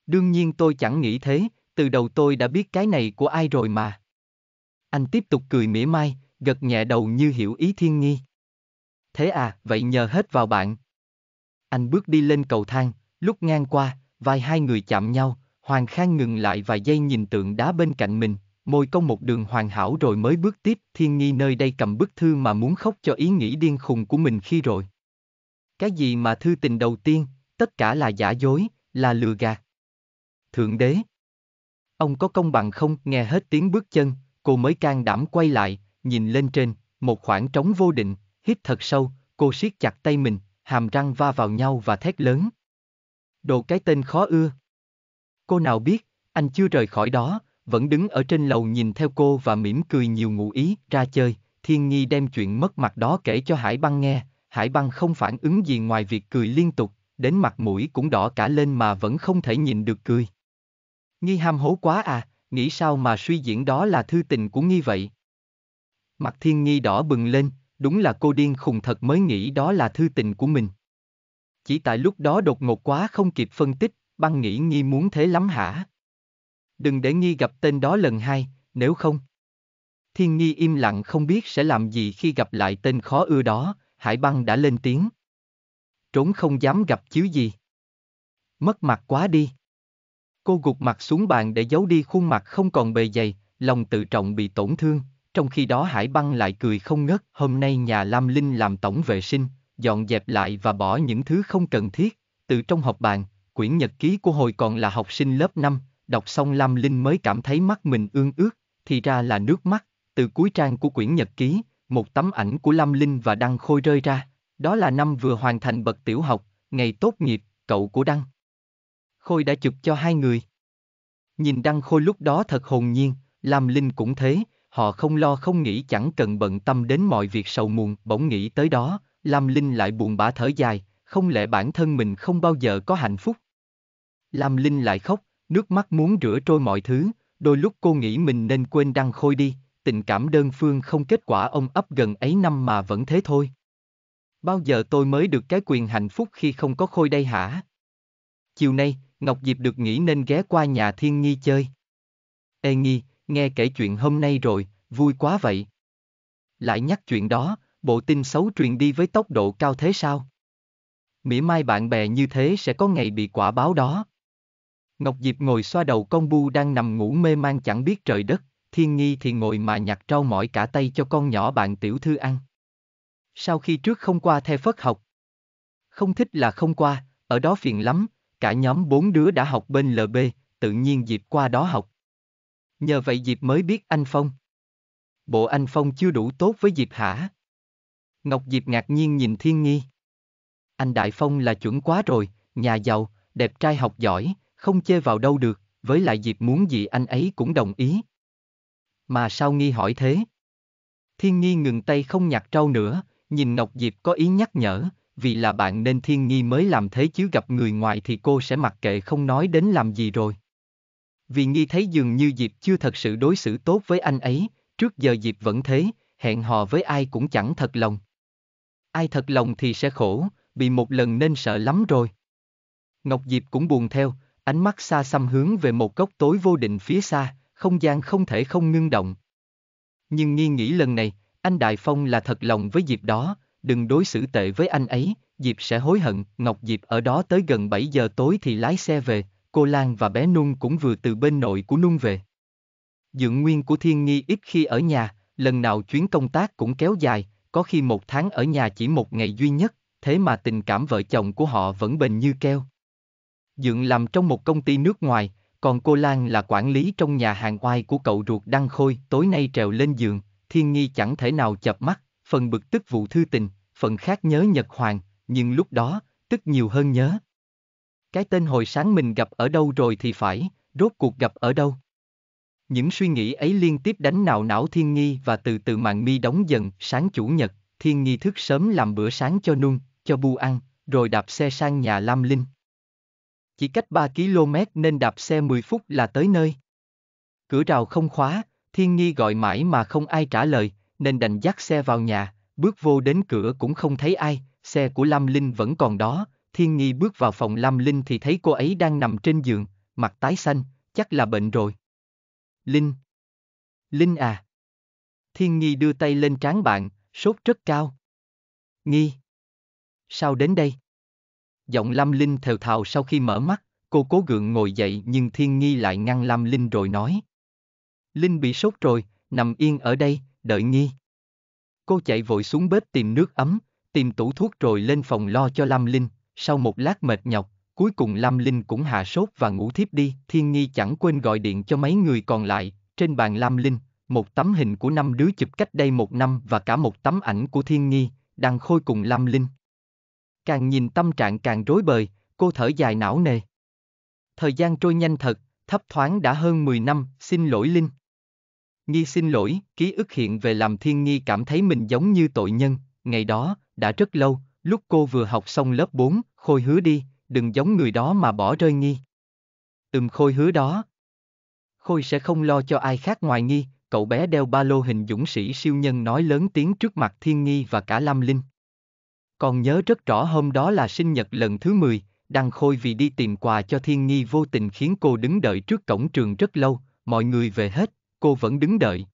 Đương nhiên tôi chẳng nghĩ thế, từ đầu tôi đã biết cái này của ai rồi mà. Anh tiếp tục cười mỉa mai, gật nhẹ đầu như hiểu ý thiên nghi. Thế à, vậy nhờ hết vào bạn. Anh bước đi lên cầu thang, lúc ngang qua, vai hai người chạm nhau, Hoàng Khang ngừng lại vài giây nhìn tượng đá bên cạnh mình, môi công một đường hoàn hảo rồi mới bước tiếp, thiên nghi nơi đây cầm bức thư mà muốn khóc cho ý nghĩ điên khùng của mình khi rồi. Cái gì mà thư tình đầu tiên, tất cả là giả dối, là lừa gạt. Thượng đế. Ông có công bằng không, nghe hết tiếng bước chân, cô mới can đảm quay lại, nhìn lên trên, một khoảng trống vô định, hít thật sâu, cô siết chặt tay mình, hàm răng va vào nhau và thét lớn. Đồ cái tên khó ưa. Cô nào biết, anh chưa rời khỏi đó, vẫn đứng ở trên lầu nhìn theo cô và mỉm cười nhiều ngụ ý, ra chơi, Thiên Nhi đem chuyện mất mặt đó kể cho Hải Băng nghe, Hải Băng không phản ứng gì ngoài việc cười liên tục, đến mặt mũi cũng đỏ cả lên mà vẫn không thể nhìn được cười. Nghi ham hố quá à, nghĩ sao mà suy diễn đó là thư tình của Nghi vậy? Mặt Thiên Nhi đỏ bừng lên, đúng là cô điên khùng thật mới nghĩ đó là thư tình của mình. Chỉ tại lúc đó đột ngột quá không kịp phân tích, băng nghĩ Nghi muốn thế lắm hả? đừng để nghi gặp tên đó lần hai, nếu không. Thiên nghi im lặng không biết sẽ làm gì khi gặp lại tên khó ưa đó, hải băng đã lên tiếng. Trốn không dám gặp chứ gì. Mất mặt quá đi. Cô gục mặt xuống bàn để giấu đi khuôn mặt không còn bề dày, lòng tự trọng bị tổn thương, trong khi đó hải băng lại cười không ngớt. Hôm nay nhà Lam Linh làm tổng vệ sinh, dọn dẹp lại và bỏ những thứ không cần thiết, từ trong học bàn, quyển nhật ký của hồi còn là học sinh lớp 5, Đọc xong Lam Linh mới cảm thấy mắt mình ương ướt, thì ra là nước mắt, từ cuối trang của quyển nhật ký, một tấm ảnh của Lam Linh và Đăng Khôi rơi ra, đó là năm vừa hoàn thành bậc tiểu học, ngày tốt nghiệp, cậu của Đăng. Khôi đã chụp cho hai người. Nhìn Đăng Khôi lúc đó thật hồn nhiên, Lam Linh cũng thế, họ không lo không nghĩ chẳng cần bận tâm đến mọi việc sầu muộn, bỗng nghĩ tới đó, Lam Linh lại buồn bã thở dài, không lẽ bản thân mình không bao giờ có hạnh phúc. Lam Linh lại khóc, nước mắt muốn rửa trôi mọi thứ, đôi lúc cô nghĩ mình nên quên Đăng Khôi đi, tình cảm đơn phương không kết quả ông ấp gần ấy năm mà vẫn thế thôi. Bao giờ tôi mới được cái quyền hạnh phúc khi không có Khôi đây hả? Chiều nay, Ngọc Diệp được nghỉ nên ghé qua nhà Thiên Nhi chơi. Ê Nhi, nghe kể chuyện hôm nay rồi, vui quá vậy. Lại nhắc chuyện đó, bộ tin xấu truyền đi với tốc độ cao thế sao? Mỉa mai bạn bè như thế sẽ có ngày bị quả báo đó. Ngọc Diệp ngồi xoa đầu con bu đang nằm ngủ mê man chẳng biết trời đất, thiên nghi thì ngồi mà nhặt trau mỏi cả tay cho con nhỏ bạn tiểu thư ăn. Sau khi trước không qua the phất học. Không thích là không qua, ở đó phiền lắm, cả nhóm bốn đứa đã học bên LB, tự nhiên Diệp qua đó học. Nhờ vậy Diệp mới biết anh Phong. Bộ anh Phong chưa đủ tốt với Diệp hả? Ngọc Diệp ngạc nhiên nhìn Thiên Nghi. Anh Đại Phong là chuẩn quá rồi, nhà giàu, đẹp trai học giỏi, không chê vào đâu được, với lại Diệp muốn gì anh ấy cũng đồng ý. Mà sao nghi hỏi thế? Thiên nghi ngừng tay không nhặt trâu nữa, nhìn Ngọc Diệp có ý nhắc nhở, vì là bạn nên thiên nghi mới làm thế chứ gặp người ngoài thì cô sẽ mặc kệ không nói đến làm gì rồi. Vì nghi thấy dường như Diệp chưa thật sự đối xử tốt với anh ấy, trước giờ Diệp vẫn thế, hẹn hò với ai cũng chẳng thật lòng. Ai thật lòng thì sẽ khổ, bị một lần nên sợ lắm rồi. Ngọc Diệp cũng buồn theo, ánh mắt xa xăm hướng về một góc tối vô định phía xa, không gian không thể không ngưng động. Nhưng nghi nghĩ lần này, anh Đại Phong là thật lòng với Diệp đó, đừng đối xử tệ với anh ấy, Diệp sẽ hối hận, Ngọc Diệp ở đó tới gần 7 giờ tối thì lái xe về, cô Lan và bé Nung cũng vừa từ bên nội của Nung về. Dưỡng nguyên của Thiên Nghi ít khi ở nhà, lần nào chuyến công tác cũng kéo dài, có khi một tháng ở nhà chỉ một ngày duy nhất, thế mà tình cảm vợ chồng của họ vẫn bền như keo. Dượng làm trong một công ty nước ngoài, còn cô Lan là quản lý trong nhà hàng oai của cậu ruột Đăng Khôi. Tối nay trèo lên giường, Thiên Nghi chẳng thể nào chập mắt, phần bực tức vụ thư tình, phần khác nhớ Nhật Hoàng, nhưng lúc đó, tức nhiều hơn nhớ. Cái tên hồi sáng mình gặp ở đâu rồi thì phải, rốt cuộc gặp ở đâu? Những suy nghĩ ấy liên tiếp đánh nào não Thiên Nghi và từ từ màn mi đóng dần, sáng chủ nhật, Thiên Nghi thức sớm làm bữa sáng cho Nung, cho Bu ăn, rồi đạp xe sang nhà Lam Linh chỉ cách 3 km nên đạp xe 10 phút là tới nơi. Cửa rào không khóa, Thiên Nghi gọi mãi mà không ai trả lời, nên đành dắt xe vào nhà, bước vô đến cửa cũng không thấy ai, xe của Lam Linh vẫn còn đó, Thiên Nghi bước vào phòng Lam Linh thì thấy cô ấy đang nằm trên giường, mặt tái xanh, chắc là bệnh rồi. Linh. Linh à. Thiên Nghi đưa tay lên trán bạn, sốt rất cao. Nghi. Sao đến đây? Giọng Lam Linh thều thào sau khi mở mắt, cô cố gượng ngồi dậy nhưng Thiên Nghi lại ngăn Lam Linh rồi nói. Linh bị sốt rồi, nằm yên ở đây, đợi Nghi. Cô chạy vội xuống bếp tìm nước ấm, tìm tủ thuốc rồi lên phòng lo cho Lam Linh, sau một lát mệt nhọc, cuối cùng Lam Linh cũng hạ sốt và ngủ thiếp đi. Thiên Nghi chẳng quên gọi điện cho mấy người còn lại, trên bàn Lam Linh, một tấm hình của năm đứa chụp cách đây một năm và cả một tấm ảnh của Thiên Nghi, đang khôi cùng Lam Linh càng nhìn tâm trạng càng rối bời, cô thở dài não nề. Thời gian trôi nhanh thật, thấp thoáng đã hơn 10 năm, xin lỗi Linh. Nghi xin lỗi, ký ức hiện về làm thiên nghi cảm thấy mình giống như tội nhân, ngày đó, đã rất lâu, lúc cô vừa học xong lớp 4, khôi hứa đi, đừng giống người đó mà bỏ rơi nghi. Ừm khôi hứa đó. Khôi sẽ không lo cho ai khác ngoài nghi, cậu bé đeo ba lô hình dũng sĩ siêu nhân nói lớn tiếng trước mặt thiên nghi và cả Lam Linh. Còn nhớ rất rõ hôm đó là sinh nhật lần thứ 10, Đăng Khôi vì đi tìm quà cho Thiên Nghi vô tình khiến cô đứng đợi trước cổng trường rất lâu, mọi người về hết, cô vẫn đứng đợi.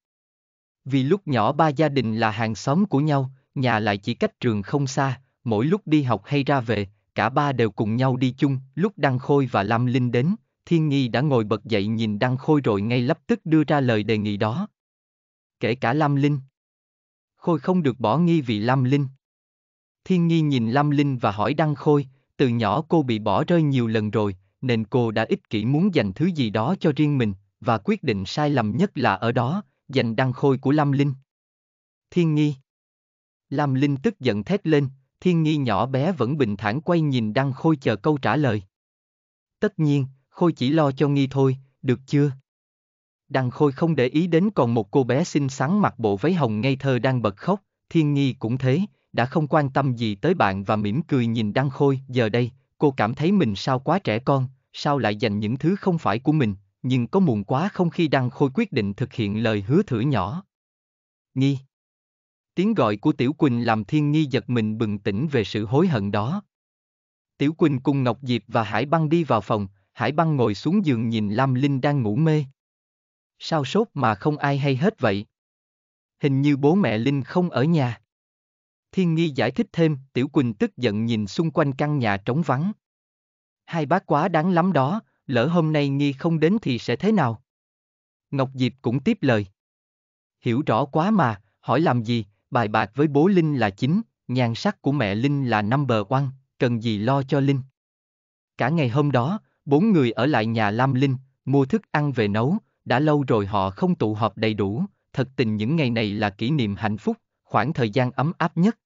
Vì lúc nhỏ ba gia đình là hàng xóm của nhau, nhà lại chỉ cách trường không xa, mỗi lúc đi học hay ra về, cả ba đều cùng nhau đi chung, lúc Đăng Khôi và Lam Linh đến, Thiên Nghi đã ngồi bật dậy nhìn Đăng Khôi rồi ngay lập tức đưa ra lời đề nghị đó. Kể cả Lam Linh. Khôi không được bỏ nghi vì Lam Linh. Thiên Nhi nhìn Lam Linh và hỏi Đăng Khôi, từ nhỏ cô bị bỏ rơi nhiều lần rồi, nên cô đã ích kỷ muốn dành thứ gì đó cho riêng mình, và quyết định sai lầm nhất là ở đó, dành Đăng Khôi của Lam Linh. Thiên Nhi Lam Linh tức giận thét lên, Thiên Nhi nhỏ bé vẫn bình thản quay nhìn Đăng Khôi chờ câu trả lời. Tất nhiên, Khôi chỉ lo cho Nhi thôi, được chưa? Đăng Khôi không để ý đến còn một cô bé xinh xắn mặc bộ váy hồng ngây thơ đang bật khóc, Thiên Nhi cũng thế, đã không quan tâm gì tới bạn và mỉm cười nhìn Đăng Khôi. Giờ đây, cô cảm thấy mình sao quá trẻ con, sao lại dành những thứ không phải của mình, nhưng có muộn quá không khi Đăng Khôi quyết định thực hiện lời hứa thử nhỏ. Nghi Tiếng gọi của Tiểu Quỳnh làm Thiên Nghi giật mình bừng tỉnh về sự hối hận đó. Tiểu Quỳnh cùng Ngọc Diệp và Hải Băng đi vào phòng, Hải Băng ngồi xuống giường nhìn Lam Linh đang ngủ mê. Sao sốt mà không ai hay hết vậy? Hình như bố mẹ Linh không ở nhà. Thiên Nghi giải thích thêm, Tiểu Quỳnh tức giận nhìn xung quanh căn nhà trống vắng. Hai bác quá đáng lắm đó, lỡ hôm nay Nghi không đến thì sẽ thế nào? Ngọc Diệp cũng tiếp lời. Hiểu rõ quá mà, hỏi làm gì, bài bạc với bố Linh là chính, nhan sắc của mẹ Linh là năm bờ oăn, cần gì lo cho Linh. Cả ngày hôm đó, bốn người ở lại nhà Lam Linh, mua thức ăn về nấu, đã lâu rồi họ không tụ họp đầy đủ, thật tình những ngày này là kỷ niệm hạnh phúc, khoảng thời gian ấm áp nhất.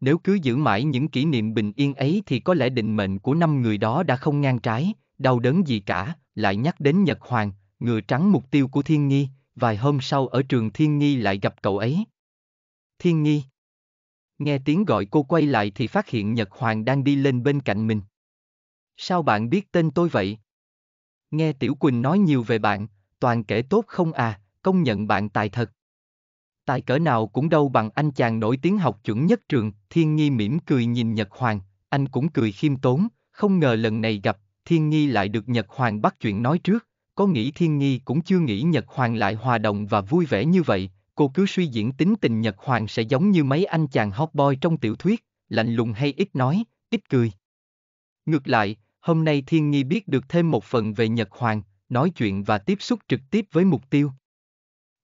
Nếu cứ giữ mãi những kỷ niệm bình yên ấy thì có lẽ định mệnh của năm người đó đã không ngang trái, đau đớn gì cả, lại nhắc đến Nhật Hoàng, ngựa trắng mục tiêu của Thiên Nghi, vài hôm sau ở trường Thiên Nghi lại gặp cậu ấy. Thiên Nghi Nghe tiếng gọi cô quay lại thì phát hiện Nhật Hoàng đang đi lên bên cạnh mình. Sao bạn biết tên tôi vậy? Nghe Tiểu Quỳnh nói nhiều về bạn, toàn kể tốt không à, công nhận bạn tài thật tài cỡ nào cũng đâu bằng anh chàng nổi tiếng học chuẩn nhất trường, Thiên Nghi mỉm cười nhìn Nhật Hoàng, anh cũng cười khiêm tốn, không ngờ lần này gặp, Thiên Nghi lại được Nhật Hoàng bắt chuyện nói trước, có nghĩ Thiên Nghi cũng chưa nghĩ Nhật Hoàng lại hòa đồng và vui vẻ như vậy, cô cứ suy diễn tính tình Nhật Hoàng sẽ giống như mấy anh chàng hot boy trong tiểu thuyết, lạnh lùng hay ít nói, ít cười. Ngược lại, hôm nay Thiên Nghi biết được thêm một phần về Nhật Hoàng, nói chuyện và tiếp xúc trực tiếp với mục tiêu.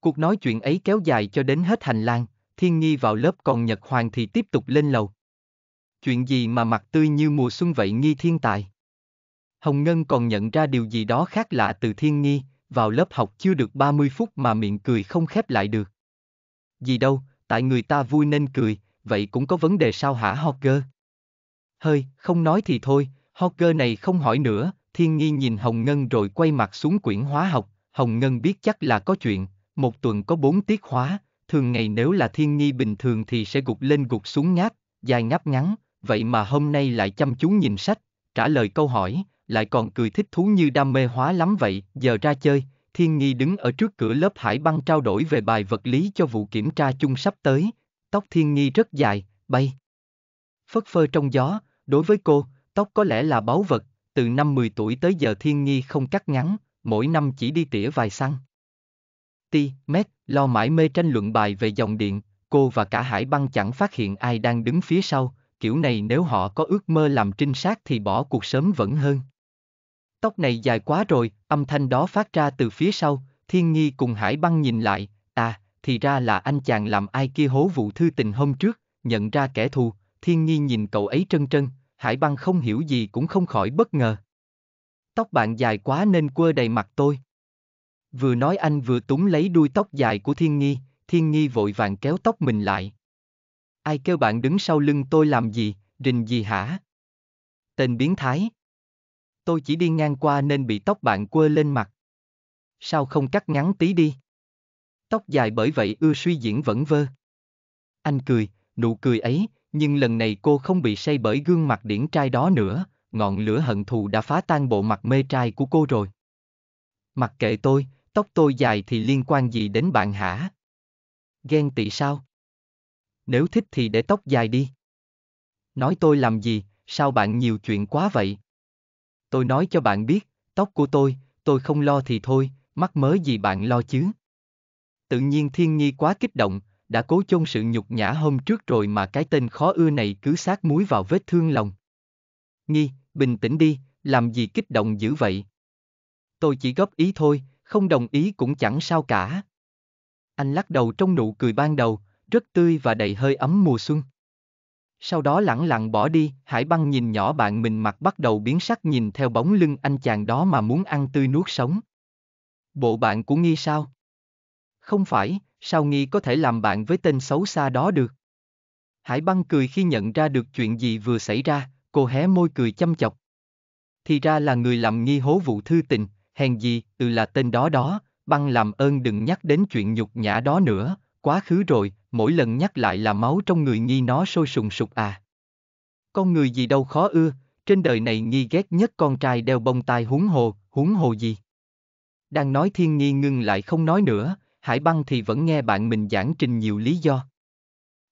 Cuộc nói chuyện ấy kéo dài cho đến hết hành lang, Thiên Nhi vào lớp còn Nhật Hoàng thì tiếp tục lên lầu. Chuyện gì mà mặt tươi như mùa xuân vậy Nghi Thiên Tài? Hồng Ngân còn nhận ra điều gì đó khác lạ từ Thiên Nhi, vào lớp học chưa được 30 phút mà miệng cười không khép lại được. Gì đâu, tại người ta vui nên cười, vậy cũng có vấn đề sao hả Hogger? Hơi, không nói thì thôi, Hogger này không hỏi nữa, Thiên Nhi nhìn Hồng Ngân rồi quay mặt xuống quyển hóa học, Hồng Ngân biết chắc là có chuyện, một tuần có bốn tiết hóa, thường ngày nếu là thiên nhi bình thường thì sẽ gục lên gục xuống ngáp, dài ngáp ngắn, vậy mà hôm nay lại chăm chú nhìn sách, trả lời câu hỏi, lại còn cười thích thú như đam mê hóa lắm vậy, giờ ra chơi, thiên nhi đứng ở trước cửa lớp hải băng trao đổi về bài vật lý cho vụ kiểm tra chung sắp tới, tóc thiên nhi rất dài, bay. Phất phơ trong gió, đối với cô, tóc có lẽ là báu vật, từ năm 10 tuổi tới giờ thiên nhi không cắt ngắn, mỗi năm chỉ đi tỉa vài xăng ti, mét, lo mãi mê tranh luận bài về dòng điện, cô và cả Hải băng chẳng phát hiện ai đang đứng phía sau, kiểu này nếu họ có ước mơ làm trinh sát thì bỏ cuộc sớm vẫn hơn. Tóc này dài quá rồi, âm thanh đó phát ra từ phía sau, thiên nghi cùng Hải băng nhìn lại, à, thì ra là anh chàng làm ai kia hố vụ thư tình hôm trước, nhận ra kẻ thù, thiên nghi nhìn cậu ấy trân trân, Hải băng không hiểu gì cũng không khỏi bất ngờ. Tóc bạn dài quá nên quơ đầy mặt tôi. Vừa nói anh vừa túm lấy đuôi tóc dài của Thiên Nghi, Thiên Nghi vội vàng kéo tóc mình lại. Ai kêu bạn đứng sau lưng tôi làm gì, rình gì hả? Tên biến thái. Tôi chỉ đi ngang qua nên bị tóc bạn quơ lên mặt. Sao không cắt ngắn tí đi? Tóc dài bởi vậy ưa suy diễn vẫn vơ. Anh cười, nụ cười ấy, nhưng lần này cô không bị say bởi gương mặt điển trai đó nữa, ngọn lửa hận thù đã phá tan bộ mặt mê trai của cô rồi. Mặc kệ tôi, tóc tôi dài thì liên quan gì đến bạn hả? Ghen tị sao? Nếu thích thì để tóc dài đi. Nói tôi làm gì, sao bạn nhiều chuyện quá vậy? Tôi nói cho bạn biết, tóc của tôi, tôi không lo thì thôi, mắc mớ gì bạn lo chứ? Tự nhiên thiên nhi quá kích động, đã cố chôn sự nhục nhã hôm trước rồi mà cái tên khó ưa này cứ sát muối vào vết thương lòng. Nhi, bình tĩnh đi, làm gì kích động dữ vậy? Tôi chỉ góp ý thôi, không đồng ý cũng chẳng sao cả. Anh lắc đầu trong nụ cười ban đầu, rất tươi và đầy hơi ấm mùa xuân. Sau đó lẳng lặng bỏ đi, Hải băng nhìn nhỏ bạn mình mặt bắt đầu biến sắc nhìn theo bóng lưng anh chàng đó mà muốn ăn tươi nuốt sống. Bộ bạn của Nghi sao? Không phải, sao Nghi có thể làm bạn với tên xấu xa đó được? Hải băng cười khi nhận ra được chuyện gì vừa xảy ra, cô hé môi cười chăm chọc. Thì ra là người làm Nghi hố vụ thư tình, hèn gì, ừ là tên đó đó, băng làm ơn đừng nhắc đến chuyện nhục nhã đó nữa, quá khứ rồi, mỗi lần nhắc lại là máu trong người nghi nó sôi sùng sục à. Con người gì đâu khó ưa, trên đời này nghi ghét nhất con trai đeo bông tai húng hồ, húng hồ gì. Đang nói thiên nghi ngưng lại không nói nữa, hải băng thì vẫn nghe bạn mình giảng trình nhiều lý do.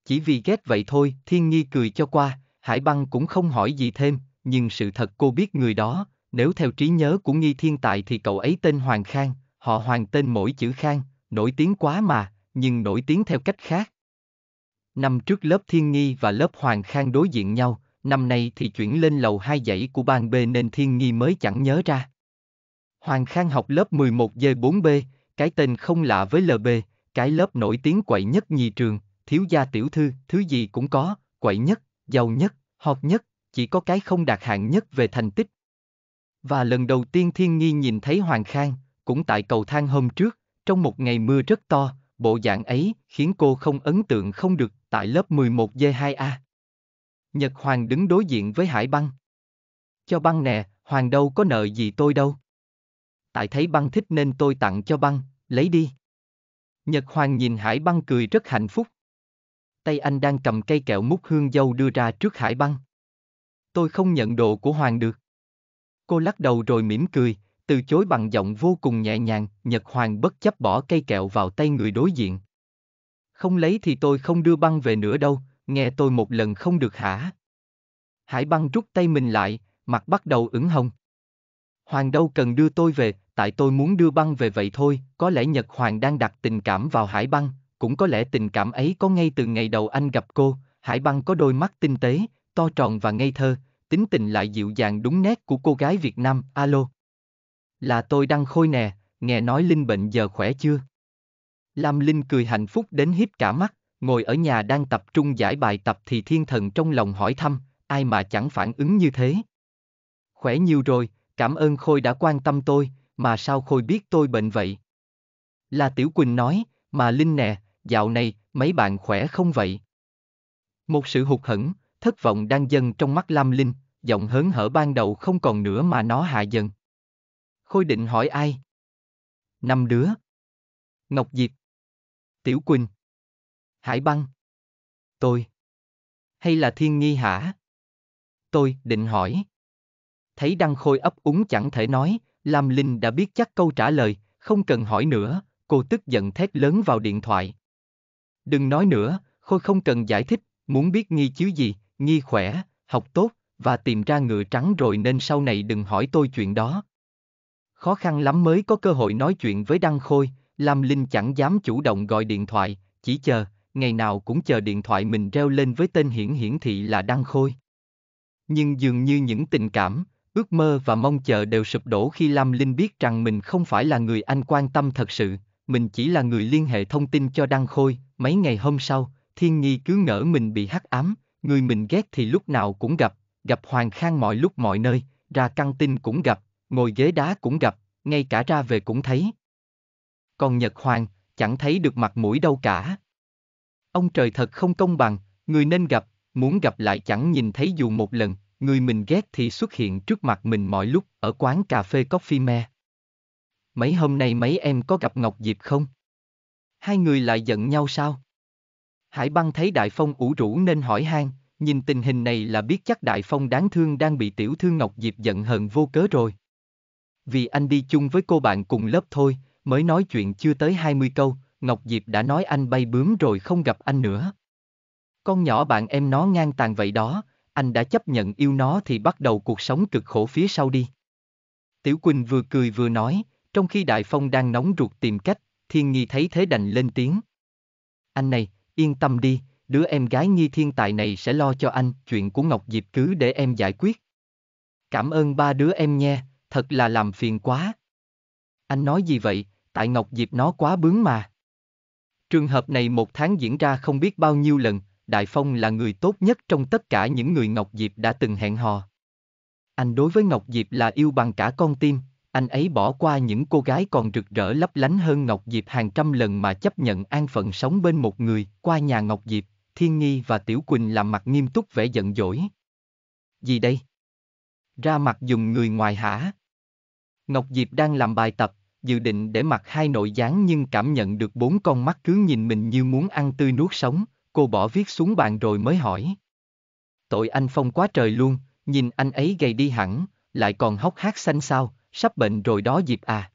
Chỉ vì ghét vậy thôi, thiên nghi cười cho qua, hải băng cũng không hỏi gì thêm, nhưng sự thật cô biết người đó, nếu theo trí nhớ của nghi thiên tài thì cậu ấy tên Hoàng Khang, họ Hoàng tên mỗi chữ Khang, nổi tiếng quá mà, nhưng nổi tiếng theo cách khác. Năm trước lớp Thiên Nghi và lớp Hoàng Khang đối diện nhau, năm nay thì chuyển lên lầu 2 dãy của ban B nên Thiên Nghi mới chẳng nhớ ra. Hoàng Khang học lớp 11D4B, cái tên không lạ với LB, cái lớp nổi tiếng quậy nhất nhì trường, thiếu gia tiểu thư, thứ gì cũng có, quậy nhất, giàu nhất, học nhất, chỉ có cái không đạt hạng nhất về thành tích, và lần đầu tiên Thiên Nghi nhìn thấy Hoàng Khang, cũng tại cầu thang hôm trước, trong một ngày mưa rất to, bộ dạng ấy khiến cô không ấn tượng không được tại lớp 11D2A. Nhật Hoàng đứng đối diện với Hải Băng. Cho băng nè, Hoàng đâu có nợ gì tôi đâu. Tại thấy băng thích nên tôi tặng cho băng, lấy đi. Nhật Hoàng nhìn Hải Băng cười rất hạnh phúc. Tay anh đang cầm cây kẹo mút hương dâu đưa ra trước Hải Băng. Tôi không nhận đồ của Hoàng được. Cô lắc đầu rồi mỉm cười, từ chối bằng giọng vô cùng nhẹ nhàng, Nhật Hoàng bất chấp bỏ cây kẹo vào tay người đối diện. Không lấy thì tôi không đưa băng về nữa đâu, nghe tôi một lần không được hả? Hải băng rút tay mình lại, mặt bắt đầu ửng hồng. Hoàng đâu cần đưa tôi về, tại tôi muốn đưa băng về vậy thôi, có lẽ Nhật Hoàng đang đặt tình cảm vào hải băng, cũng có lẽ tình cảm ấy có ngay từ ngày đầu anh gặp cô, hải băng có đôi mắt tinh tế, to tròn và ngây thơ, tính tình lại dịu dàng đúng nét của cô gái Việt Nam, alo. Là tôi đang khôi nè, nghe nói Linh bệnh giờ khỏe chưa? Lam Linh cười hạnh phúc đến hiếp cả mắt, ngồi ở nhà đang tập trung giải bài tập thì thiên thần trong lòng hỏi thăm, ai mà chẳng phản ứng như thế. Khỏe nhiều rồi, cảm ơn Khôi đã quan tâm tôi, mà sao Khôi biết tôi bệnh vậy? Là Tiểu Quỳnh nói, mà Linh nè, dạo này, mấy bạn khỏe không vậy? Một sự hụt hẫng, thất vọng đang dần trong mắt Lam Linh, giọng hớn hở ban đầu không còn nữa mà nó hạ dần. Khôi định hỏi ai? Năm đứa. Ngọc Diệp. Tiểu Quỳnh. Hải Băng. Tôi. Hay là Thiên Nghi hả? Tôi định hỏi. Thấy Đăng Khôi ấp úng chẳng thể nói, Lam Linh đã biết chắc câu trả lời, không cần hỏi nữa, cô tức giận thét lớn vào điện thoại. Đừng nói nữa, Khôi không cần giải thích, muốn biết nghi chứ gì, nghi khỏe, học tốt, và tìm ra ngựa trắng rồi nên sau này đừng hỏi tôi chuyện đó. Khó khăn lắm mới có cơ hội nói chuyện với Đăng Khôi, Lam Linh chẳng dám chủ động gọi điện thoại, chỉ chờ, ngày nào cũng chờ điện thoại mình reo lên với tên hiển hiển thị là Đăng Khôi. Nhưng dường như những tình cảm, ước mơ và mong chờ đều sụp đổ khi Lam Linh biết rằng mình không phải là người anh quan tâm thật sự, mình chỉ là người liên hệ thông tin cho Đăng Khôi. Mấy ngày hôm sau, Thiên Nhi cứ ngỡ mình bị hắc ám, người mình ghét thì lúc nào cũng gặp, gặp Hoàng Khang mọi lúc mọi nơi, ra căng tin cũng gặp, ngồi ghế đá cũng gặp, ngay cả ra về cũng thấy. Còn Nhật Hoàng, chẳng thấy được mặt mũi đâu cả. Ông trời thật không công bằng, người nên gặp, muốn gặp lại chẳng nhìn thấy dù một lần, người mình ghét thì xuất hiện trước mặt mình mọi lúc ở quán cà phê Coffee Me. Mấy hôm nay mấy em có gặp Ngọc Diệp không? Hai người lại giận nhau sao? Hải băng thấy đại phong ủ rũ nên hỏi han, nhìn tình hình này là biết chắc đại phong đáng thương đang bị tiểu thư Ngọc Diệp giận hờn vô cớ rồi. Vì anh đi chung với cô bạn cùng lớp thôi, mới nói chuyện chưa tới 20 câu, Ngọc Diệp đã nói anh bay bướm rồi không gặp anh nữa. Con nhỏ bạn em nó ngang tàn vậy đó, anh đã chấp nhận yêu nó thì bắt đầu cuộc sống cực khổ phía sau đi. Tiểu Quỳnh vừa cười vừa nói, trong khi Đại Phong đang nóng ruột tìm cách, Thiên Nghi thấy thế đành lên tiếng. Anh này, Yên tâm đi, đứa em gái nghi thiên tài này sẽ lo cho anh, chuyện của Ngọc Diệp cứ để em giải quyết. Cảm ơn ba đứa em nha, thật là làm phiền quá. Anh nói gì vậy, tại Ngọc Diệp nó quá bướng mà. Trường hợp này một tháng diễn ra không biết bao nhiêu lần, Đại Phong là người tốt nhất trong tất cả những người Ngọc Diệp đã từng hẹn hò. Anh đối với Ngọc Diệp là yêu bằng cả con tim, anh ấy bỏ qua những cô gái còn rực rỡ lấp lánh hơn Ngọc Diệp hàng trăm lần mà chấp nhận an phận sống bên một người, qua nhà Ngọc Diệp, Thiên Nghi và Tiểu Quỳnh làm mặt nghiêm túc vẻ giận dỗi. Gì đây? Ra mặt dùng người ngoài hả? Ngọc Diệp đang làm bài tập, dự định để mặc hai nội gián nhưng cảm nhận được bốn con mắt cứ nhìn mình như muốn ăn tươi nuốt sống, cô bỏ viết xuống bàn rồi mới hỏi. Tội anh Phong quá trời luôn, nhìn anh ấy gầy đi hẳn, lại còn hốc hác xanh sao, sắp bệnh rồi đó Diệp à.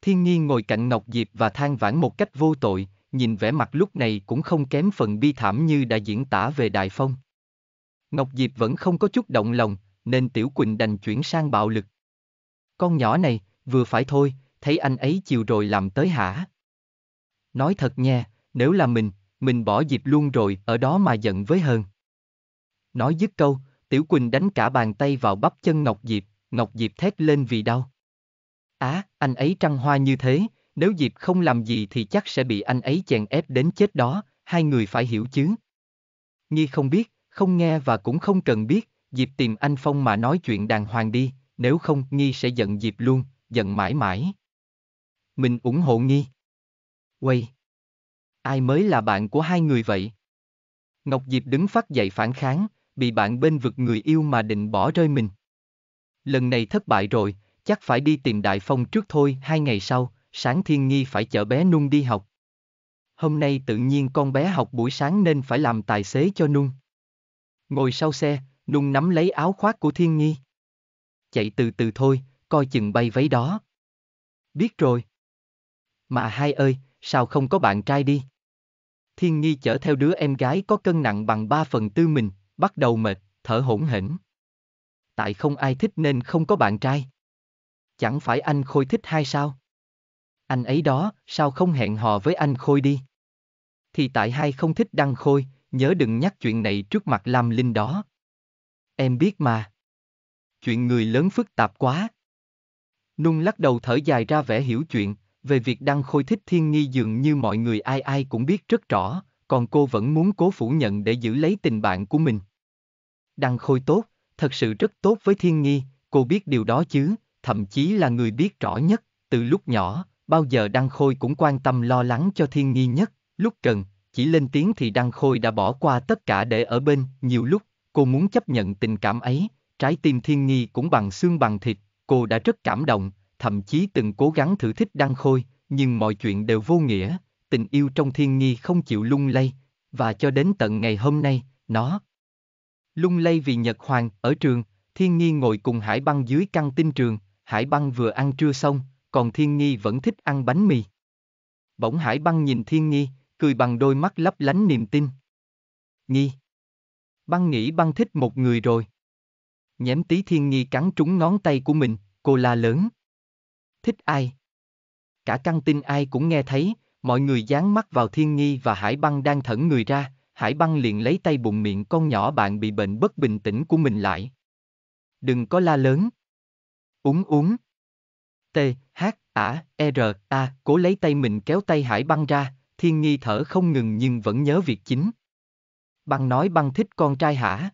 Thiên nhiên ngồi cạnh Ngọc Diệp và than vãn một cách vô tội, nhìn vẻ mặt lúc này cũng không kém phần bi thảm như đã diễn tả về Đại Phong. Ngọc Diệp vẫn không có chút động lòng, nên Tiểu Quỳnh đành chuyển sang bạo lực. Con nhỏ này, vừa phải thôi, thấy anh ấy chiều rồi làm tới hả? Nói thật nha, nếu là mình, mình bỏ Diệp luôn rồi ở đó mà giận với hơn. Nói dứt câu, Tiểu Quỳnh đánh cả bàn tay vào bắp chân Ngọc Diệp, Ngọc Diệp thét lên vì đau. Á, à, anh ấy trăng hoa như thế, nếu Diệp không làm gì thì chắc sẽ bị anh ấy chèn ép đến chết đó, hai người phải hiểu chứ. Nghi không biết, không nghe và cũng không cần biết, Diệp tìm anh Phong mà nói chuyện đàng hoàng đi, nếu không Nghi sẽ giận Diệp luôn, giận mãi mãi. Mình ủng hộ Nghi. Quay. Ai mới là bạn của hai người vậy? Ngọc Diệp đứng phát dậy phản kháng, bị bạn bên vực người yêu mà định bỏ rơi mình lần này thất bại rồi, chắc phải đi tìm Đại Phong trước thôi. Hai ngày sau, sáng thiên nghi phải chở bé Nung đi học. Hôm nay tự nhiên con bé học buổi sáng nên phải làm tài xế cho Nung. Ngồi sau xe, Nung nắm lấy áo khoác của thiên nghi. Chạy từ từ thôi, coi chừng bay váy đó. Biết rồi. Mà hai ơi, sao không có bạn trai đi? Thiên Nghi chở theo đứa em gái có cân nặng bằng ba phần tư mình, bắt đầu mệt, thở hổn hển tại không ai thích nên không có bạn trai. Chẳng phải anh Khôi thích hai sao? Anh ấy đó, sao không hẹn hò với anh Khôi đi? Thì tại hai không thích Đăng Khôi, nhớ đừng nhắc chuyện này trước mặt Lam Linh đó. Em biết mà. Chuyện người lớn phức tạp quá. Nung lắc đầu thở dài ra vẻ hiểu chuyện, về việc Đăng Khôi thích Thiên Nghi dường như mọi người ai ai cũng biết rất rõ, còn cô vẫn muốn cố phủ nhận để giữ lấy tình bạn của mình. Đăng Khôi tốt, thật sự rất tốt với Thiên Nghi, cô biết điều đó chứ, thậm chí là người biết rõ nhất, từ lúc nhỏ, bao giờ Đăng Khôi cũng quan tâm lo lắng cho Thiên Nghi nhất, lúc cần, chỉ lên tiếng thì Đăng Khôi đã bỏ qua tất cả để ở bên, nhiều lúc, cô muốn chấp nhận tình cảm ấy, trái tim Thiên Nghi cũng bằng xương bằng thịt, cô đã rất cảm động, thậm chí từng cố gắng thử thích Đăng Khôi, nhưng mọi chuyện đều vô nghĩa, tình yêu trong Thiên Nghi không chịu lung lay, và cho đến tận ngày hôm nay, nó Lung lay vì Nhật Hoàng, ở trường, Thiên Nghi ngồi cùng Hải Băng dưới căng tin trường, Hải Băng vừa ăn trưa xong, còn Thiên Nghi vẫn thích ăn bánh mì. Bỗng Hải Băng nhìn Thiên Nghi, cười bằng đôi mắt lấp lánh niềm tin. Nghi. Băng nghĩ băng thích một người rồi. Nhém tí Thiên Nghi cắn trúng ngón tay của mình, cô la lớn. Thích ai? Cả căng tin ai cũng nghe thấy, mọi người dán mắt vào Thiên Nghi và Hải Băng đang thẫn người ra, Hải băng liền lấy tay bụng miệng con nhỏ bạn bị bệnh bất bình tĩnh của mình lại. Đừng có la lớn. Uống uống. T, H, A, R, A, cố lấy tay mình kéo tay hải băng ra, thiên nghi thở không ngừng nhưng vẫn nhớ việc chính. Băng nói băng thích con trai hả?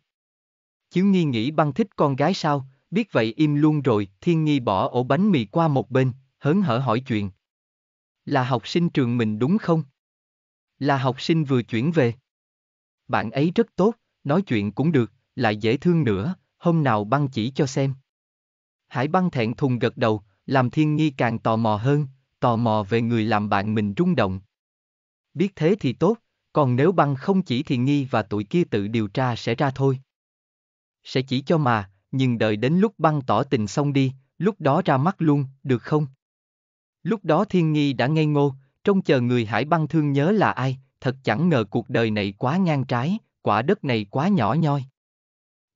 Chiếu nghi nghĩ băng thích con gái sao, biết vậy im luôn rồi, thiên nghi bỏ ổ bánh mì qua một bên, hớn hở hỏi chuyện. Là học sinh trường mình đúng không? Là học sinh vừa chuyển về bạn ấy rất tốt, nói chuyện cũng được, lại dễ thương nữa, hôm nào băng chỉ cho xem. Hải băng thẹn thùng gật đầu, làm thiên nghi càng tò mò hơn, tò mò về người làm bạn mình rung động. Biết thế thì tốt, còn nếu băng không chỉ thì nghi và tụi kia tự điều tra sẽ ra thôi. Sẽ chỉ cho mà, nhưng đợi đến lúc băng tỏ tình xong đi, lúc đó ra mắt luôn, được không? Lúc đó thiên nghi đã ngây ngô, trông chờ người hải băng thương nhớ là ai, thật chẳng ngờ cuộc đời này quá ngang trái, quả đất này quá nhỏ nhoi.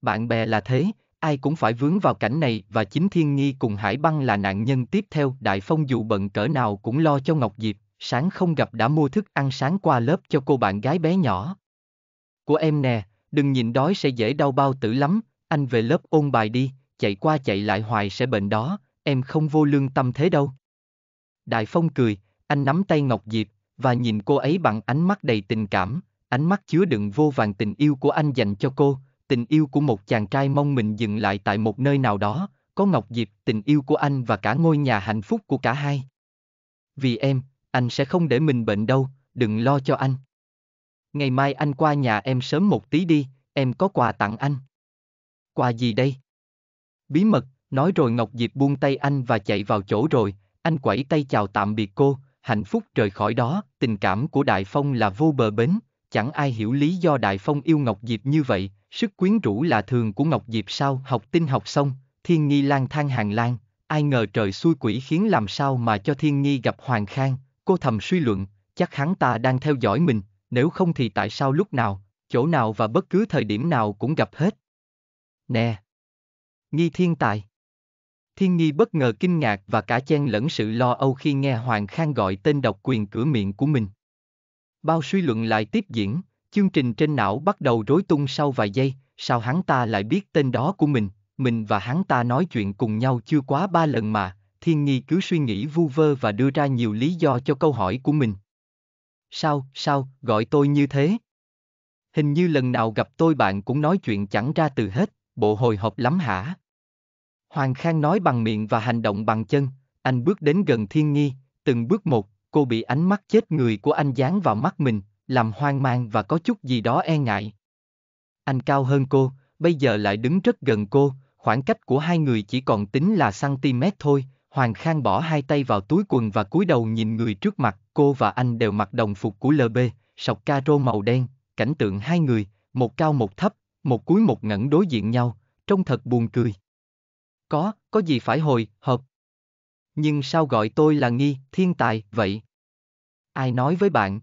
Bạn bè là thế, ai cũng phải vướng vào cảnh này và chính Thiên Nghi cùng Hải Băng là nạn nhân tiếp theo. Đại Phong dù bận cỡ nào cũng lo cho Ngọc Diệp, sáng không gặp đã mua thức ăn sáng qua lớp cho cô bạn gái bé nhỏ. Của em nè, đừng nhìn đói sẽ dễ đau bao tử lắm, anh về lớp ôn bài đi, chạy qua chạy lại hoài sẽ bệnh đó, em không vô lương tâm thế đâu. Đại Phong cười, anh nắm tay Ngọc Diệp, và nhìn cô ấy bằng ánh mắt đầy tình cảm, ánh mắt chứa đựng vô vàng tình yêu của anh dành cho cô, tình yêu của một chàng trai mong mình dừng lại tại một nơi nào đó, có Ngọc Diệp, tình yêu của anh và cả ngôi nhà hạnh phúc của cả hai. Vì em, anh sẽ không để mình bệnh đâu, đừng lo cho anh. Ngày mai anh qua nhà em sớm một tí đi, em có quà tặng anh. Quà gì đây? Bí mật, nói rồi Ngọc Diệp buông tay anh và chạy vào chỗ rồi, anh quẩy tay chào tạm biệt cô, hạnh phúc trời khỏi đó, tình cảm của Đại Phong là vô bờ bến, chẳng ai hiểu lý do Đại Phong yêu Ngọc Diệp như vậy, sức quyến rũ là thường của Ngọc Diệp sao học tinh học xong, Thiên Nghi lang thang hàng lang, ai ngờ trời xui quỷ khiến làm sao mà cho Thiên Nghi gặp Hoàng Khang, cô thầm suy luận, chắc hắn ta đang theo dõi mình, nếu không thì tại sao lúc nào, chỗ nào và bất cứ thời điểm nào cũng gặp hết. Nè! Nghi thiên tài! Thiên Nghi bất ngờ kinh ngạc và cả chen lẫn sự lo âu khi nghe Hoàng Khang gọi tên độc quyền cửa miệng của mình. Bao suy luận lại tiếp diễn, chương trình trên não bắt đầu rối tung sau vài giây, sao hắn ta lại biết tên đó của mình, mình và hắn ta nói chuyện cùng nhau chưa quá ba lần mà, Thiên Nghi cứ suy nghĩ vu vơ và đưa ra nhiều lý do cho câu hỏi của mình. Sao, sao, gọi tôi như thế? Hình như lần nào gặp tôi bạn cũng nói chuyện chẳng ra từ hết, bộ hồi hộp lắm hả? Hoàng Khang nói bằng miệng và hành động bằng chân, anh bước đến gần Thiên Nghi, từng bước một, cô bị ánh mắt chết người của anh dán vào mắt mình, làm hoang mang và có chút gì đó e ngại. Anh cao hơn cô, bây giờ lại đứng rất gần cô, khoảng cách của hai người chỉ còn tính là cm thôi, Hoàng Khang bỏ hai tay vào túi quần và cúi đầu nhìn người trước mặt, cô và anh đều mặc đồng phục của LB, sọc caro màu đen, cảnh tượng hai người, một cao một thấp, một cúi một ngẩng đối diện nhau, trông thật buồn cười. Có, có gì phải hồi, hợp. Nhưng sao gọi tôi là nghi, thiên tài, vậy? Ai nói với bạn?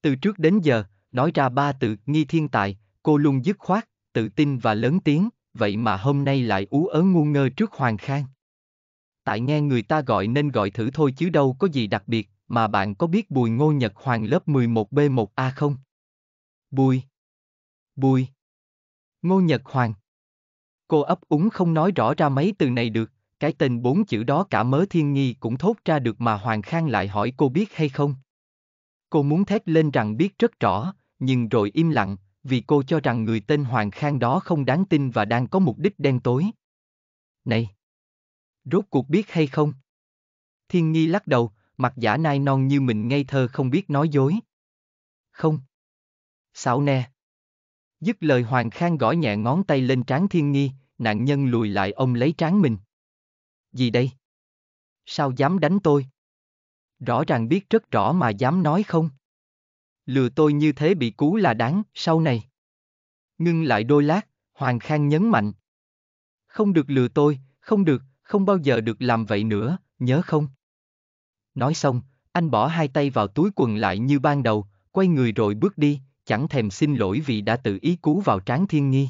Từ trước đến giờ, nói ra ba từ nghi thiên tài, cô luôn dứt khoát, tự tin và lớn tiếng, vậy mà hôm nay lại ú ớ ngu ngơ trước Hoàng Khang. Tại nghe người ta gọi nên gọi thử thôi chứ đâu có gì đặc biệt, mà bạn có biết Bùi Ngô Nhật Hoàng lớp 11B1A không? Bùi. Bùi. Ngô Nhật Hoàng. Cô ấp úng không nói rõ ra mấy từ này được, cái tên bốn chữ đó cả mớ thiên nghi cũng thốt ra được mà Hoàng Khang lại hỏi cô biết hay không. Cô muốn thét lên rằng biết rất rõ, nhưng rồi im lặng, vì cô cho rằng người tên Hoàng Khang đó không đáng tin và đang có mục đích đen tối. Này! Rốt cuộc biết hay không? Thiên nghi lắc đầu, mặt giả nai non như mình ngây thơ không biết nói dối. Không. Xạo nè. Dứt lời Hoàng Khang gõ nhẹ ngón tay lên trán Thiên Nghi, nạn nhân lùi lại ông lấy trán mình. Gì đây? Sao dám đánh tôi? Rõ ràng biết rất rõ mà dám nói không? Lừa tôi như thế bị cú là đáng, sau này. Ngưng lại đôi lát, Hoàng Khang nhấn mạnh. Không được lừa tôi, không được, không bao giờ được làm vậy nữa, nhớ không? Nói xong, anh bỏ hai tay vào túi quần lại như ban đầu, quay người rồi bước đi, chẳng thèm xin lỗi vì đã tự ý cú vào trán thiên nghi.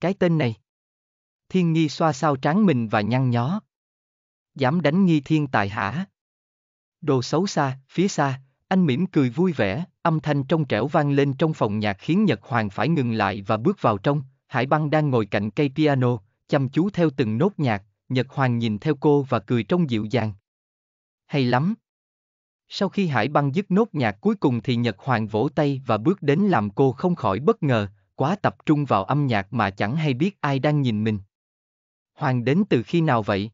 Cái tên này thiên nghi xoa sao trán mình và nhăn nhó. Dám đánh nghi thiên tài hả? Đồ xấu xa, phía xa, anh mỉm cười vui vẻ, âm thanh trong trẻo vang lên trong phòng nhạc khiến Nhật Hoàng phải ngừng lại và bước vào trong, Hải Băng đang ngồi cạnh cây piano, chăm chú theo từng nốt nhạc, Nhật Hoàng nhìn theo cô và cười trong dịu dàng. Hay lắm! Sau khi Hải Băng dứt nốt nhạc cuối cùng thì Nhật Hoàng vỗ tay và bước đến làm cô không khỏi bất ngờ, quá tập trung vào âm nhạc mà chẳng hay biết ai đang nhìn mình. Hoàng đến từ khi nào vậy?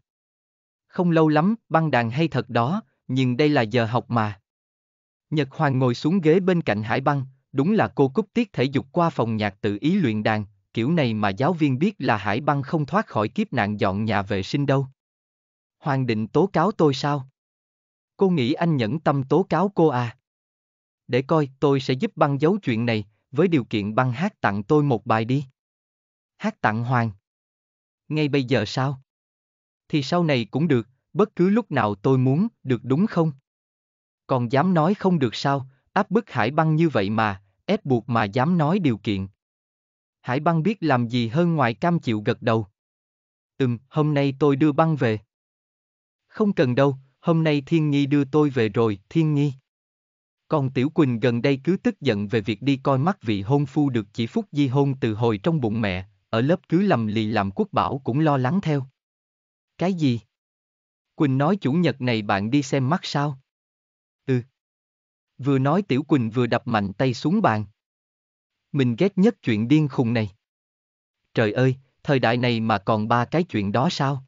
Không lâu lắm, băng đàn hay thật đó, nhưng đây là giờ học mà. Nhật Hoàng ngồi xuống ghế bên cạnh hải băng, đúng là cô cúc tiết thể dục qua phòng nhạc tự ý luyện đàn, kiểu này mà giáo viên biết là hải băng không thoát khỏi kiếp nạn dọn nhà vệ sinh đâu. Hoàng định tố cáo tôi sao? Cô nghĩ anh nhẫn tâm tố cáo cô à? Để coi, tôi sẽ giúp băng giấu chuyện này, với điều kiện băng hát tặng tôi một bài đi. Hát tặng Hoàng ngay bây giờ sao? Thì sau này cũng được, bất cứ lúc nào tôi muốn, được đúng không? Còn dám nói không được sao, áp bức hải băng như vậy mà, ép buộc mà dám nói điều kiện. Hải băng biết làm gì hơn ngoài cam chịu gật đầu. Ừm, hôm nay tôi đưa băng về. Không cần đâu, hôm nay Thiên Nhi đưa tôi về rồi, Thiên Nhi. Còn Tiểu Quỳnh gần đây cứ tức giận về việc đi coi mắt vị hôn phu được chỉ phúc di hôn từ hồi trong bụng mẹ, ở lớp cứ lầm lì làm quốc bảo cũng lo lắng theo. Cái gì? Quỳnh nói chủ nhật này bạn đi xem mắt sao? Ừ. Vừa nói Tiểu Quỳnh vừa đập mạnh tay xuống bàn. Mình ghét nhất chuyện điên khùng này. Trời ơi, thời đại này mà còn ba cái chuyện đó sao?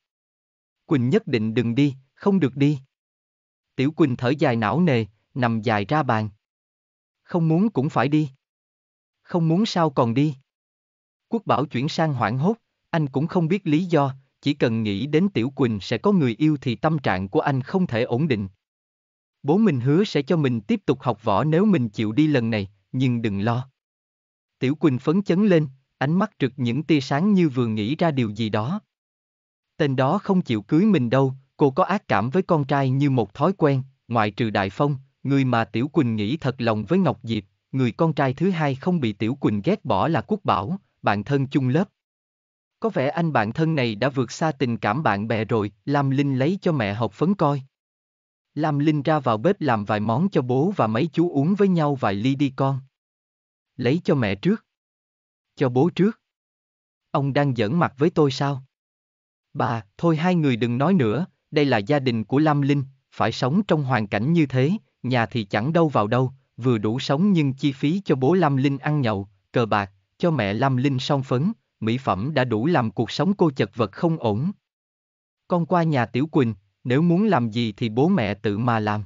Quỳnh nhất định đừng đi, không được đi. Tiểu Quỳnh thở dài não nề, nằm dài ra bàn. Không muốn cũng phải đi. Không muốn sao còn đi. Quốc bảo chuyển sang hoảng hốt, anh cũng không biết lý do, chỉ cần nghĩ đến Tiểu Quỳnh sẽ có người yêu thì tâm trạng của anh không thể ổn định. Bố mình hứa sẽ cho mình tiếp tục học võ nếu mình chịu đi lần này, nhưng đừng lo. Tiểu Quỳnh phấn chấn lên, ánh mắt trực những tia sáng như vừa nghĩ ra điều gì đó. Tên đó không chịu cưới mình đâu, cô có ác cảm với con trai như một thói quen, ngoại trừ Đại Phong, người mà Tiểu Quỳnh nghĩ thật lòng với Ngọc Diệp, người con trai thứ hai không bị Tiểu Quỳnh ghét bỏ là Quốc Bảo, bạn thân chung lớp. Có vẻ anh bạn thân này đã vượt xa tình cảm bạn bè rồi, Lam Linh lấy cho mẹ học phấn coi. Lam Linh ra vào bếp làm vài món cho bố và mấy chú uống với nhau vài ly đi con. Lấy cho mẹ trước. Cho bố trước. Ông đang giỡn mặt với tôi sao? Bà, thôi hai người đừng nói nữa, đây là gia đình của Lam Linh, phải sống trong hoàn cảnh như thế, nhà thì chẳng đâu vào đâu, vừa đủ sống nhưng chi phí cho bố Lam Linh ăn nhậu, cờ bạc, cho mẹ làm linh song phấn, mỹ phẩm đã đủ làm cuộc sống cô chật vật không ổn. Con qua nhà Tiểu Quỳnh, nếu muốn làm gì thì bố mẹ tự mà làm.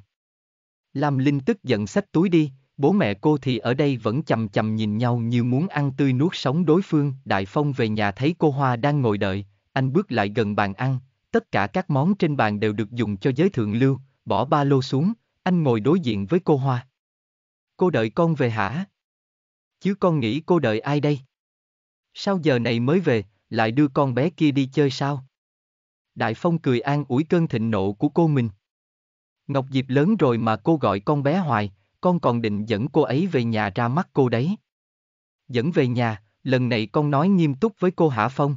Làm Linh tức giận xách túi đi, bố mẹ cô thì ở đây vẫn chầm chầm nhìn nhau như muốn ăn tươi nuốt sống đối phương. Đại Phong về nhà thấy cô Hoa đang ngồi đợi, anh bước lại gần bàn ăn, tất cả các món trên bàn đều được dùng cho giới thượng lưu, bỏ ba lô xuống, anh ngồi đối diện với cô Hoa. Cô đợi con về hả? chứ con nghĩ cô đợi ai đây? Sao giờ này mới về, lại đưa con bé kia đi chơi sao? Đại Phong cười an ủi cơn thịnh nộ của cô mình. Ngọc Diệp lớn rồi mà cô gọi con bé hoài, con còn định dẫn cô ấy về nhà ra mắt cô đấy. Dẫn về nhà, lần này con nói nghiêm túc với cô hả Phong?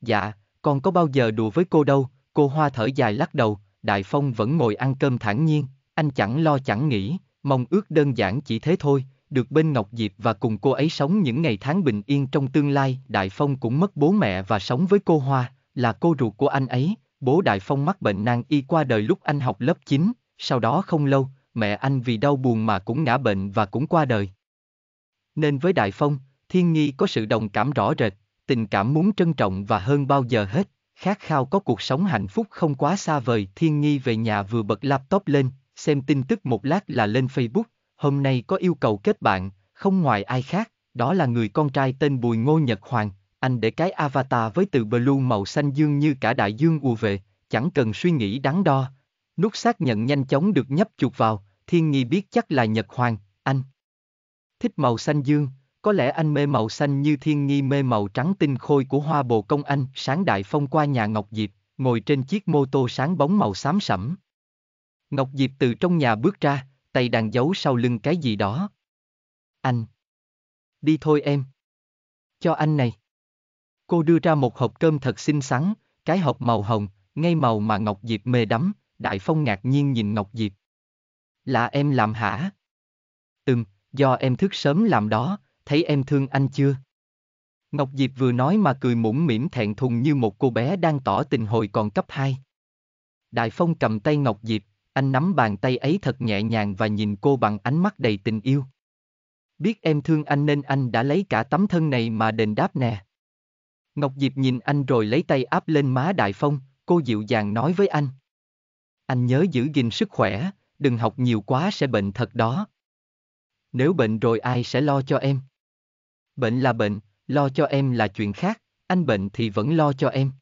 Dạ, con có bao giờ đùa với cô đâu, cô Hoa thở dài lắc đầu, Đại Phong vẫn ngồi ăn cơm thản nhiên, anh chẳng lo chẳng nghĩ, mong ước đơn giản chỉ thế thôi, được bên Ngọc Diệp và cùng cô ấy sống những ngày tháng bình yên trong tương lai. Đại Phong cũng mất bố mẹ và sống với cô Hoa, là cô ruột của anh ấy. Bố Đại Phong mắc bệnh nan y qua đời lúc anh học lớp 9, sau đó không lâu, mẹ anh vì đau buồn mà cũng ngã bệnh và cũng qua đời. Nên với Đại Phong, Thiên Nghi có sự đồng cảm rõ rệt, tình cảm muốn trân trọng và hơn bao giờ hết, khát khao có cuộc sống hạnh phúc không quá xa vời. Thiên Nghi về nhà vừa bật laptop lên, xem tin tức một lát là lên Facebook, hôm nay có yêu cầu kết bạn, không ngoài ai khác, đó là người con trai tên Bùi Ngô Nhật Hoàng, anh để cái avatar với từ blue màu xanh dương như cả đại dương ùa về, chẳng cần suy nghĩ đắn đo. Nút xác nhận nhanh chóng được nhấp chuột vào, thiên nghi biết chắc là Nhật Hoàng, anh. Thích màu xanh dương, có lẽ anh mê màu xanh như thiên nghi mê màu trắng tinh khôi của hoa bồ công anh, sáng đại phong qua nhà Ngọc Diệp, ngồi trên chiếc mô tô sáng bóng màu xám sẫm. Ngọc Diệp từ trong nhà bước ra, tay đang giấu sau lưng cái gì đó. Anh. Đi thôi em. Cho anh này. Cô đưa ra một hộp cơm thật xinh xắn, cái hộp màu hồng, ngay màu mà Ngọc Diệp mê đắm, Đại Phong ngạc nhiên nhìn Ngọc Diệp. Là em làm hả? Ừm, do em thức sớm làm đó, thấy em thương anh chưa? Ngọc Diệp vừa nói mà cười mũm mỉm thẹn thùng như một cô bé đang tỏ tình hồi còn cấp 2. Đại Phong cầm tay Ngọc Diệp, anh nắm bàn tay ấy thật nhẹ nhàng và nhìn cô bằng ánh mắt đầy tình yêu. Biết em thương anh nên anh đã lấy cả tấm thân này mà đền đáp nè. Ngọc Diệp nhìn anh rồi lấy tay áp lên má Đại Phong, cô dịu dàng nói với anh. Anh nhớ giữ gìn sức khỏe, đừng học nhiều quá sẽ bệnh thật đó. Nếu bệnh rồi ai sẽ lo cho em? Bệnh là bệnh, lo cho em là chuyện khác, anh bệnh thì vẫn lo cho em.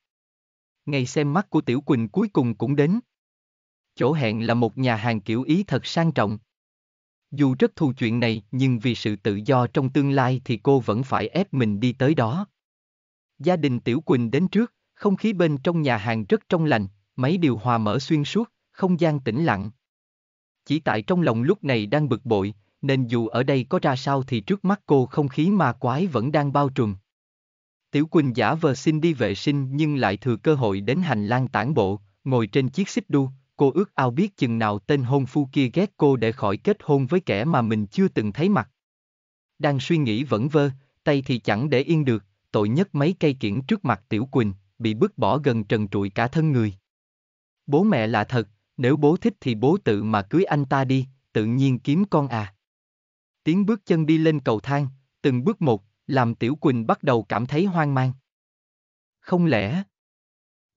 Ngày xem mắt của Tiểu Quỳnh cuối cùng cũng đến chỗ hẹn là một nhà hàng kiểu Ý thật sang trọng. Dù rất thù chuyện này nhưng vì sự tự do trong tương lai thì cô vẫn phải ép mình đi tới đó. Gia đình Tiểu Quỳnh đến trước, không khí bên trong nhà hàng rất trong lành, máy điều hòa mở xuyên suốt, không gian tĩnh lặng. Chỉ tại trong lòng lúc này đang bực bội, nên dù ở đây có ra sao thì trước mắt cô không khí ma quái vẫn đang bao trùm. Tiểu Quỳnh giả vờ xin đi vệ sinh nhưng lại thừa cơ hội đến hành lang tản bộ, ngồi trên chiếc xích đu, cô ước ao biết chừng nào tên hôn phu kia ghét cô để khỏi kết hôn với kẻ mà mình chưa từng thấy mặt. Đang suy nghĩ vẫn vơ, tay thì chẳng để yên được, tội nhất mấy cây kiển trước mặt Tiểu Quỳnh, bị bứt bỏ gần trần trụi cả thân người. Bố mẹ là thật, nếu bố thích thì bố tự mà cưới anh ta đi, tự nhiên kiếm con à. Tiếng bước chân đi lên cầu thang, từng bước một, làm Tiểu Quỳnh bắt đầu cảm thấy hoang mang. Không lẽ...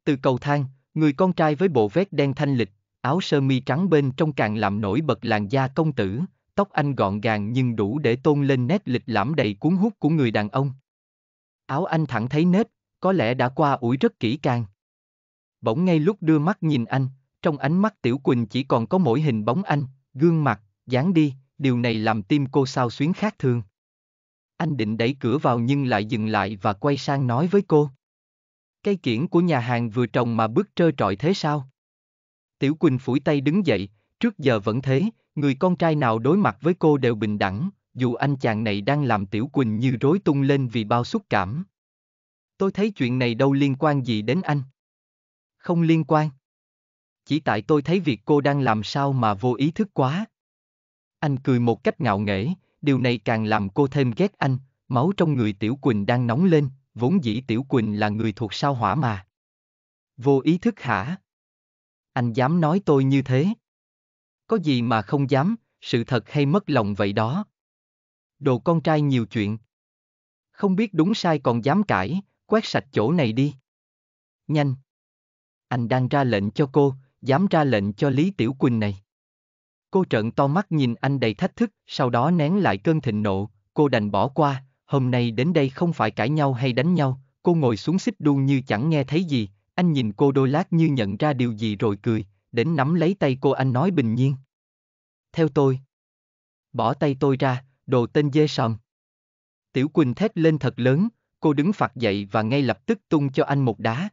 Từ cầu thang, Người con trai với bộ vest đen thanh lịch, áo sơ mi trắng bên trong càng làm nổi bật làn da công tử, tóc anh gọn gàng nhưng đủ để tôn lên nét lịch lãm đầy cuốn hút của người đàn ông. Áo anh thẳng thấy nếp, có lẽ đã qua ủi rất kỹ càng. Bỗng ngay lúc đưa mắt nhìn anh, trong ánh mắt Tiểu Quỳnh chỉ còn có mỗi hình bóng anh, gương mặt, dáng đi, điều này làm tim cô sao xuyến khác thường. Anh định đẩy cửa vào nhưng lại dừng lại và quay sang nói với cô. Cây kiển của nhà hàng vừa trồng mà bước trơ trọi thế sao? Tiểu Quỳnh phủi tay đứng dậy, trước giờ vẫn thế, người con trai nào đối mặt với cô đều bình đẳng, dù anh chàng này đang làm Tiểu Quỳnh như rối tung lên vì bao xúc cảm. Tôi thấy chuyện này đâu liên quan gì đến anh. Không liên quan. Chỉ tại tôi thấy việc cô đang làm sao mà vô ý thức quá. Anh cười một cách ngạo nghễ, điều này càng làm cô thêm ghét anh, máu trong người Tiểu Quỳnh đang nóng lên, vốn dĩ Tiểu Quỳnh là người thuộc sao hỏa mà. Vô ý thức hả? Anh dám nói tôi như thế? Có gì mà không dám, sự thật hay mất lòng vậy đó. Đồ con trai nhiều chuyện. Không biết đúng sai còn dám cãi, quét sạch chỗ này đi. Nhanh. Anh đang ra lệnh cho cô, dám ra lệnh cho Lý Tiểu Quỳnh này. Cô trợn to mắt nhìn anh đầy thách thức, sau đó nén lại cơn thịnh nộ, cô đành bỏ qua, hôm nay đến đây không phải cãi nhau hay đánh nhau, cô ngồi xuống xích đu như chẳng nghe thấy gì, anh nhìn cô đôi lát như nhận ra điều gì rồi cười, đến nắm lấy tay cô anh nói bình nhiên. Theo tôi. Bỏ tay tôi ra, đồ tên dê sòm. Tiểu Quỳnh thét lên thật lớn, cô đứng phạt dậy và ngay lập tức tung cho anh một đá.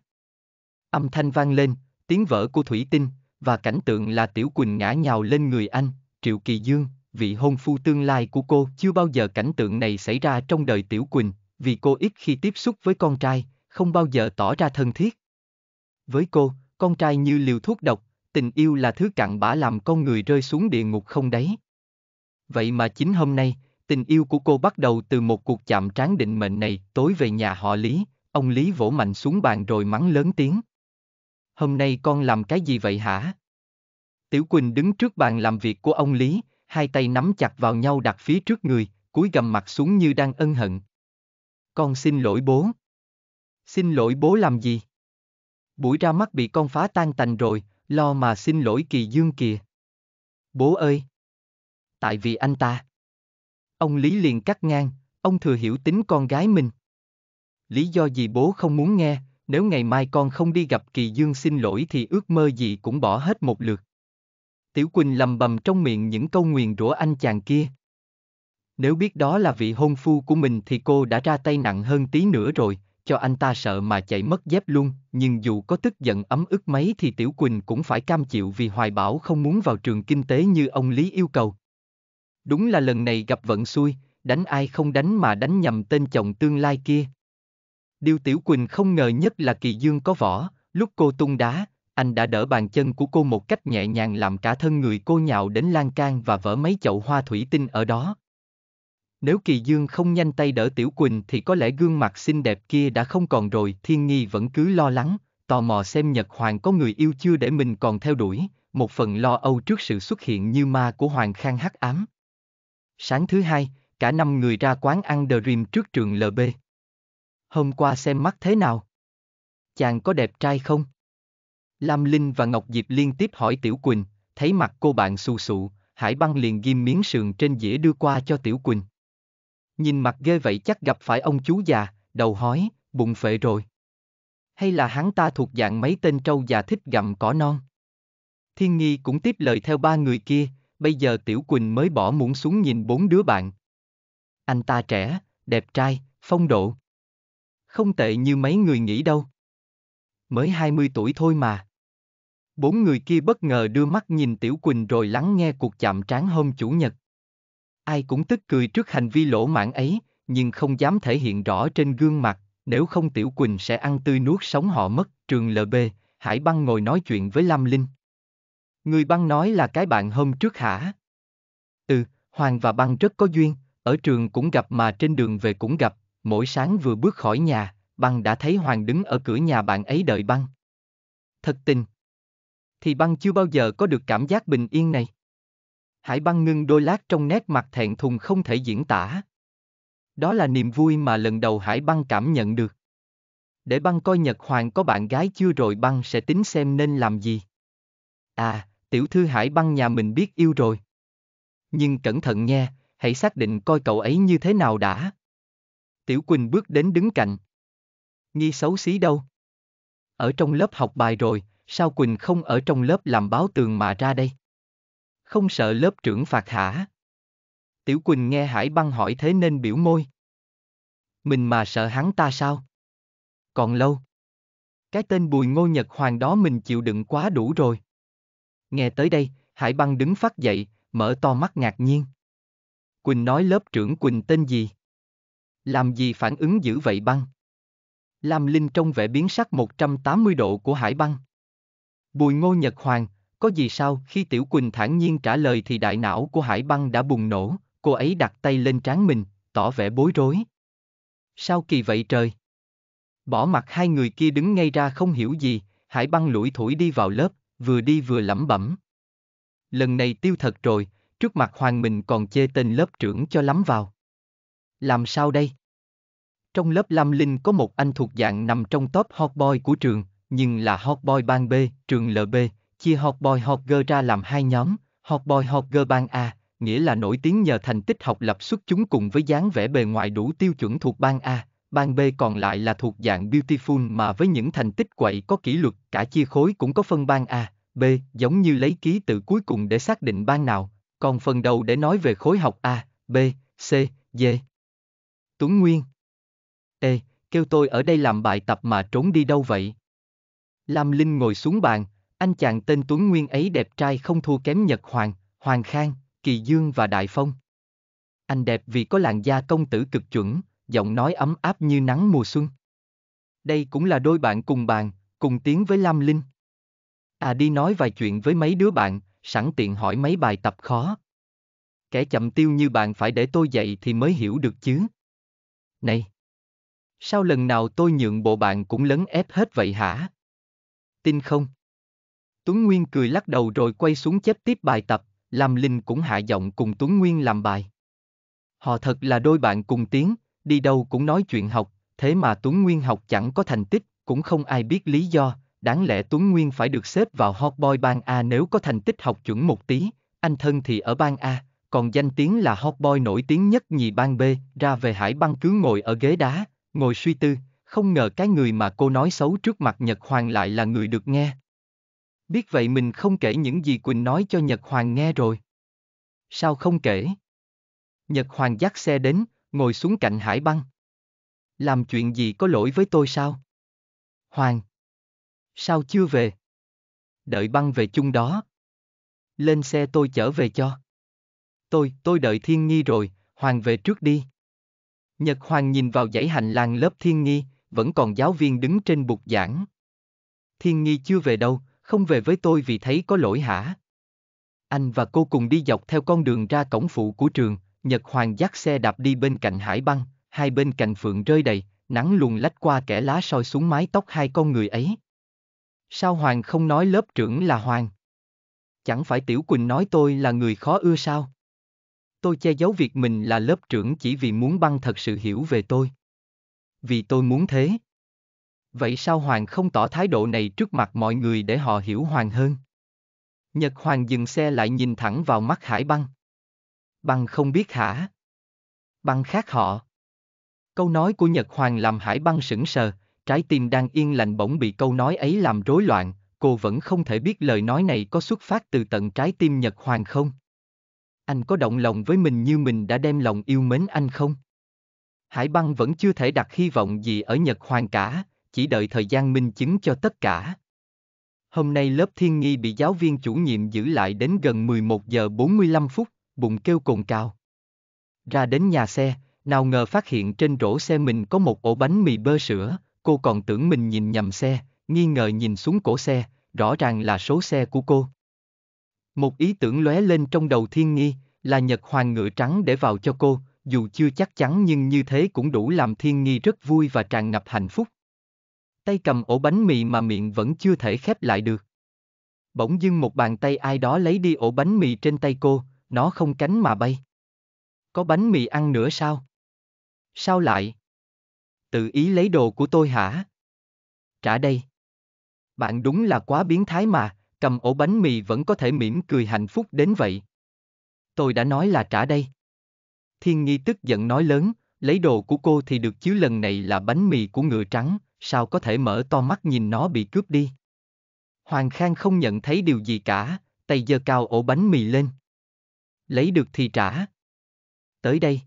Âm thanh vang lên, tiếng vỡ của thủy tinh, và cảnh tượng là Tiểu Quỳnh ngã nhào lên người anh, Triệu Kỳ Dương, vị hôn phu tương lai của cô chưa bao giờ cảnh tượng này xảy ra trong đời Tiểu Quỳnh, vì cô ít khi tiếp xúc với con trai, không bao giờ tỏ ra thân thiết. Với cô, con trai như liều thuốc độc, tình yêu là thứ cặn bã làm con người rơi xuống địa ngục không đấy. Vậy mà chính hôm nay, tình yêu của cô bắt đầu từ một cuộc chạm trán định mệnh này, tối về nhà họ Lý, ông Lý vỗ mạnh xuống bàn rồi mắng lớn tiếng. Hôm nay con làm cái gì vậy hả? Tiểu Quỳnh đứng trước bàn làm việc của ông Lý, hai tay nắm chặt vào nhau đặt phía trước người, cúi gầm mặt xuống như đang ân hận. Con xin lỗi bố. Xin lỗi bố làm gì? Buổi ra mắt bị con phá tan tành rồi, lo mà xin lỗi kỳ dương kìa. Bố ơi! Tại vì anh ta. Ông Lý liền cắt ngang, ông thừa hiểu tính con gái mình. Lý do gì bố không muốn nghe, nếu ngày mai con không đi gặp kỳ dương xin lỗi thì ước mơ gì cũng bỏ hết một lượt. Tiểu Quỳnh lầm bầm trong miệng những câu nguyền rủa anh chàng kia. Nếu biết đó là vị hôn phu của mình thì cô đã ra tay nặng hơn tí nữa rồi, cho anh ta sợ mà chạy mất dép luôn, nhưng dù có tức giận ấm ức mấy thì Tiểu Quỳnh cũng phải cam chịu vì Hoài Bảo không muốn vào trường kinh tế như ông Lý yêu cầu. Đúng là lần này gặp vận xui, đánh ai không đánh mà đánh nhầm tên chồng tương lai kia. Điều Tiểu Quỳnh không ngờ nhất là Kỳ Dương có võ, lúc cô tung đá, anh đã đỡ bàn chân của cô một cách nhẹ nhàng làm cả thân người cô nhào đến lan can và vỡ mấy chậu hoa thủy tinh ở đó. Nếu Kỳ Dương không nhanh tay đỡ Tiểu Quỳnh thì có lẽ gương mặt xinh đẹp kia đã không còn rồi, Thiên Nghi vẫn cứ lo lắng, tò mò xem Nhật Hoàng có người yêu chưa để mình còn theo đuổi, một phần lo âu trước sự xuất hiện như ma của Hoàng Khang hắc ám. Sáng thứ hai, cả năm người ra quán ăn Dream trước trường LB. Hôm qua xem mắt thế nào? Chàng có đẹp trai không? Lam Linh và Ngọc Diệp liên tiếp hỏi Tiểu Quỳnh, thấy mặt cô bạn xù xụ, Hải Băng liền ghim miếng sườn trên dĩa đưa qua cho Tiểu Quỳnh. Nhìn mặt ghê vậy chắc gặp phải ông chú già, đầu hói, bụng phệ rồi. Hay là hắn ta thuộc dạng mấy tên trâu già thích gặm cỏ non? Thiên Nghi cũng tiếp lời theo ba người kia, bây giờ Tiểu Quỳnh mới bỏ muỗng xuống nhìn bốn đứa bạn. Anh ta trẻ, đẹp trai, phong độ. Không tệ như mấy người nghĩ đâu. Mới 20 tuổi thôi mà. Bốn người kia bất ngờ đưa mắt nhìn Tiểu Quỳnh rồi lắng nghe cuộc chạm trán hôm Chủ nhật. Ai cũng tức cười trước hành vi lỗ mãn ấy, nhưng không dám thể hiện rõ trên gương mặt, nếu không Tiểu Quỳnh sẽ ăn tươi nuốt sống họ mất. Trường LB, Hải Băng ngồi nói chuyện với Lam Linh. Người băng nói là cái bạn hôm trước hả? Ừ, Hoàng và băng rất có duyên, ở trường cũng gặp mà trên đường về cũng gặp, mỗi sáng vừa bước khỏi nhà, băng đã thấy Hoàng đứng ở cửa nhà bạn ấy đợi băng. Thật tình, thì băng chưa bao giờ có được cảm giác bình yên này. Hải băng ngưng đôi lát trong nét mặt thẹn thùng không thể diễn tả. Đó là niềm vui mà lần đầu hải băng cảm nhận được. Để băng coi Nhật Hoàng có bạn gái chưa rồi băng sẽ tính xem nên làm gì. À, tiểu thư hải băng nhà mình biết yêu rồi. Nhưng cẩn thận nha, hãy xác định coi cậu ấy như thế nào đã. Tiểu Quỳnh bước đến đứng cạnh. Nghi xấu xí đâu? Ở trong lớp học bài rồi, sao Quỳnh không ở trong lớp làm báo tường mà ra đây? Không sợ lớp trưởng phạt hả? Tiểu Quỳnh nghe Hải băng hỏi thế nên biểu môi. Mình mà sợ hắn ta sao? Còn lâu. Cái tên Bùi Ngô Nhật Hoàng đó mình chịu đựng quá đủ rồi. Nghe tới đây, Hải băng đứng phát dậy, mở to mắt ngạc nhiên. Quỳnh nói lớp trưởng Quỳnh tên gì? Làm gì phản ứng dữ vậy băng? Lam Linh trong vẻ biến sắc 180 độ của Hải băng. Bùi ngô Nhật Hoàng, có gì sao khi Tiểu Quỳnh thản nhiên trả lời thì đại não của Hải Băng đã bùng nổ, cô ấy đặt tay lên trán mình, tỏ vẻ bối rối. Sao kỳ vậy trời? Bỏ mặt hai người kia đứng ngay ra không hiểu gì, Hải Băng lủi thủi đi vào lớp, vừa đi vừa lẩm bẩm. Lần này tiêu thật rồi, trước mặt Hoàng mình còn chê tên lớp trưởng cho lắm vào. Làm sao đây? Trong lớp Lam Linh có một anh thuộc dạng nằm trong top hot boy của trường nhưng là Hot Boy Bang B, trường LB, chia Hot Boy Hot Girl ra làm hai nhóm, Hot Boy Hot Girl Bang A, nghĩa là nổi tiếng nhờ thành tích học lập xuất chúng cùng với dáng vẻ bề ngoài đủ tiêu chuẩn thuộc Bang A, Bang B còn lại là thuộc dạng Beautiful mà với những thành tích quậy có kỷ luật, cả chia khối cũng có phân Bang A, B, giống như lấy ký tự cuối cùng để xác định Bang nào, còn phần đầu để nói về khối học A, B, C, D. Tuấn Nguyên Ê, kêu tôi ở đây làm bài tập mà trốn đi đâu vậy? Lam Linh ngồi xuống bàn, anh chàng tên Tuấn Nguyên ấy đẹp trai không thua kém Nhật Hoàng, Hoàng Khang, Kỳ Dương và Đại Phong. Anh đẹp vì có làn da công tử cực chuẩn, giọng nói ấm áp như nắng mùa xuân. Đây cũng là đôi bạn cùng bàn, cùng tiếng với Lam Linh. À đi nói vài chuyện với mấy đứa bạn, sẵn tiện hỏi mấy bài tập khó. Kẻ chậm tiêu như bạn phải để tôi dạy thì mới hiểu được chứ. Này! Sao lần nào tôi nhượng bộ bạn cũng lấn ép hết vậy hả? tin không? Tuấn Nguyên cười lắc đầu rồi quay xuống chép tiếp bài tập, Lam Linh cũng hạ giọng cùng Tuấn Nguyên làm bài. Họ thật là đôi bạn cùng tiếng, đi đâu cũng nói chuyện học, thế mà Tuấn Nguyên học chẳng có thành tích, cũng không ai biết lý do, đáng lẽ Tuấn Nguyên phải được xếp vào hot boy Bang A nếu có thành tích học chuẩn một tí, anh thân thì ở Bang A, còn danh tiếng là hot boy nổi tiếng nhất nhì Bang B, ra về hải băng cứ ngồi ở ghế đá, ngồi suy tư, không ngờ cái người mà cô nói xấu trước mặt Nhật Hoàng lại là người được nghe. Biết vậy mình không kể những gì Quỳnh nói cho Nhật Hoàng nghe rồi. Sao không kể? Nhật Hoàng dắt xe đến, ngồi xuống cạnh hải băng. Làm chuyện gì có lỗi với tôi sao? Hoàng! Sao chưa về? Đợi băng về chung đó. Lên xe tôi chở về cho. Tôi, tôi đợi Thiên Nghi rồi, Hoàng về trước đi. Nhật Hoàng nhìn vào dãy hành lang lớp Thiên Nghi, vẫn còn giáo viên đứng trên bục giảng. Thiên Nghi chưa về đâu, không về với tôi vì thấy có lỗi hả? Anh và cô cùng đi dọc theo con đường ra cổng phụ của trường, Nhật Hoàng dắt xe đạp đi bên cạnh hải băng, hai bên cạnh phượng rơi đầy, nắng luồn lách qua kẻ lá soi xuống mái tóc hai con người ấy. Sao Hoàng không nói lớp trưởng là Hoàng? Chẳng phải Tiểu Quỳnh nói tôi là người khó ưa sao? Tôi che giấu việc mình là lớp trưởng chỉ vì muốn băng thật sự hiểu về tôi vì tôi muốn thế. Vậy sao Hoàng không tỏ thái độ này trước mặt mọi người để họ hiểu Hoàng hơn? Nhật Hoàng dừng xe lại nhìn thẳng vào mắt Hải Băng. Băng không biết hả? Băng khác họ. Câu nói của Nhật Hoàng làm Hải Băng sững sờ, trái tim đang yên lành bỗng bị câu nói ấy làm rối loạn, cô vẫn không thể biết lời nói này có xuất phát từ tận trái tim Nhật Hoàng không. Anh có động lòng với mình như mình đã đem lòng yêu mến anh không? Hải băng vẫn chưa thể đặt hy vọng gì ở Nhật Hoàng cả, chỉ đợi thời gian minh chứng cho tất cả. Hôm nay lớp thiên nghi bị giáo viên chủ nhiệm giữ lại đến gần 11 giờ 45 phút, bụng kêu cồn cào. Ra đến nhà xe, nào ngờ phát hiện trên rổ xe mình có một ổ bánh mì bơ sữa, cô còn tưởng mình nhìn nhầm xe, nghi ngờ nhìn xuống cổ xe, rõ ràng là số xe của cô. Một ý tưởng lóe lên trong đầu thiên nghi, là Nhật Hoàng ngựa trắng để vào cho cô, dù chưa chắc chắn nhưng như thế cũng đủ làm thiên nghi rất vui và tràn ngập hạnh phúc. Tay cầm ổ bánh mì mà miệng vẫn chưa thể khép lại được. Bỗng dưng một bàn tay ai đó lấy đi ổ bánh mì trên tay cô, nó không cánh mà bay. Có bánh mì ăn nữa sao? Sao lại? Tự ý lấy đồ của tôi hả? Trả đây. Bạn đúng là quá biến thái mà, cầm ổ bánh mì vẫn có thể mỉm cười hạnh phúc đến vậy. Tôi đã nói là trả đây. Thiên Nhi tức giận nói lớn, lấy đồ của cô thì được chứ lần này là bánh mì của ngựa trắng, sao có thể mở to mắt nhìn nó bị cướp đi. Hoàng Khang không nhận thấy điều gì cả, tay giơ cao ổ bánh mì lên. Lấy được thì trả. Tới đây.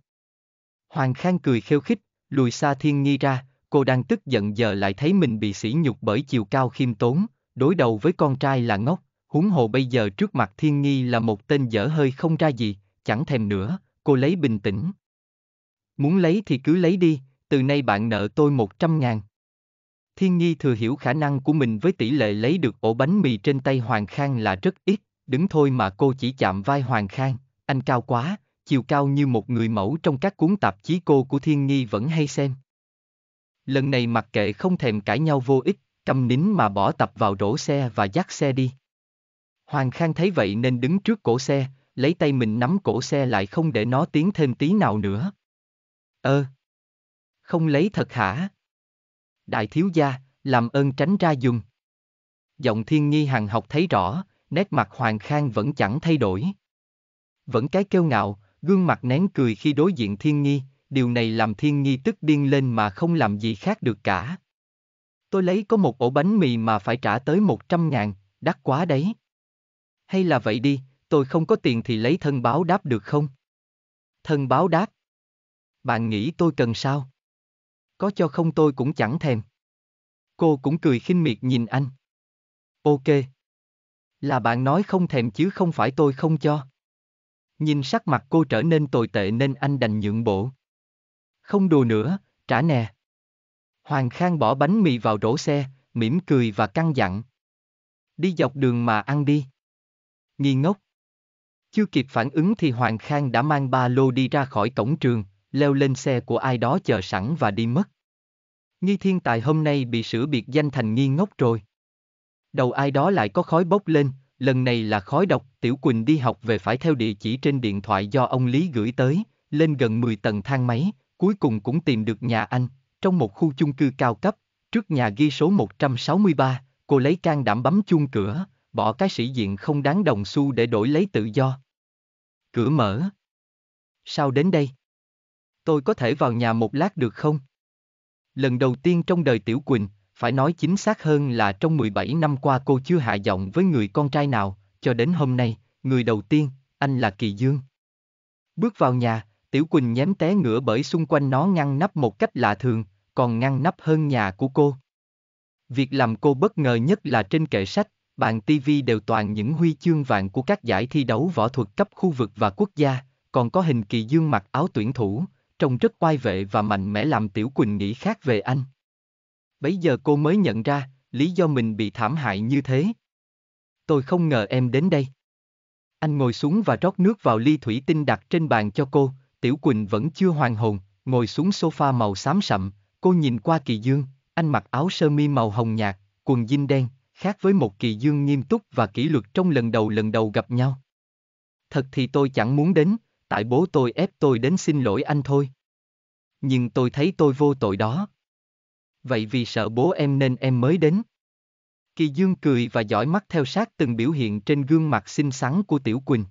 Hoàng Khang cười khêu khích, lùi xa Thiên Nhi ra, cô đang tức giận giờ lại thấy mình bị sỉ nhục bởi chiều cao khiêm tốn, đối đầu với con trai là ngốc, huống hồ bây giờ trước mặt Thiên Nhi là một tên dở hơi không ra gì, chẳng thèm nữa, cô lấy bình tĩnh. Muốn lấy thì cứ lấy đi, từ nay bạn nợ tôi 100 ngàn. Thiên Nhi thừa hiểu khả năng của mình với tỷ lệ lấy được ổ bánh mì trên tay Hoàng Khang là rất ít, đứng thôi mà cô chỉ chạm vai Hoàng Khang, anh cao quá, chiều cao như một người mẫu trong các cuốn tạp chí cô của Thiên Nhi vẫn hay xem. Lần này mặc kệ không thèm cãi nhau vô ích, cầm nín mà bỏ tập vào đổ xe và dắt xe đi. Hoàng Khang thấy vậy nên đứng trước cổ xe, lấy tay mình nắm cổ xe lại không để nó tiến thêm tí nào nữa. Ơ! Ờ. Không lấy thật hả? Đại thiếu gia, làm ơn tránh ra dùng. Giọng thiên nghi hằng học thấy rõ, nét mặt hoàng khang vẫn chẳng thay đổi. Vẫn cái kêu ngạo, gương mặt nén cười khi đối diện thiên nghi, điều này làm thiên nghi tức điên lên mà không làm gì khác được cả. Tôi lấy có một ổ bánh mì mà phải trả tới 100 ngàn, đắt quá đấy. Hay là vậy đi, tôi không có tiền thì lấy thân báo đáp được không? Thân báo đáp. Bạn nghĩ tôi cần sao? Có cho không tôi cũng chẳng thèm. Cô cũng cười khinh miệt nhìn anh. Ok. Là bạn nói không thèm chứ không phải tôi không cho. Nhìn sắc mặt cô trở nên tồi tệ nên anh đành nhượng bộ. Không đùa nữa, trả nè. Hoàng Khang bỏ bánh mì vào rổ xe, mỉm cười và căng dặn. Đi dọc đường mà ăn đi. Nghi ngốc, chưa kịp phản ứng thì Hoàng Khang đã mang ba lô đi ra khỏi cổng trường, leo lên xe của ai đó chờ sẵn và đi mất. Nghi thiên tài hôm nay bị sửa biệt danh thành nghi ngốc rồi. Đầu ai đó lại có khói bốc lên, lần này là khói độc, Tiểu Quỳnh đi học về phải theo địa chỉ trên điện thoại do ông Lý gửi tới, lên gần 10 tầng thang máy, cuối cùng cũng tìm được nhà anh, trong một khu chung cư cao cấp, trước nhà ghi số 163, cô lấy can đảm bấm chuông cửa, bỏ cái sĩ diện không đáng đồng xu để đổi lấy tự do, Cửa mở. Sao đến đây? Tôi có thể vào nhà một lát được không? Lần đầu tiên trong đời Tiểu Quỳnh, phải nói chính xác hơn là trong 17 năm qua cô chưa hạ giọng với người con trai nào, cho đến hôm nay, người đầu tiên, anh là Kỳ Dương. Bước vào nhà, Tiểu Quỳnh nhém té ngửa bởi xung quanh nó ngăn nắp một cách lạ thường, còn ngăn nắp hơn nhà của cô. Việc làm cô bất ngờ nhất là trên kệ sách, Bàn TV đều toàn những huy chương vàng của các giải thi đấu võ thuật cấp khu vực và quốc gia, còn có hình kỳ dương mặc áo tuyển thủ, trông rất oai vệ và mạnh mẽ làm Tiểu Quỳnh nghĩ khác về anh. Bấy giờ cô mới nhận ra, lý do mình bị thảm hại như thế. Tôi không ngờ em đến đây. Anh ngồi xuống và rót nước vào ly thủy tinh đặt trên bàn cho cô, Tiểu Quỳnh vẫn chưa hoàn hồn, ngồi xuống sofa màu xám sậm, cô nhìn qua kỳ dương, anh mặc áo sơ mi màu hồng nhạt, quần jean đen, khác với một kỳ dương nghiêm túc và kỷ luật trong lần đầu lần đầu gặp nhau. Thật thì tôi chẳng muốn đến, tại bố tôi ép tôi đến xin lỗi anh thôi. Nhưng tôi thấy tôi vô tội đó. Vậy vì sợ bố em nên em mới đến. Kỳ Dương cười và dõi mắt theo sát từng biểu hiện trên gương mặt xinh xắn của Tiểu Quỳnh.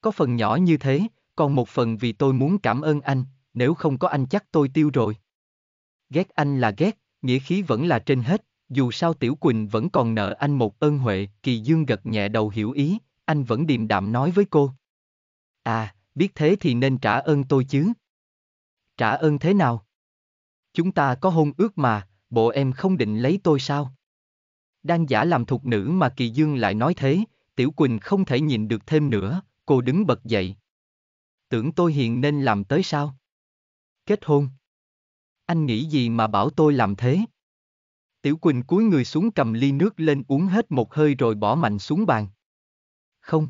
Có phần nhỏ như thế, còn một phần vì tôi muốn cảm ơn anh, nếu không có anh chắc tôi tiêu rồi. Ghét anh là ghét, nghĩa khí vẫn là trên hết dù sao Tiểu Quỳnh vẫn còn nợ anh một ơn huệ, Kỳ Dương gật nhẹ đầu hiểu ý, anh vẫn điềm đạm nói với cô. À, biết thế thì nên trả ơn tôi chứ. Trả ơn thế nào? Chúng ta có hôn ước mà, bộ em không định lấy tôi sao? Đang giả làm thục nữ mà Kỳ Dương lại nói thế, Tiểu Quỳnh không thể nhìn được thêm nữa, cô đứng bật dậy. Tưởng tôi hiền nên làm tới sao? Kết hôn. Anh nghĩ gì mà bảo tôi làm thế? Tiểu Quỳnh cúi người xuống cầm ly nước lên uống hết một hơi rồi bỏ mạnh xuống bàn. Không.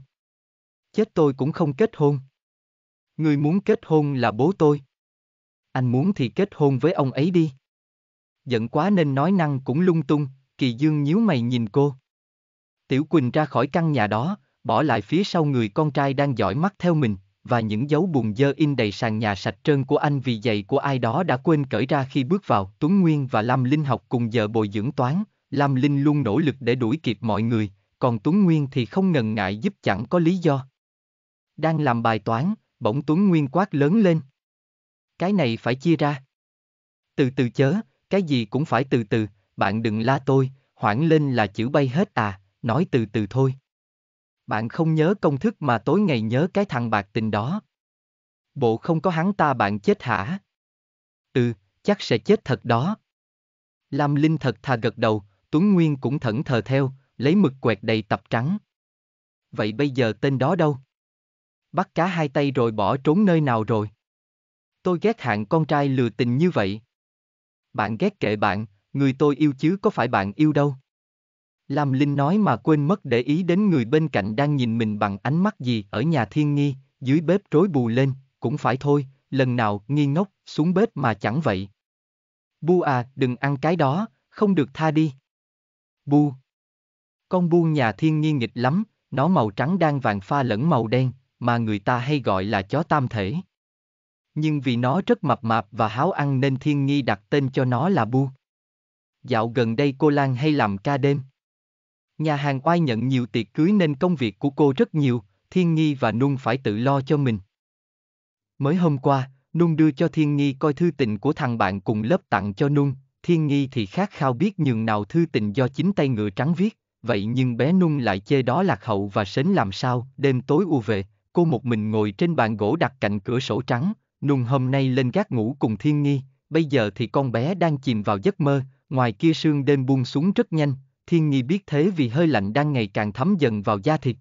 Chết tôi cũng không kết hôn. Người muốn kết hôn là bố tôi. Anh muốn thì kết hôn với ông ấy đi. Giận quá nên nói năng cũng lung tung, Kỳ Dương nhíu mày nhìn cô. Tiểu Quỳnh ra khỏi căn nhà đó, bỏ lại phía sau người con trai đang dõi mắt theo mình và những dấu bùn dơ in đầy sàn nhà sạch trơn của anh vì giày của ai đó đã quên cởi ra khi bước vào. Tuấn Nguyên và Lam Linh học cùng giờ bồi dưỡng toán, Lam Linh luôn nỗ lực để đuổi kịp mọi người, còn Tuấn Nguyên thì không ngần ngại giúp chẳng có lý do. Đang làm bài toán, bỗng Tuấn Nguyên quát lớn lên. Cái này phải chia ra. Từ từ chớ, cái gì cũng phải từ từ, bạn đừng la tôi, hoảng lên là chữ bay hết à, nói từ từ thôi. Bạn không nhớ công thức mà tối ngày nhớ cái thằng bạc tình đó. Bộ không có hắn ta bạn chết hả? Ừ, chắc sẽ chết thật đó. Lam Linh thật thà gật đầu, Tuấn Nguyên cũng thẫn thờ theo, lấy mực quẹt đầy tập trắng. Vậy bây giờ tên đó đâu? Bắt cá hai tay rồi bỏ trốn nơi nào rồi? Tôi ghét hạng con trai lừa tình như vậy. Bạn ghét kệ bạn, người tôi yêu chứ có phải bạn yêu đâu. Lam Linh nói mà quên mất để ý đến người bên cạnh đang nhìn mình bằng ánh mắt gì ở nhà thiên nghi, dưới bếp rối bù lên, cũng phải thôi, lần nào nghi ngốc, xuống bếp mà chẳng vậy. Bu à, đừng ăn cái đó, không được tha đi. Bu. Con bu nhà thiên nghi nghịch lắm, nó màu trắng đang vàng pha lẫn màu đen, mà người ta hay gọi là chó tam thể. Nhưng vì nó rất mập mạp và háo ăn nên thiên nghi đặt tên cho nó là bu. Dạo gần đây cô Lan hay làm ca đêm. Nhà hàng oai nhận nhiều tiệc cưới nên công việc của cô rất nhiều, Thiên Nghi và Nung phải tự lo cho mình. Mới hôm qua, Nung đưa cho Thiên Nghi coi thư tình của thằng bạn cùng lớp tặng cho Nung, Thiên Nghi thì khát khao biết nhường nào thư tình do chính tay ngựa trắng viết, vậy nhưng bé Nung lại chê đó lạc hậu và sến làm sao, đêm tối u về, cô một mình ngồi trên bàn gỗ đặt cạnh cửa sổ trắng, Nung hôm nay lên gác ngủ cùng Thiên Nghi, bây giờ thì con bé đang chìm vào giấc mơ, ngoài kia sương đêm buông xuống rất nhanh, thiên nhi biết thế vì hơi lạnh đang ngày càng thấm dần vào da thịt.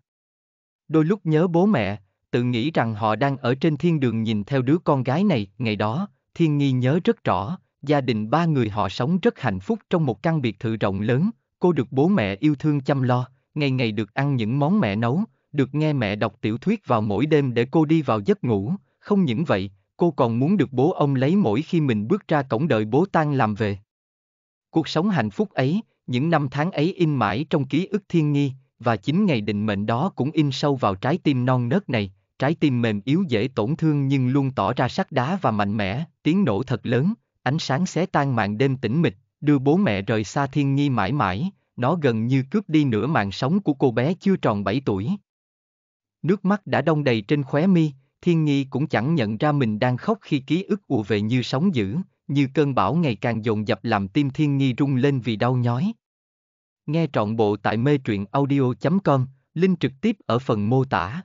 Đôi lúc nhớ bố mẹ, tự nghĩ rằng họ đang ở trên thiên đường nhìn theo đứa con gái này, ngày đó, thiên nhi nhớ rất rõ, gia đình ba người họ sống rất hạnh phúc trong một căn biệt thự rộng lớn, cô được bố mẹ yêu thương chăm lo, ngày ngày được ăn những món mẹ nấu, được nghe mẹ đọc tiểu thuyết vào mỗi đêm để cô đi vào giấc ngủ, không những vậy, cô còn muốn được bố ông lấy mỗi khi mình bước ra cổng đợi bố tan làm về. Cuộc sống hạnh phúc ấy, những năm tháng ấy in mãi trong ký ức thiên nghi, và chính ngày định mệnh đó cũng in sâu vào trái tim non nớt này, trái tim mềm yếu dễ tổn thương nhưng luôn tỏ ra sắt đá và mạnh mẽ, tiếng nổ thật lớn, ánh sáng xé tan màn đêm tĩnh mịch, đưa bố mẹ rời xa thiên nghi mãi mãi, nó gần như cướp đi nửa mạng sống của cô bé chưa tròn 7 tuổi. Nước mắt đã đông đầy trên khóe mi, thiên nghi cũng chẳng nhận ra mình đang khóc khi ký ức ùa về như sóng dữ, như cơn bão ngày càng dồn dập làm tim thiên nghi rung lên vì đau nhói. Nghe trọn bộ tại mê truyện audio.com, link trực tiếp ở phần mô tả.